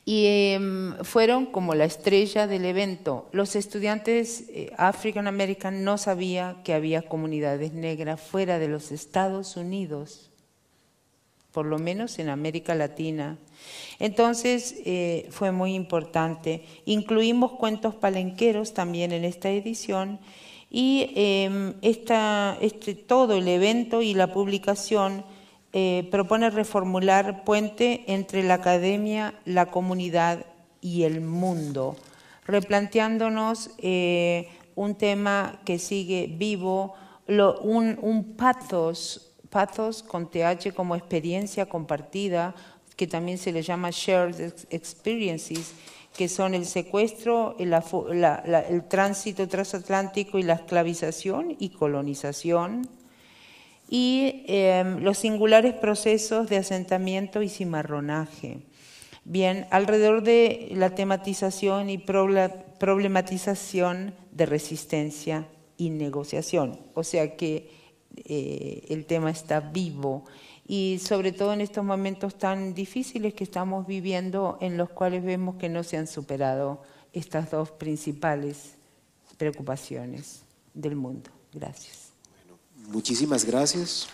y em, fueron como la estrella del evento. Los estudiantes eh, African American no sabían que había comunidades negras fuera de los Estados Unidos, por lo menos en América Latina. Entonces eh, fue muy importante. Incluimos cuentos palenqueros también en esta edición y em, este, todo el evento y la publicación eh, propone reformular puente entre la academia, la comunidad y el mundo, replanteándonos eh, un tema que sigue vivo, un, un pathos, pathos con TH como experiencia compartida, que también se le llama shared experiences, que son el secuestro, el, tránsito transatlántico y la esclavización y colonización, y em, los singulares procesos de asentamiento y cimarronaje. Bien, alrededor de la tematización y problematización de resistencia y negociación. O sea que eh, el tema está vivo y sobre todo en estos momentos tan difíciles que estamos viviendo en los cuales vemos que no se han superado estas dos principales preocupaciones del mundo. Gracias. muchísimas gracias.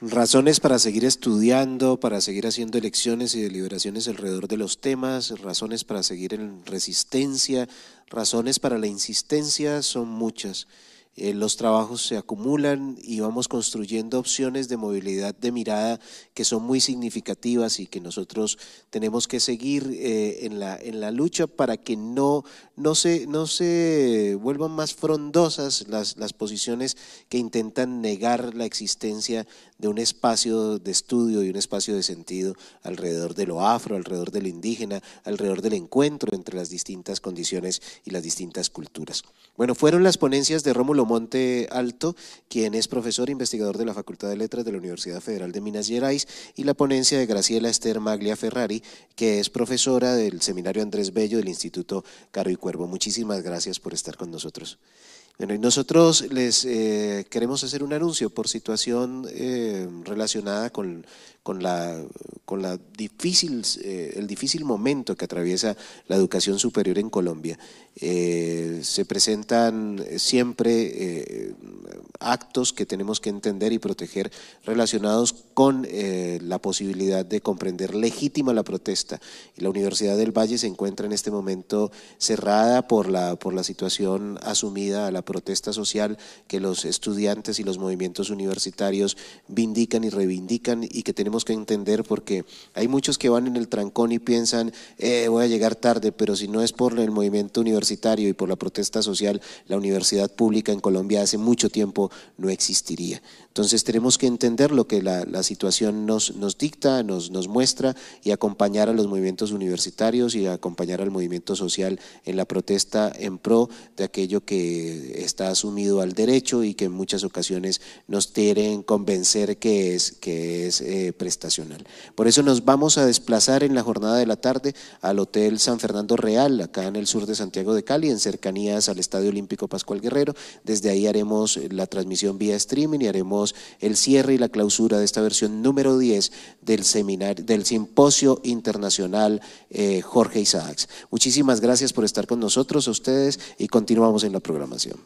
Razones para seguir estudiando, para seguir haciendo elecciones y deliberaciones alrededor de los temas, razones para seguir en resistencia, razones para la insistencia son muchas. Eh, los trabajos se acumulan y vamos construyendo opciones de movilidad de mirada que son muy significativas y que nosotros tenemos que seguir eh, en, la, en la lucha para que no no se, no se vuelvan más frondosas las, posiciones que intentan negar la existencia de un espacio de estudio y un espacio de sentido alrededor de lo afro, alrededor de lo indígena, alrededor del encuentro entre las distintas condiciones y las distintas culturas. Bueno, fueron las ponencias de Rómulo Monte Alto, quien es profesor e investigador de la Facultad de Letras de la Universidad Federal de Minas Gerais, y la ponencia de Graciela Esther Maglia Ferrari, que es profesora del Seminario Andrés Bello del Instituto Caro y Cuervo. Muchísimas gracias por estar con nosotros. Bueno, y nosotros les eh, queremos hacer un anuncio por situación eh, relacionada con, la, con la difícil, eh, el difícil momento que atraviesa la educación superior en Colombia. se presentan siempre actos que tenemos que entender y proteger relacionados con la posibilidad de comprender legítima la protesta. la Universidad del Valle se encuentra en este momento cerrada por la, por la situación asumida a la protesta social que los estudiantes y los movimientos universitarios vindican y reivindican y que tenemos que entender porque hay muchos que van en el trancón y piensan, eh, voy a llegar tarde, pero si no es por el movimiento universitario y por la protesta social, la universidad pública en Colombia hace mucho tiempo no existiría. Entonces tenemos que entender lo que la, situación nos, nos dicta, nos, nos muestra y acompañar a los movimientos universitarios y acompañar al movimiento social en la protesta en pro de aquello que está sumido al derecho y que en muchas ocasiones nos quieren convencer que es, que es eh, prestacional. Por eso nos vamos a desplazar en la jornada de la tarde al Hotel San Fernando Real, acá en el sur de Santiago de Cali, en cercanías al Estadio Olímpico Pascual Guerrero. Desde ahí haremos la transmisión vía streaming y haremos el cierre y la clausura de esta versión número 10 del seminario, del Simposio Internacional eh, Jorge Isaacs. Muchísimas gracias por estar con nosotros, a ustedes, y continuamos en la programación.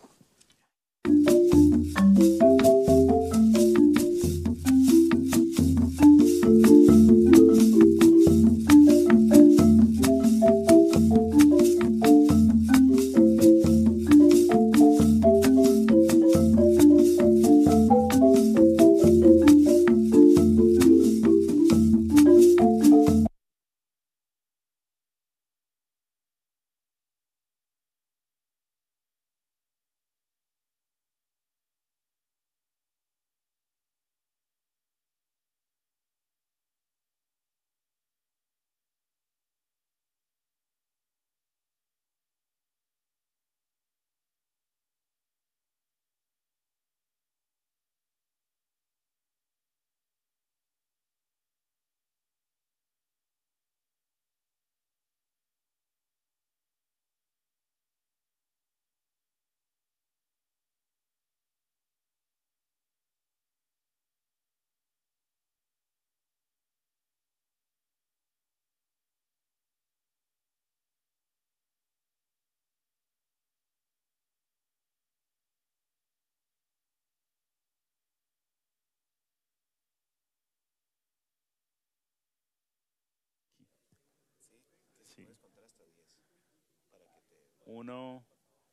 Uno,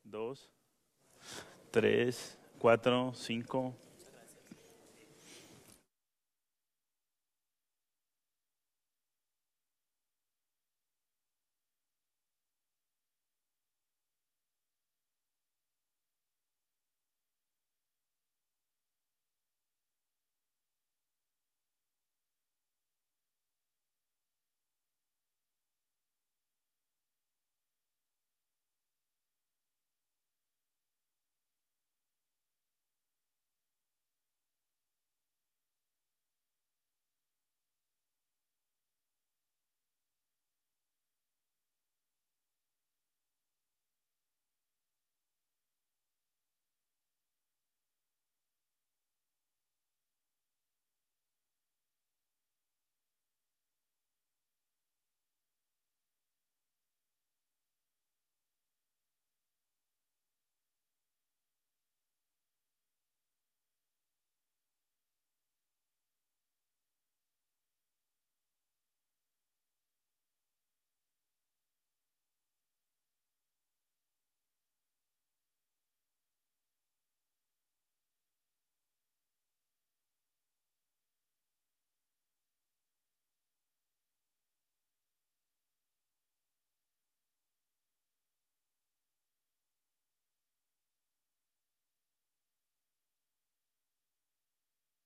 dos, tres, cuatro, cinco,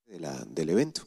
de la, del evento.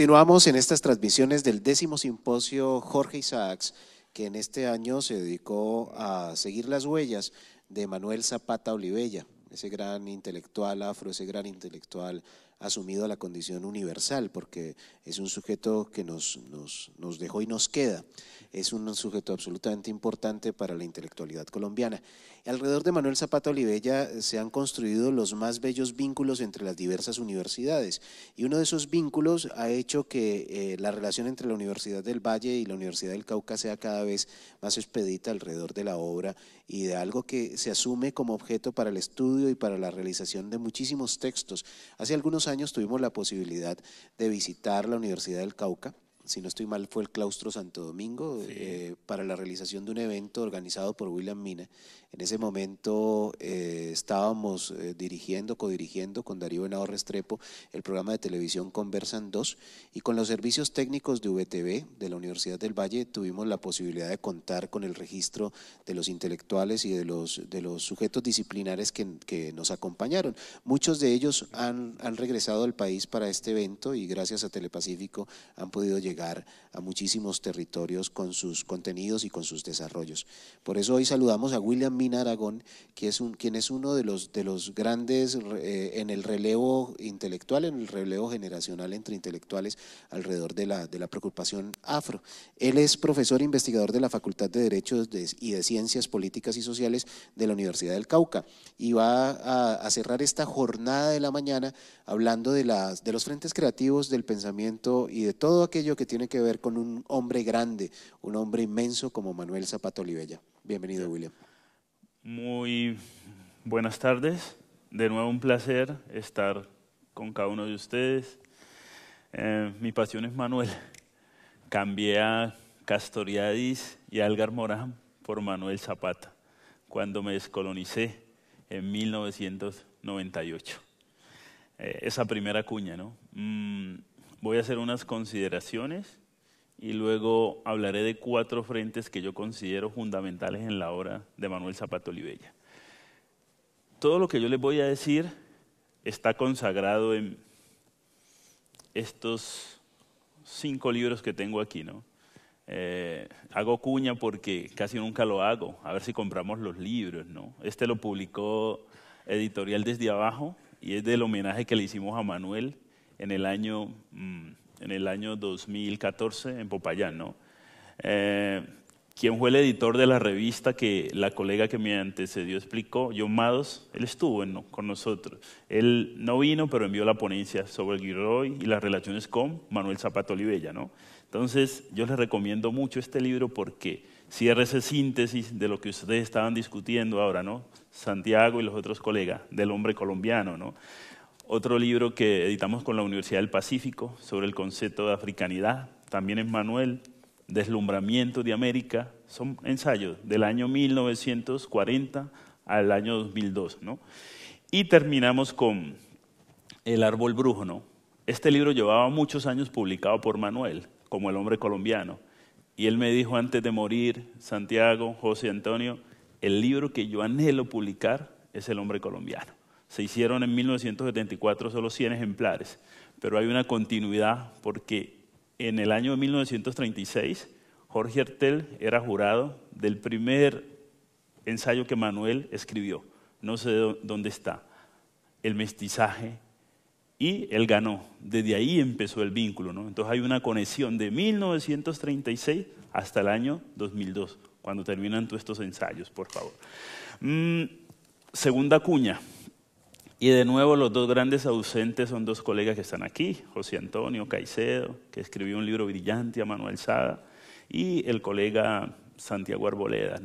Continuamos en estas transmisiones del décimo simposio Jorge Isaacs, que en este año se dedicó a seguir las huellas de Manuel Zapata Olivella, ese gran intelectual afro, ese gran intelectual asumido a la condición universal, porque es un sujeto que nos, nos dejó y nos queda es un sujeto absolutamente importante para la intelectualidad colombiana. Alrededor de Manuel Zapata Olivella se han construido los más bellos vínculos entre las diversas universidades y uno de esos vínculos ha hecho que eh, la relación entre la Universidad del Valle y la Universidad del Cauca sea cada vez más expedita alrededor de la obra y de algo que se asume como objeto para el estudio y para la realización de muchísimos textos. Hace algunos años tuvimos la posibilidad de visitar la Universidad del Cauca si no estoy mal, fue el Claustro Santo Domingo, eh, para la realización de un evento organizado por William Mina en ese momento eh, estábamos eh, dirigiendo, codirigiendo con Darío Bernardo Restrepo el programa de televisión Conversan 2 y con los servicios técnicos de VTV de la Universidad del Valle tuvimos la posibilidad de contar con el registro de los intelectuales y de los, de los sujetos disciplinares que, nos acompañaron. Muchos de ellos han, han regresado al país para este evento y gracias a Telepacífico han podido llegar a muchísimos territorios con sus contenidos y con sus desarrollos. Por eso hoy saludamos a William Fermín Aragón, quien es uno de los, de los grandes eh, en el relevo intelectual, en el relevo generacional entre intelectuales alrededor de la, de la preocupación afro. Él es profesor e investigador de la Facultad de Derechos y de Ciencias Políticas y Sociales de la Universidad del Cauca y va a, cerrar esta jornada de la mañana hablando de, las, de los frentes creativos, del pensamiento y de todo aquello que tiene que ver con un hombre grande, un hombre inmenso como Manuel Zapato Olivella. Bienvenido, William. Muy buenas tardes. De nuevo un placer estar con cada uno de ustedes. Eh, mi pasión es Manuel. Cambié a Castoriadis y Algar Morán por Manuel Zapata cuando me descolonicé en 1998. Eh, esa primera cuña, ¿no? Mm, voy a hacer unas consideraciones y luego hablaré de cuatro frentes que yo considero fundamentales en la obra de Manuel Zapato Olivella. Todo lo que yo les voy a decir está consagrado en estos cinco libros que tengo aquí, ¿no? Eh, hago cuña porque casi nunca lo hago, a ver si compramos los libros, ¿no? Este lo publicó Editorial desde abajo y es del homenaje que le hicimos a Manuel en el año mm, en el año 2014 en Popayán, ¿no? Eh, quien fue el editor de la revista que la colega que me antecedió explicó, John Mados, él estuvo con nosotros. Él no vino, pero envió la ponencia sobre el Gilroy y las relaciones con Manuel Zapato Olivella, ¿no? Entonces, yo les recomiendo mucho este libro porque cierra esa síntesis de lo que ustedes estaban discutiendo ahora, ¿no? Santiago y los otros colegas, del hombre colombiano, ¿no? Otro libro que editamos con la Universidad del Pacífico sobre el concepto de africanidad, también es Manuel, Deslumbramiento de América, son ensayos del año 1940 al año 2002, ¿no? Y terminamos con El árbol brujo, ¿no? Este libro llevaba muchos años publicado por Manuel, como el hombre colombiano, y él me dijo antes de morir, Santiago, José Antonio, el libro que yo anhelo publicar es El hombre colombiano. Se hicieron en 1974 solo 100 ejemplares, pero hay una continuidad porque en el año 1936 Jorge Hertel era jurado del primer ensayo que Manuel escribió, no sé dónde está, el mestizaje, y él ganó. Desde ahí empezó el vínculo, Entonces hay una conexión de 1936 hasta el año 2002, cuando terminan todos estos ensayos, por favor. Mm, segunda cuña. Y de nuevo los dos grandes ausentes son dos colegas que están aquí, José Antonio Caicedo, que escribió un libro brillante a Manuel Sada, y el colega Santiago Arboleda.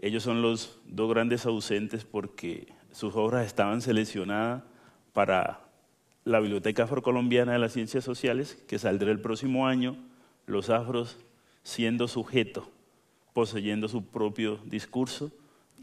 Ellos son los dos grandes ausentes porque sus obras estaban seleccionadas para la Biblioteca Afrocolombiana de las Ciencias Sociales, que saldrá el próximo año, los afros siendo sujeto, poseyendo su propio discurso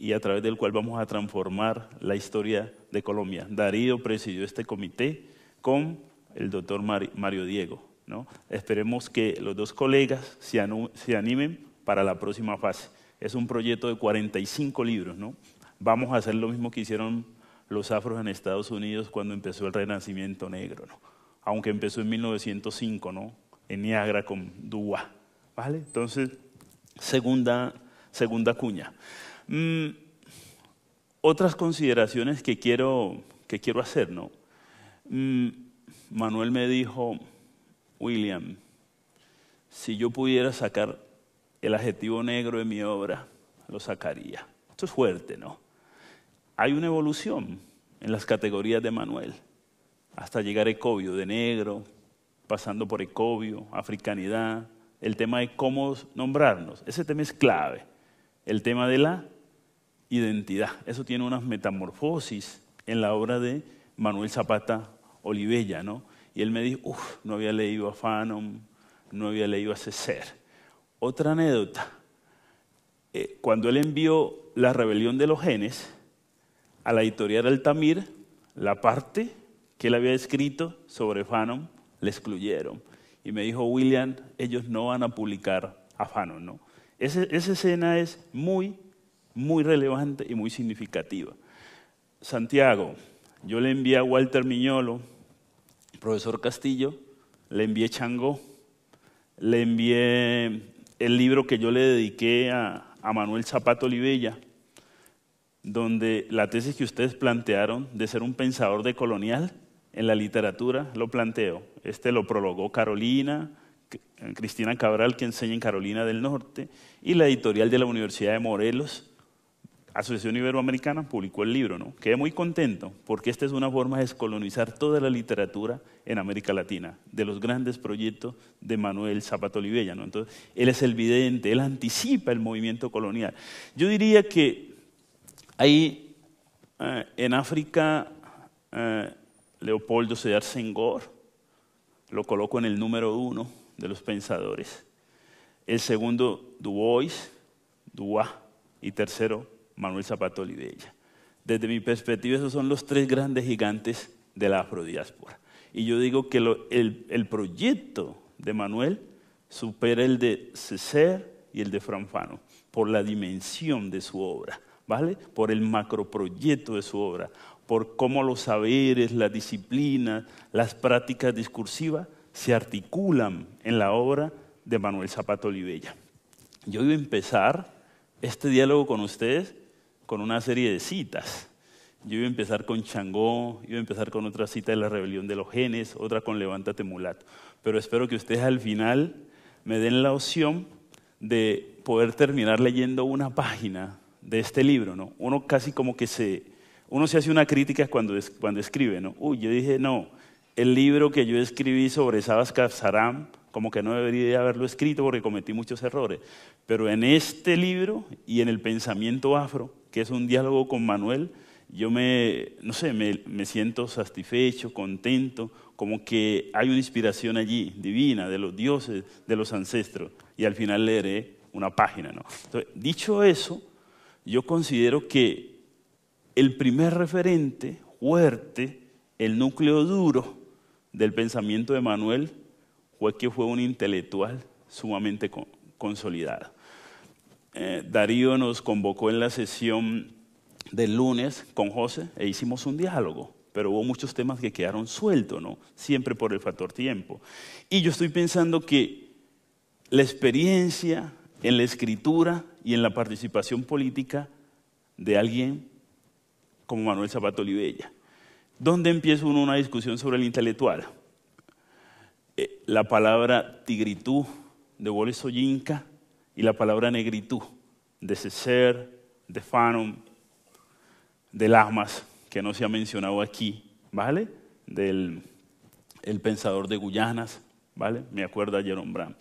y a través del cual vamos a transformar la historia de Colombia. Darío presidió este comité con el doctor Mario Diego. ¿no? Esperemos que los dos colegas se, animen para la próxima fase. Es un proyecto de 45 libros. ¿no? Vamos a hacer lo mismo que hicieron los afros en Estados Unidos cuando empezó el Renacimiento Negro, ¿no? aunque empezó en 1905, ¿no? en Niagara con dúa ¿vale? Entonces, segunda, segunda cuña. Mm, otras consideraciones que quiero, hacer, ¿no? Mm, Manuel me dijo, William, si yo pudiera sacar el adjetivo negro de mi obra, lo sacaría. Esto es fuerte, ¿no? Hay una evolución en las categorías de Manuel, hasta llegar a Ecobio, de negro, pasando por Ecobio, africanidad, el tema de cómo nombrarnos. Ese tema es clave. El tema de la identidad. Eso tiene unas metamorfosis en la obra de Manuel Zapata Olivella, ¿no? Y él me dijo, uff, no había leído a Fanon, no había leído a César. Otra anécdota, eh, cuando él envió La rebelión de los genes a la editorial Altamir, la parte que él había escrito sobre Fanon le excluyeron. Y me dijo, William, ellos no van a publicar a Fanon, ¿no? esa escena es muy muy relevante y muy significativa. Santiago, yo le envié a Walter Miñolo, profesor Castillo, le envié Changó, le envié el libro que yo le dediqué a, a Manuel Zapato Olivella, donde la tesis que ustedes plantearon de ser un pensador de colonial en la literatura lo planteo. Este lo prologó Carolina, Cristina Cabral, que enseña en Carolina del Norte, y la editorial de la Universidad de Morelos, Asociación Iberoamericana publicó el libro, ¿no? Quedé muy contento porque esta es una forma de descolonizar toda la literatura en América Latina, de los grandes proyectos de Manuel Zapato Olivella, Entonces, él es el vidente, él anticipa el movimiento colonial. Yo diría que ahí eh, en África, eh, Leopoldo Sedar Senghor lo coloco en el número uno de los pensadores. El segundo, Du Bois, Dubois, y tercero, Manuel Zapato Olivella. Desde mi perspectiva, esos son los tres grandes gigantes de la afrodiáspora. Y yo digo que el, proyecto de Manuel supera el de César y el de Franfano por la dimensión de su obra, ¿vale? Por el macroproyecto de su obra, por cómo los saberes, las disciplinas, las prácticas discursivas se articulan en la obra de Manuel Zapato Olivella. Yo iba a empezar este diálogo con ustedes con una serie de citas. Yo iba a empezar con Changó, iba a empezar con otra cita de la rebelión de los genes, otra con Levántate Mulato. Pero espero que ustedes al final me den la opción de poder terminar leyendo una página de este libro, ¿no? Uno casi como que se, uno se hace una crítica cuando, cuando escribe, ¿no? Uy, yo dije, no, el libro que yo escribí sobre Sabas saram como que no debería haberlo escrito porque cometí muchos errores. Pero en este libro y en el pensamiento afro, que es un diálogo con Manuel, yo me, no sé, me, siento satisfecho, contento, como que hay una inspiración allí, divina, de los dioses, de los ancestros, y al final leeré una página. ¿no? dicho eso, yo considero que el primer referente fuerte, el núcleo duro del pensamiento de Manuel, fue que fue un intelectual sumamente consolidado. Eh, Darío nos convocó en la sesión del lunes con José e hicimos un diálogo, pero hubo muchos temas que quedaron sueltos, ¿no? Siempre por el factor tiempo. Y yo estoy pensando que la experiencia en la escritura y en la participación política de alguien como Manuel Zapato Olivella. ¿Dónde empieza uno una discusión sobre el intelectual? Eh, la palabra tigritú de Boris y la palabra negritud, de ser de Fanon, de Lamas, que no se ha mencionado aquí, ¿vale? Del pensador de Guyanas, ¿vale? Me acuerdo a Jerome Brown.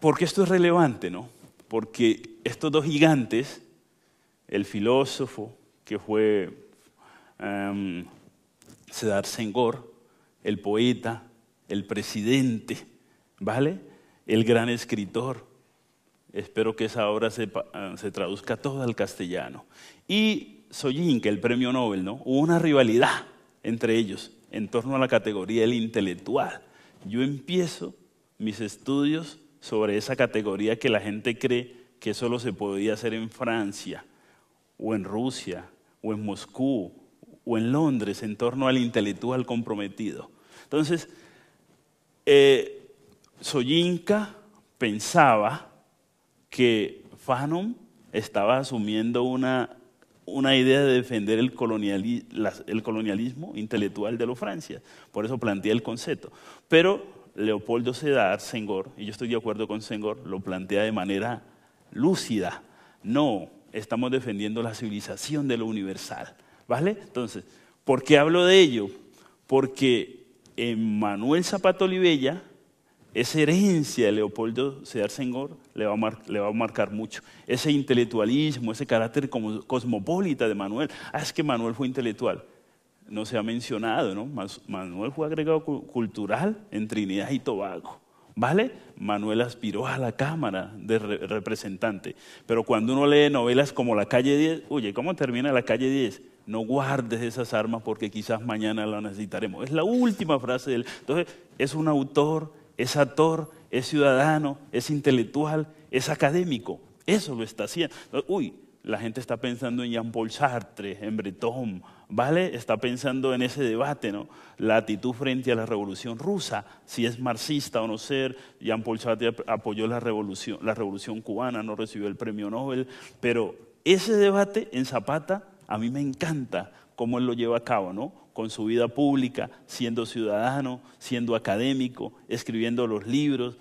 Porque esto es relevante, ¿no? Porque estos dos gigantes, el filósofo que fue um, em, Sedar Senghor, el poeta, el presidente, ¿vale? El gran escritor, Espero que esa obra ah, se, traduzca todo al castellano. Y Soyinka, el premio Nobel, ¿no? Hubo una rivalidad entre ellos en torno a la categoría del intelectual. Yo empiezo mis estudios sobre esa categoría que la gente cree que solo se podía hacer en Francia, o en Rusia, o en Moscú, o en Londres, en torno al intelectual comprometido. Entonces, eh, Soyinka pensaba que Fanon estaba asumiendo una, idea de defender el, colonialismo intelectual de los Francia. Por eso plantea el concepto. Pero Leopoldo Sedar, Senghor, y yo estoy de acuerdo con Senghor, lo plantea de manera lúcida. No, estamos defendiendo la civilización de lo universal. ¿Vale? Entonces, ¿por qué hablo de ello? Porque en Manuel Zapato Olivella esa herencia de Leopoldo Sedarsengor le, le va a marcar mucho. Ese intelectualismo, ese carácter como cosmopolita de Manuel. Ah, es que Manuel fue intelectual. No se ha mencionado, ¿no? Manuel fue agregado cultural en Trinidad y Tobago. ¿Vale? Manuel aspiró a la Cámara de Representante. Pero cuando uno lee novelas como La Calle 10, oye, ¿cómo termina La Calle 10? No guardes esas armas porque quizás mañana las necesitaremos. Es la última frase de él. Entonces, es un autor es actor, es ciudadano, es intelectual, es académico. Eso lo está haciendo. Uy, la gente está pensando en Jean-Paul Sartre, en Breton, ¿vale? Está pensando en ese debate, ¿no? La actitud frente a la revolución rusa, si es marxista o no ser. Jean-Paul Sartre apoyó la revolución, la revolución cubana, no recibió el premio Nobel, pero ese debate en Zapata a mí me encanta cómo él lo lleva a cabo, ¿no? con su vida pública, siendo ciudadano, siendo académico, escribiendo los libros,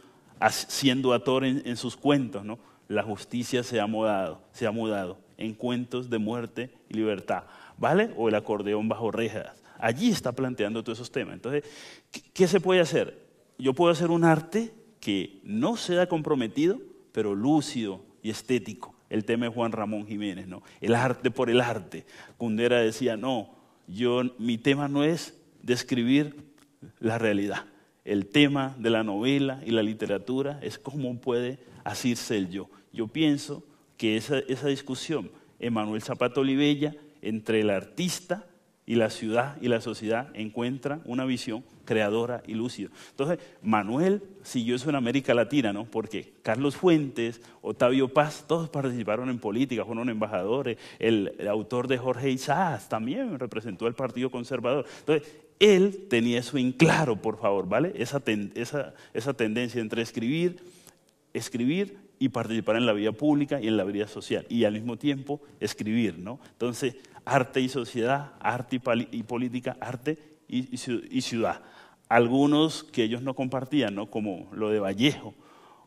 siendo actor en, sus cuentos, ¿no? La justicia se ha mudado, se ha mudado en cuentos de muerte y libertad, ¿vale? O el acordeón bajo rejas. Allí está planteando todos esos temas. Entonces, ¿qué, se puede hacer? Yo puedo hacer un arte que no sea comprometido, pero lúcido y estético. El tema es Juan Ramón Jiménez, ¿no? El arte por el arte. Cundera decía, no, yo, mi tema no es describir la realidad. El tema de la novela y la literatura es cómo puede hacerse el yo. Yo pienso que esa, esa discusión, Emanuel Zapato Olivella, entre el artista y la ciudad y la sociedad encuentran una visión creadora y lúcida. Entonces, Manuel siguió eso en América Latina, ¿no? Porque Carlos Fuentes, Octavio Paz, todos participaron en política, fueron embajadores, el, autor de Jorge Isaacs también representó al Partido Conservador. Entonces, él tenía eso en claro, por favor, ¿vale? Esa, esa, esa tendencia entre escribir, escribir y participar en la vida pública y en la vida social, y al mismo tiempo escribir, ¿no? Entonces, arte y sociedad, arte y, política, arte y, ciudad. Algunos que ellos no compartían, Como lo de Vallejo,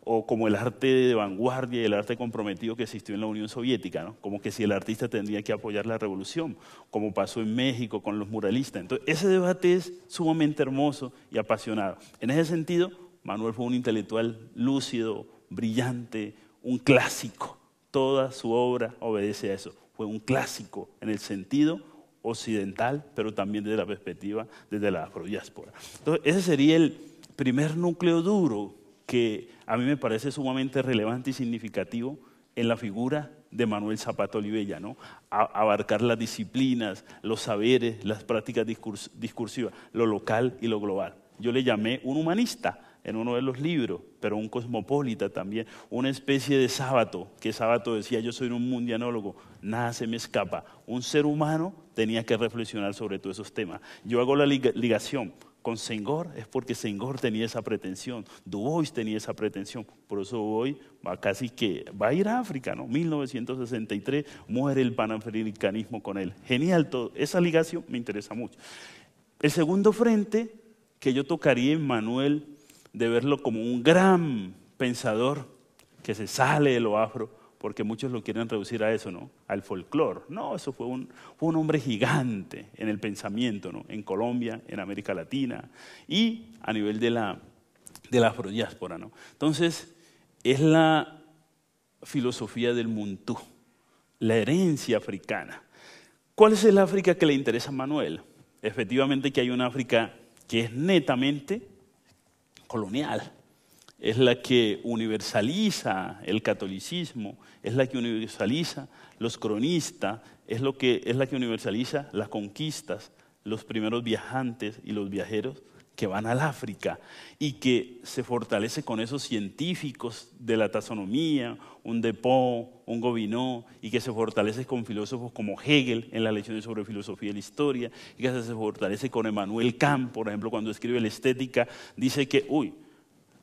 o como el arte de vanguardia y el arte comprometido que existió en la Unión Soviética, como que si el artista tendría que apoyar la revolución, como pasó en México con los muralistas. Entonces, ese debate es sumamente hermoso y apasionado. En ese sentido, Manuel fue un intelectual lúcido, brillante, un clásico. Toda su obra obedece a eso. Fue un clásico en el sentido occidental, pero también desde la perspectiva desde la afrodiáspora. Entonces, ese sería el primer núcleo duro que a mí me parece sumamente relevante y significativo en la figura de Manuel Zapato Olivella, ¿no? abarcar las disciplinas, los saberes, las prácticas discursivas, lo local y lo global. Yo le llamé un humanista, en uno de los libros, pero un cosmopolita también, una especie de sábado, que sábado decía yo soy un mundianólogo, nada se me escapa. Un ser humano tenía que reflexionar sobre todos esos temas. Yo hago la ligación con Senghor, es porque Senghor tenía esa pretensión, Du Bois tenía esa pretensión, por eso hoy va casi que va a ir a África, ¿no? 1963 muere el panafricanismo con él. Genial todo, esa ligación me interesa mucho. El segundo frente que yo tocaría en Manuel de verlo como un gran pensador que se sale de lo afro, porque muchos lo quieren reducir a eso, ¿no? Al folclore. No, eso fue un, un hombre gigante en el pensamiento, ¿no? En Colombia, en América Latina y a nivel de la, de la afrodiáspora, ¿no? Entonces, es la filosofía del Muntú, la herencia africana. ¿Cuál es el África que le interesa a Manuel? Efectivamente que hay un África que es netamente colonial, es la que universaliza el catolicismo, es la que universaliza los cronistas, es, es la que universaliza las conquistas, los primeros viajantes y los viajeros que van al África y que se fortalece con esos científicos de la taxonomía, un Depot, un Gobineau, y que se fortalece con filósofos como Hegel en las lecciones sobre filosofía y la historia, y que se fortalece con Emmanuel Kant, por ejemplo, cuando escribe la estética, dice que, uy,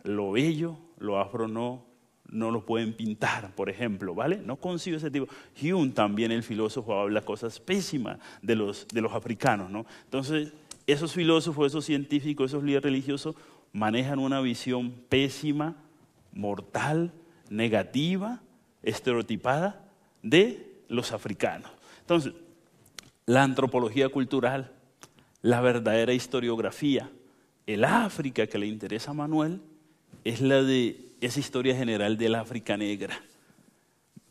lo bello, lo afro no, no lo pueden pintar, por ejemplo, ¿vale? No consigo ese tipo. Hume también, el filósofo, habla cosas pésimas de los, de los africanos, ¿no? Entonces, esos filósofos, esos científicos, esos líderes religiosos manejan una visión pésima, mortal, negativa, estereotipada de los africanos. Entonces, la antropología cultural, la verdadera historiografía, el África que le interesa a Manuel es la de esa historia general del África negra,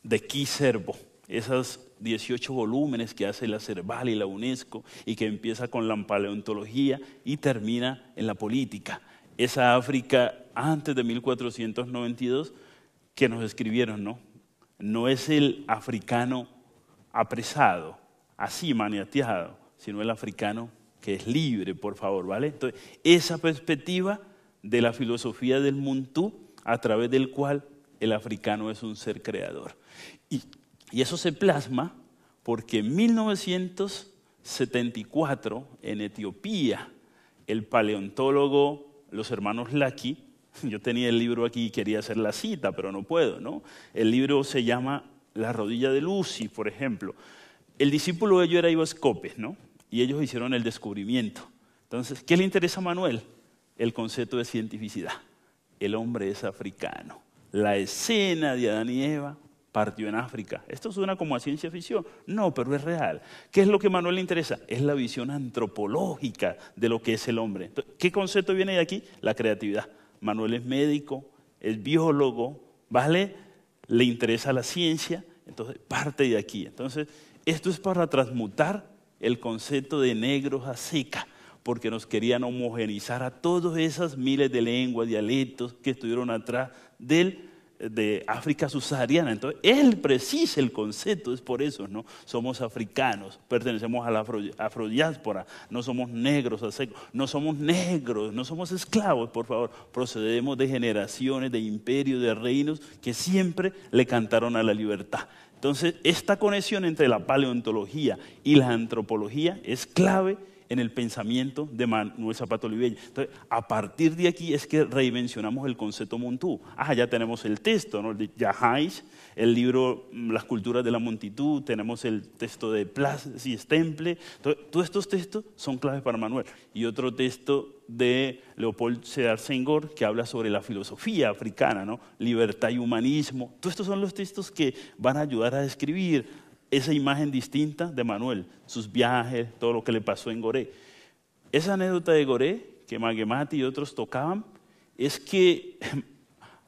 de Quiservo, esas 18 volúmenes que hace la Cerval y la UNESCO y que empieza con la paleontología y termina en la política. Esa África antes de 1492 que nos escribieron, ¿no? No es el africano apresado, así maniateado, sino el africano que es libre, por favor, ¿vale? Entonces, esa perspectiva de la filosofía del Muntú a través del cual el africano es un ser creador. Y y eso se plasma porque en 1974, en Etiopía, el paleontólogo, los hermanos Laki, yo tenía el libro aquí y quería hacer la cita, pero no puedo, ¿no? El libro se llama La rodilla de Lucy, por ejemplo. El discípulo de ellos era Ivo Scopes ¿no? Y ellos hicieron el descubrimiento. Entonces, ¿qué le interesa a Manuel? El concepto de cientificidad. El hombre es africano. La escena de Adán y Eva partió en África. Esto suena como a ciencia ficción. No, pero es real. ¿Qué es lo que a Manuel le interesa? Es la visión antropológica de lo que es el hombre. ¿Qué concepto viene de aquí? La creatividad. Manuel es médico, es biólogo, ¿vale? Le interesa la ciencia, entonces parte de aquí. Entonces, esto es para transmutar el concepto de negros a seca porque nos querían homogenizar a todas esas miles de lenguas, dialectos que estuvieron atrás del de África subsahariana. Entonces, él precisa el concepto, es por eso, ¿no? Somos africanos, pertenecemos a la afrodiáspora, no somos negros no somos negros, no somos esclavos, por favor. Procedemos de generaciones, de imperios, de reinos que siempre le cantaron a la libertad. Entonces, esta conexión entre la paleontología y la antropología es clave en el pensamiento de Manuel Zapato Oliveira. Entonces, a partir de aquí es que reinvencionamos el concepto Montú. Ah, ya tenemos el texto, ¿no? de Yahais, el libro mm, Las culturas de la multitud, tenemos el texto de Plasis Temple. Entonces, todos estos textos son claves para Manuel. Y otro texto de Leopold Sedar Senghor que habla sobre la filosofía africana, ¿no? libertad y humanismo. Todos estos son los textos que van a ayudar a describir esa imagen distinta de Manuel, sus viajes, todo lo que le pasó en Goré. Esa anécdota de Goré, que Magemati y otros tocaban, es que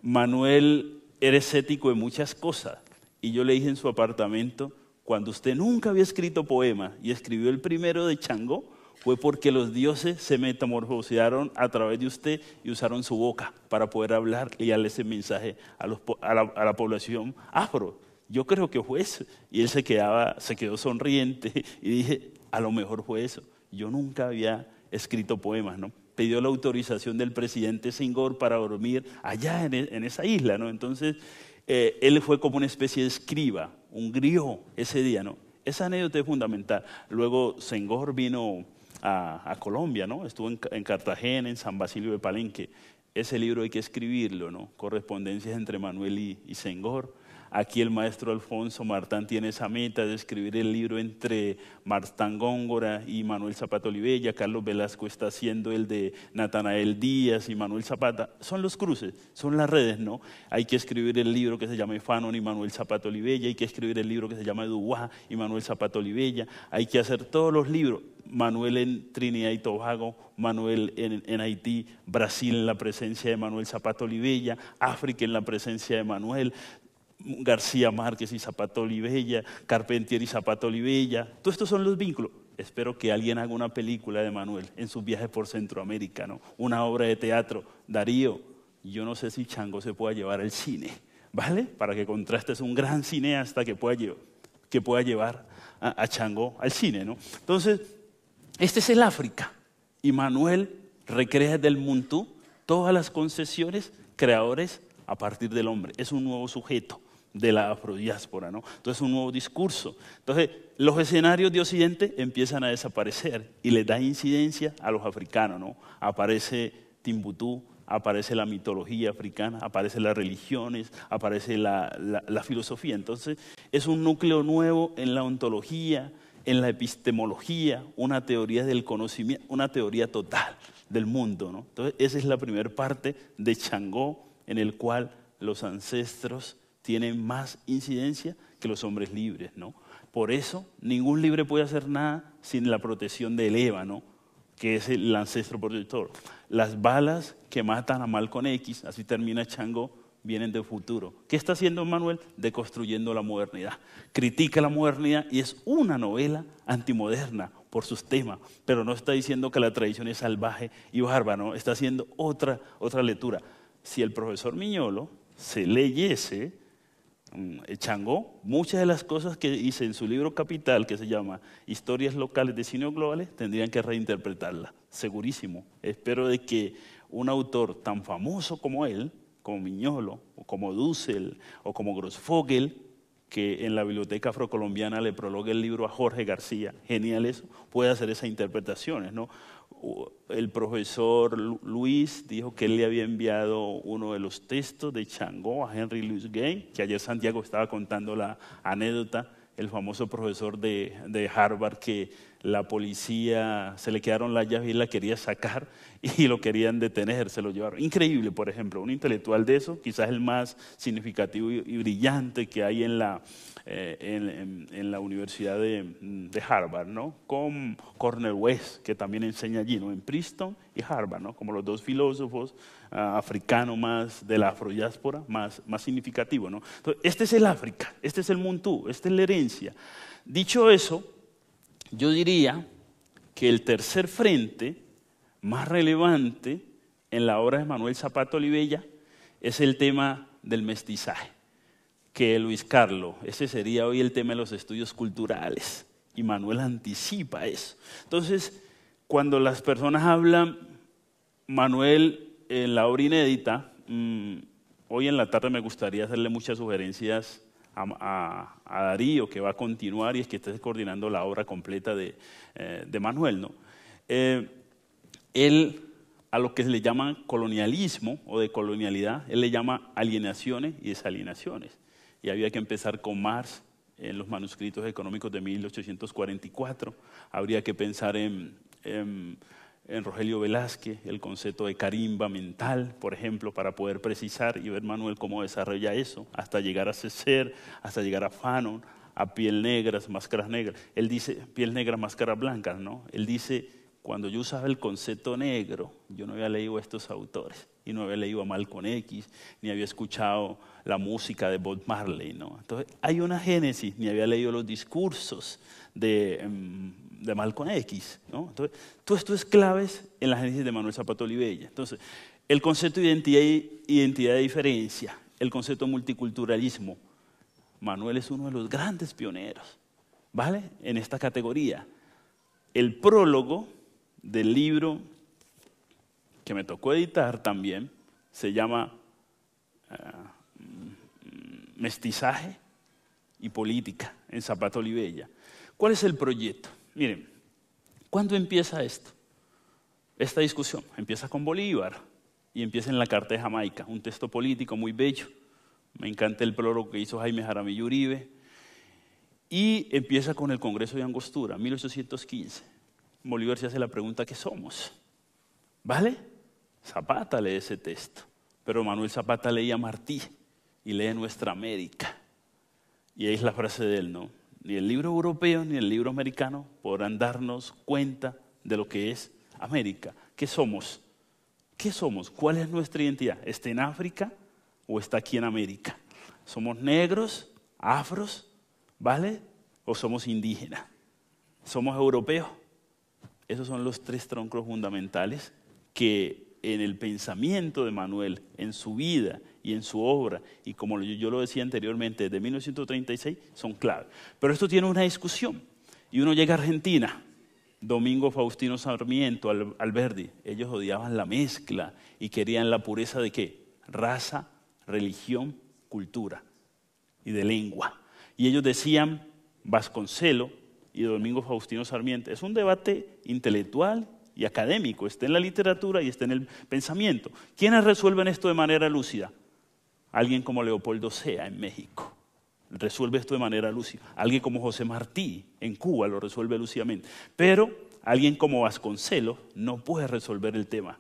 Manuel era escéptico en muchas cosas. Y yo le dije en su apartamento, cuando usted nunca había escrito poema y escribió el primero de Chango, fue porque los dioses se metamorfosearon a través de usted y usaron su boca para poder hablar y darle ese mensaje a, a la población afro yo creo que fue eso. Y él se, quedó sonriente y dije, a lo mejor fue eso. Yo nunca había escrito poemas, ¿no? Pidió la autorización del presidente Sengor para dormir allá e, en, esa isla, ¿no? Entonces, eh, él fue como una especie de escriba, un grío ese día, ¿no? Esa anécdota es fundamental. Luego, Sengor vino a, Colombia, ¿no? Estuvo en, Cartagena, en San Basilio de Palenque. Ese libro hay que escribirlo, ¿no? Correspondencias entre Manuel y, y Sengor. Aquí el maestro Alfonso Martán tiene esa meta de escribir el libro entre Martán Góngora y Manuel Zapata Olivella. Carlos Velasco está haciendo el de Natanael Díaz y Manuel Zapata. Son los cruces, son las redes, ¿no? Hay que escribir el libro que se llama Fanon y Manuel Zapata Olivella. Hay que escribir el libro que se llama Duá y Manuel Zapata Olivella. Hay que hacer todos los libros. Manuel en Trinidad y Tobago, Manuel en, en, Haití, Brasil en la presencia de Manuel Zapata Olivella, África en la presencia de Manuel. García Márquez y Zapato Olivella, Carpentier y Zapato Olivella. Todos estos son los vínculos. Espero que alguien haga una película de Manuel en sus viajes por Centroamérica, ¿no? una obra de teatro. Darío, yo no sé si Chango se pueda llevar al cine, ¿vale? Para que contrastes un gran cineasta que pueda, llevar, que pueda llevar a, Chango al cine, ¿no? Entonces, este es el África. Y Manuel recrea del Muntú todas las concesiones creadores a partir del hombre. Es un nuevo sujeto de la afrodiáspora, ¿no? Entonces un nuevo discurso. Entonces los escenarios de Occidente empiezan a desaparecer y le da incidencia a los africanos, ¿no? Aparece Timbuktu, aparece la mitología africana, aparecen las religiones, aparece la, filosofía. Entonces es un núcleo nuevo en la ontología, en la epistemología, una teoría del conocimiento, una teoría total del mundo, ¿no? Entonces esa es la primera parte de Changó en el cual los ancestros tienen más incidencia que los hombres libres, ¿no? Por eso, ningún libre puede hacer nada sin la protección del ébano, que es el ancestro protector. Las balas que matan a Malcolm X, así termina Chango, vienen del futuro. ¿Qué está haciendo Manuel? Deconstruyendo la modernidad. Critica la modernidad y es una novela antimoderna por sus temas, pero no está diciendo que la tradición es salvaje y bárbara, está haciendo otra, otra lectura. Si el profesor Miñolo se leyese Mm, Chango, muchas de las cosas que dice en su libro Capital, que se llama Historias locales de cine globales, tendrían que reinterpretarla, segurísimo. Espero de que un autor tan famoso como él, como Miñolo, o como Dussel, o como Grossfogel, que en la Biblioteca Afrocolombiana le prologue el libro a Jorge García, genial eso, pueda hacer esas interpretaciones, ¿no? el profesor Luis dijo que él le había enviado uno de los textos de Changó a Henry Louis Gay, que ayer Santiago estaba contando la anécdota, el famoso profesor de, de Harvard que la policía se le quedaron las llaves y la quería sacar y lo querían detener, se lo llevaron. Increíble, por ejemplo, un intelectual de eso, quizás el más significativo y brillante que hay en la, eh, en, la Universidad mm, de, Harvard, ¿no? Con Cornel West, que también enseña allí, ¿no? En Princeton y Harvard, Como los dos filósofos ah, africanos más de la afrodiáspora, más, más significativo, ¿no? este es el África, este es el Muntú, esta es la herencia. Dicho eso, yo diría que el tercer frente más relevante en la obra de Manuel Zapato Olivella es el tema del mestizaje que Luis Carlos. Ese sería hoy el tema de los estudios culturales. Y Manuel anticipa eso. Entonces, cuando las personas hablan, Manuel, en la obra inédita, mm, hoy en la tarde me gustaría hacerle muchas sugerencias a, Darío, que va a continuar y es que estés coordinando la obra completa de, eh, Manuel. ¿no? Eh, él, a lo que se le llama colonialismo o de colonialidad, él le llama alienaciones y desalienaciones y había que empezar con Marx en los manuscritos económicos de 1844. Habría que pensar en, Rogelio Velázquez, el concepto de carimba mental, por ejemplo, para poder precisar y ver Manuel cómo desarrolla eso, hasta llegar a César, hasta llegar a Fanon, a piel negras, máscaras negras. Él dice, piel negra, máscaras blancas, ¿no? Él dice, cuando yo usaba el concepto negro, yo no había leído a estos autores, y no había leído a Malcolm X, ni había escuchado la música de Bob Marley. ¿no? Entonces, hay una génesis, ni había leído los discursos de, em, de Malcolm X. Entonces, todo esto es claves en la génesis de Manuel Zapato Olivella. Entonces, el concepto de identidad, identidad de diferencia, el concepto de multiculturalismo. Manuel es uno de los grandes pioneros, ¿vale? En esta categoría. El prólogo del libro que me tocó editar también se llama ah, mestizaje y política en Zapata Olivella. ¿Cuál es el proyecto? Miren, ¿cuándo empieza esto? Esta discusión empieza con Bolívar y empieza en la Carta de Jamaica, un texto político muy bello. Me encanta el prólogo que hizo Jaime Jaramillo Uribe. Y empieza con el Congreso de Angostura, 1815. Bolívar se hace la pregunta, ¿qué somos? ¿Vale? Zapata lee ese texto, pero Manuel Zapata leía a Martí y lee nuestra América. Y ahí es la frase de él, ¿no? Ni el libro europeo ni el libro americano podrán darnos cuenta de lo que es América. ¿Qué somos? ¿Qué somos? ¿Cuál es nuestra identidad? ¿Está en África o está aquí en América? ¿Somos negros, afros, ¿vale? ¿O somos indígenas? ¿Somos europeos? Esos son los tres troncos fundamentales que en el pensamiento de Manuel, en su vida, y en su obra. Y como yo lo decía anteriormente, de 1936 son clave. Pero esto tiene una discusión. Y uno llega a Argentina, Domingo Faustino Sarmiento, Alberdi, ellos odiaban la mezcla y querían la pureza de qué? Raza, religión, cultura y de lengua. Y ellos decían, Vasconcelo y Domingo Faustino Sarmiento, es un debate intelectual y académico, está en la literatura y está en el pensamiento. ¿Quiénes resuelven esto de manera lúcida? alguien como Leopoldo Sea en México. Resuelve esto de manera lúcida. Alguien como José Martí en Cuba lo resuelve lúcidamente. Pero alguien como Vasconcelos no puede resolver el tema.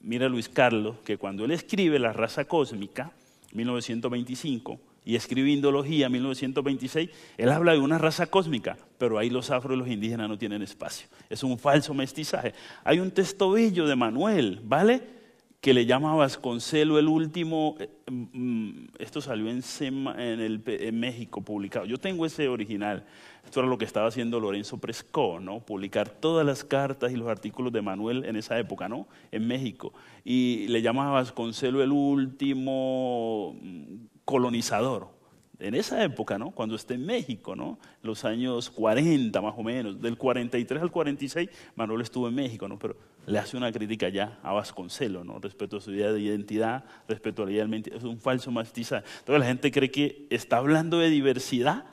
Mira Luis Carlos que cuando él escribe La raza cósmica, 1925, y escribe Indología, 1926, él habla de una raza cósmica, pero ahí los afro y los indígenas no tienen espacio. Es un falso mestizaje. Hay un textovillo de Manuel, ¿vale? que le llamabas Vasconcelo el último, eh, mm, mm, esto salió en, en, el, en, México publicado. Yo tengo ese original. Esto era lo que estaba haciendo Lorenzo Prescó, ¿no? Publicar todas las cartas y los artículos de Manuel en esa época, ¿no? En México. Y le llamabas Vasconcelo el último mm, colonizador. En esa época, ¿no? Cuando esté en México, ¿no? Los años 40 más o menos, del 43 al 46, Manuel estuvo en México, ¿no? Pero le hace una crítica ya a Vasconcelo, ¿no? Respecto a su idea de identidad, respecto a la idea del Es un falso mestizaje. Entonces la gente cree que está hablando de diversidad,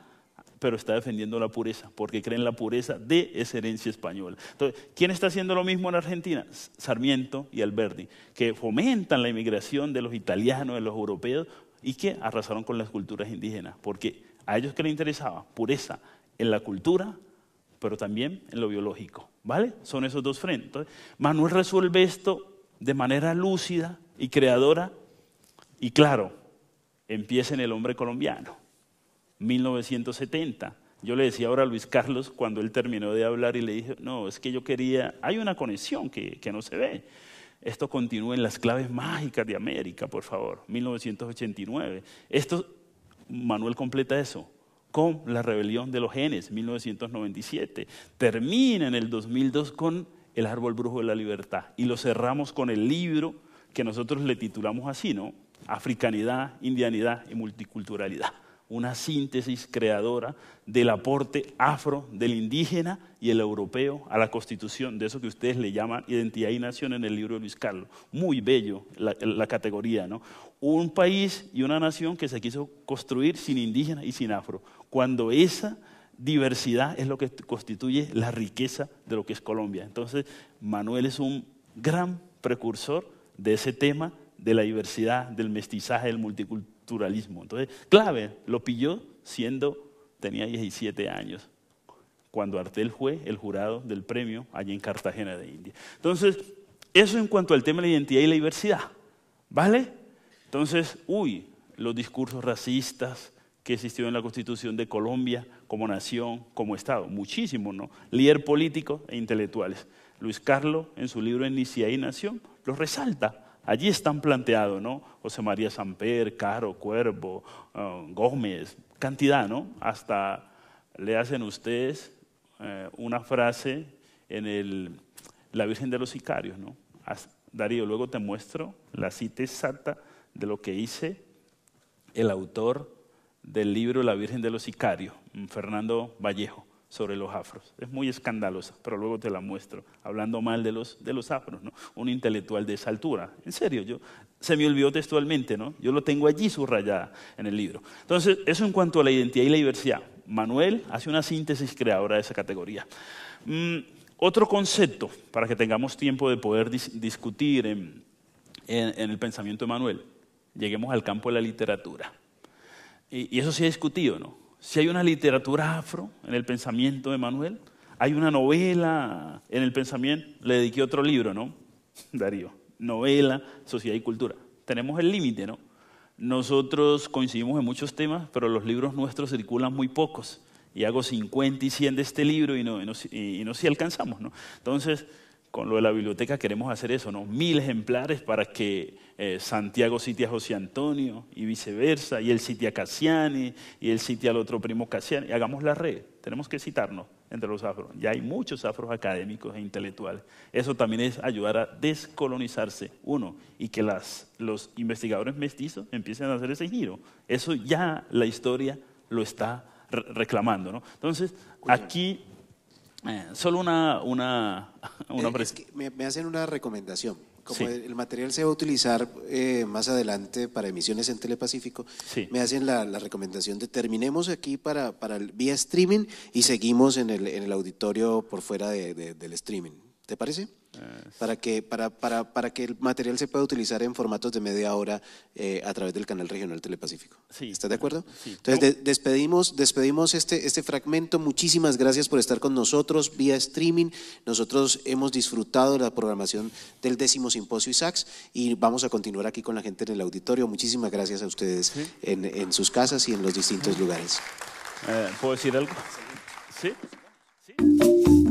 pero está defendiendo la pureza, porque creen la pureza de esa herencia española. Entonces, ¿quién está haciendo lo mismo en Argentina? Sarmiento y Alberti, que fomentan la inmigración de los italianos, de los europeos, y que arrasaron con las culturas indígenas, porque a ellos que les interesaba pureza en la cultura, pero también en lo biológico. ¿Vale? Son esos dos frentes. Manuel resuelve esto de manera lúcida y creadora y claro, empieza en el hombre colombiano, 1970. Yo le decía ahora a Luis Carlos cuando él terminó de hablar y le dije, no, es que yo quería, hay una conexión que, que no se ve. Esto continúa en las claves mágicas de América, por favor, 1989. Esto, Manuel completa eso, con la rebelión de los genes, 1997. Termina en el 2002 con El árbol brujo de la libertad y lo cerramos con el libro que nosotros le titulamos así, ¿no? Africanidad, indianidad y multiculturalidad. Una síntesis creadora del aporte afro, del indígena y el europeo a la constitución, de eso que ustedes le llaman identidad y nación en el libro de Luis Carlos. Muy bello la, la categoría, ¿no? un país y una nación que se quiso construir sin indígena y sin afro, cuando esa diversidad es lo que constituye la riqueza de lo que es Colombia. Entonces, Manuel es un gran precursor de ese tema de la diversidad, del mestizaje, del multiculturalismo. Entonces, clave, lo pilló siendo, tenía 17 años, cuando Artel fue el jurado del premio allí en Cartagena de India. Entonces, eso en cuanto al tema de la identidad y la diversidad, ¿vale? Entonces, uy, los discursos racistas que existió en la constitución de Colombia como nación, como Estado, muchísimo, ¿no? Líder político e intelectuales. Luis Carlos, en su libro Inicia y Nación, los resalta. Allí están planteados, ¿no? José María Samper, Caro, Cuervo, eh, Gómez, cantidad, ¿no? Hasta le hacen ustedes eh, una frase en el, La Virgen de los Sicarios, ¿no? Darío, luego te muestro la cita exacta de lo que hice el autor del libro La Virgen de los Sicarios, mm, Fernando Vallejo, sobre los afros. Es muy escandalosa, pero luego te la muestro, hablando mal de los, de los afros, ¿no? Un intelectual de esa altura. En serio, yo, se me olvidó textualmente, ¿no? Yo lo tengo allí subrayada en el libro. Entonces, eso en cuanto a la identidad y la diversidad. Manuel hace una síntesis creadora de esa categoría. Mm, otro concepto, para que tengamos tiempo de poder discutir en el pensamiento de Manuel lleguemos al campo de la literatura. Y, eso se ha discutido, ¿no? Si hay una literatura afro en el pensamiento de Manuel, hay una novela en el pensamiento, le dediqué otro libro, ¿no? Darío, novela, sociedad y cultura. Tenemos el límite, ¿no? Nosotros coincidimos en muchos temas, pero los libros nuestros circulan muy pocos. Y hago 50 y 100 de este libro y no, y y si alcanzamos, ¿no? Entonces, con lo de la biblioteca queremos hacer eso, ¿no? Mil ejemplares para que eh, Santiago cite a José Antonio y viceversa, y él cite a Cassiani, y él cite al otro primo Cassiani, y hagamos la red, tenemos que citarnos entre los afros. Ya hay muchos afros académicos e intelectuales. Eso también es ayudar a descolonizarse, uno, y que las, los investigadores mestizos empiecen a hacer ese giro. Eso ya la historia lo está reclamando, ¿no? Entonces, aquí eh, solo una... una, eh, me, me, hacen una recomendación. Como el, material se va a utilizar eh, más adelante para emisiones en Telepacífico, me hacen la, la, recomendación de terminemos aquí para, para el, vía streaming y seguimos en el, en el auditorio por fuera de, del streaming. ¿Te parece? para que, para, para, que el material se pueda utilizar en formatos de media hora eh, a través del canal regional Telepacífico. Sí, ¿Estás de acuerdo? Entonces, despedimos, despedimos este, este fragmento. Muchísimas gracias por estar con nosotros vía streaming. Nosotros hemos disfrutado la programación del décimo simposio ISACS y vamos a continuar aquí con la gente en el auditorio. Muchísimas gracias a ustedes en, sus casas y en los distintos lugares. Eh, ¿Puedo decir algo? ¿Sí? ¿Sí?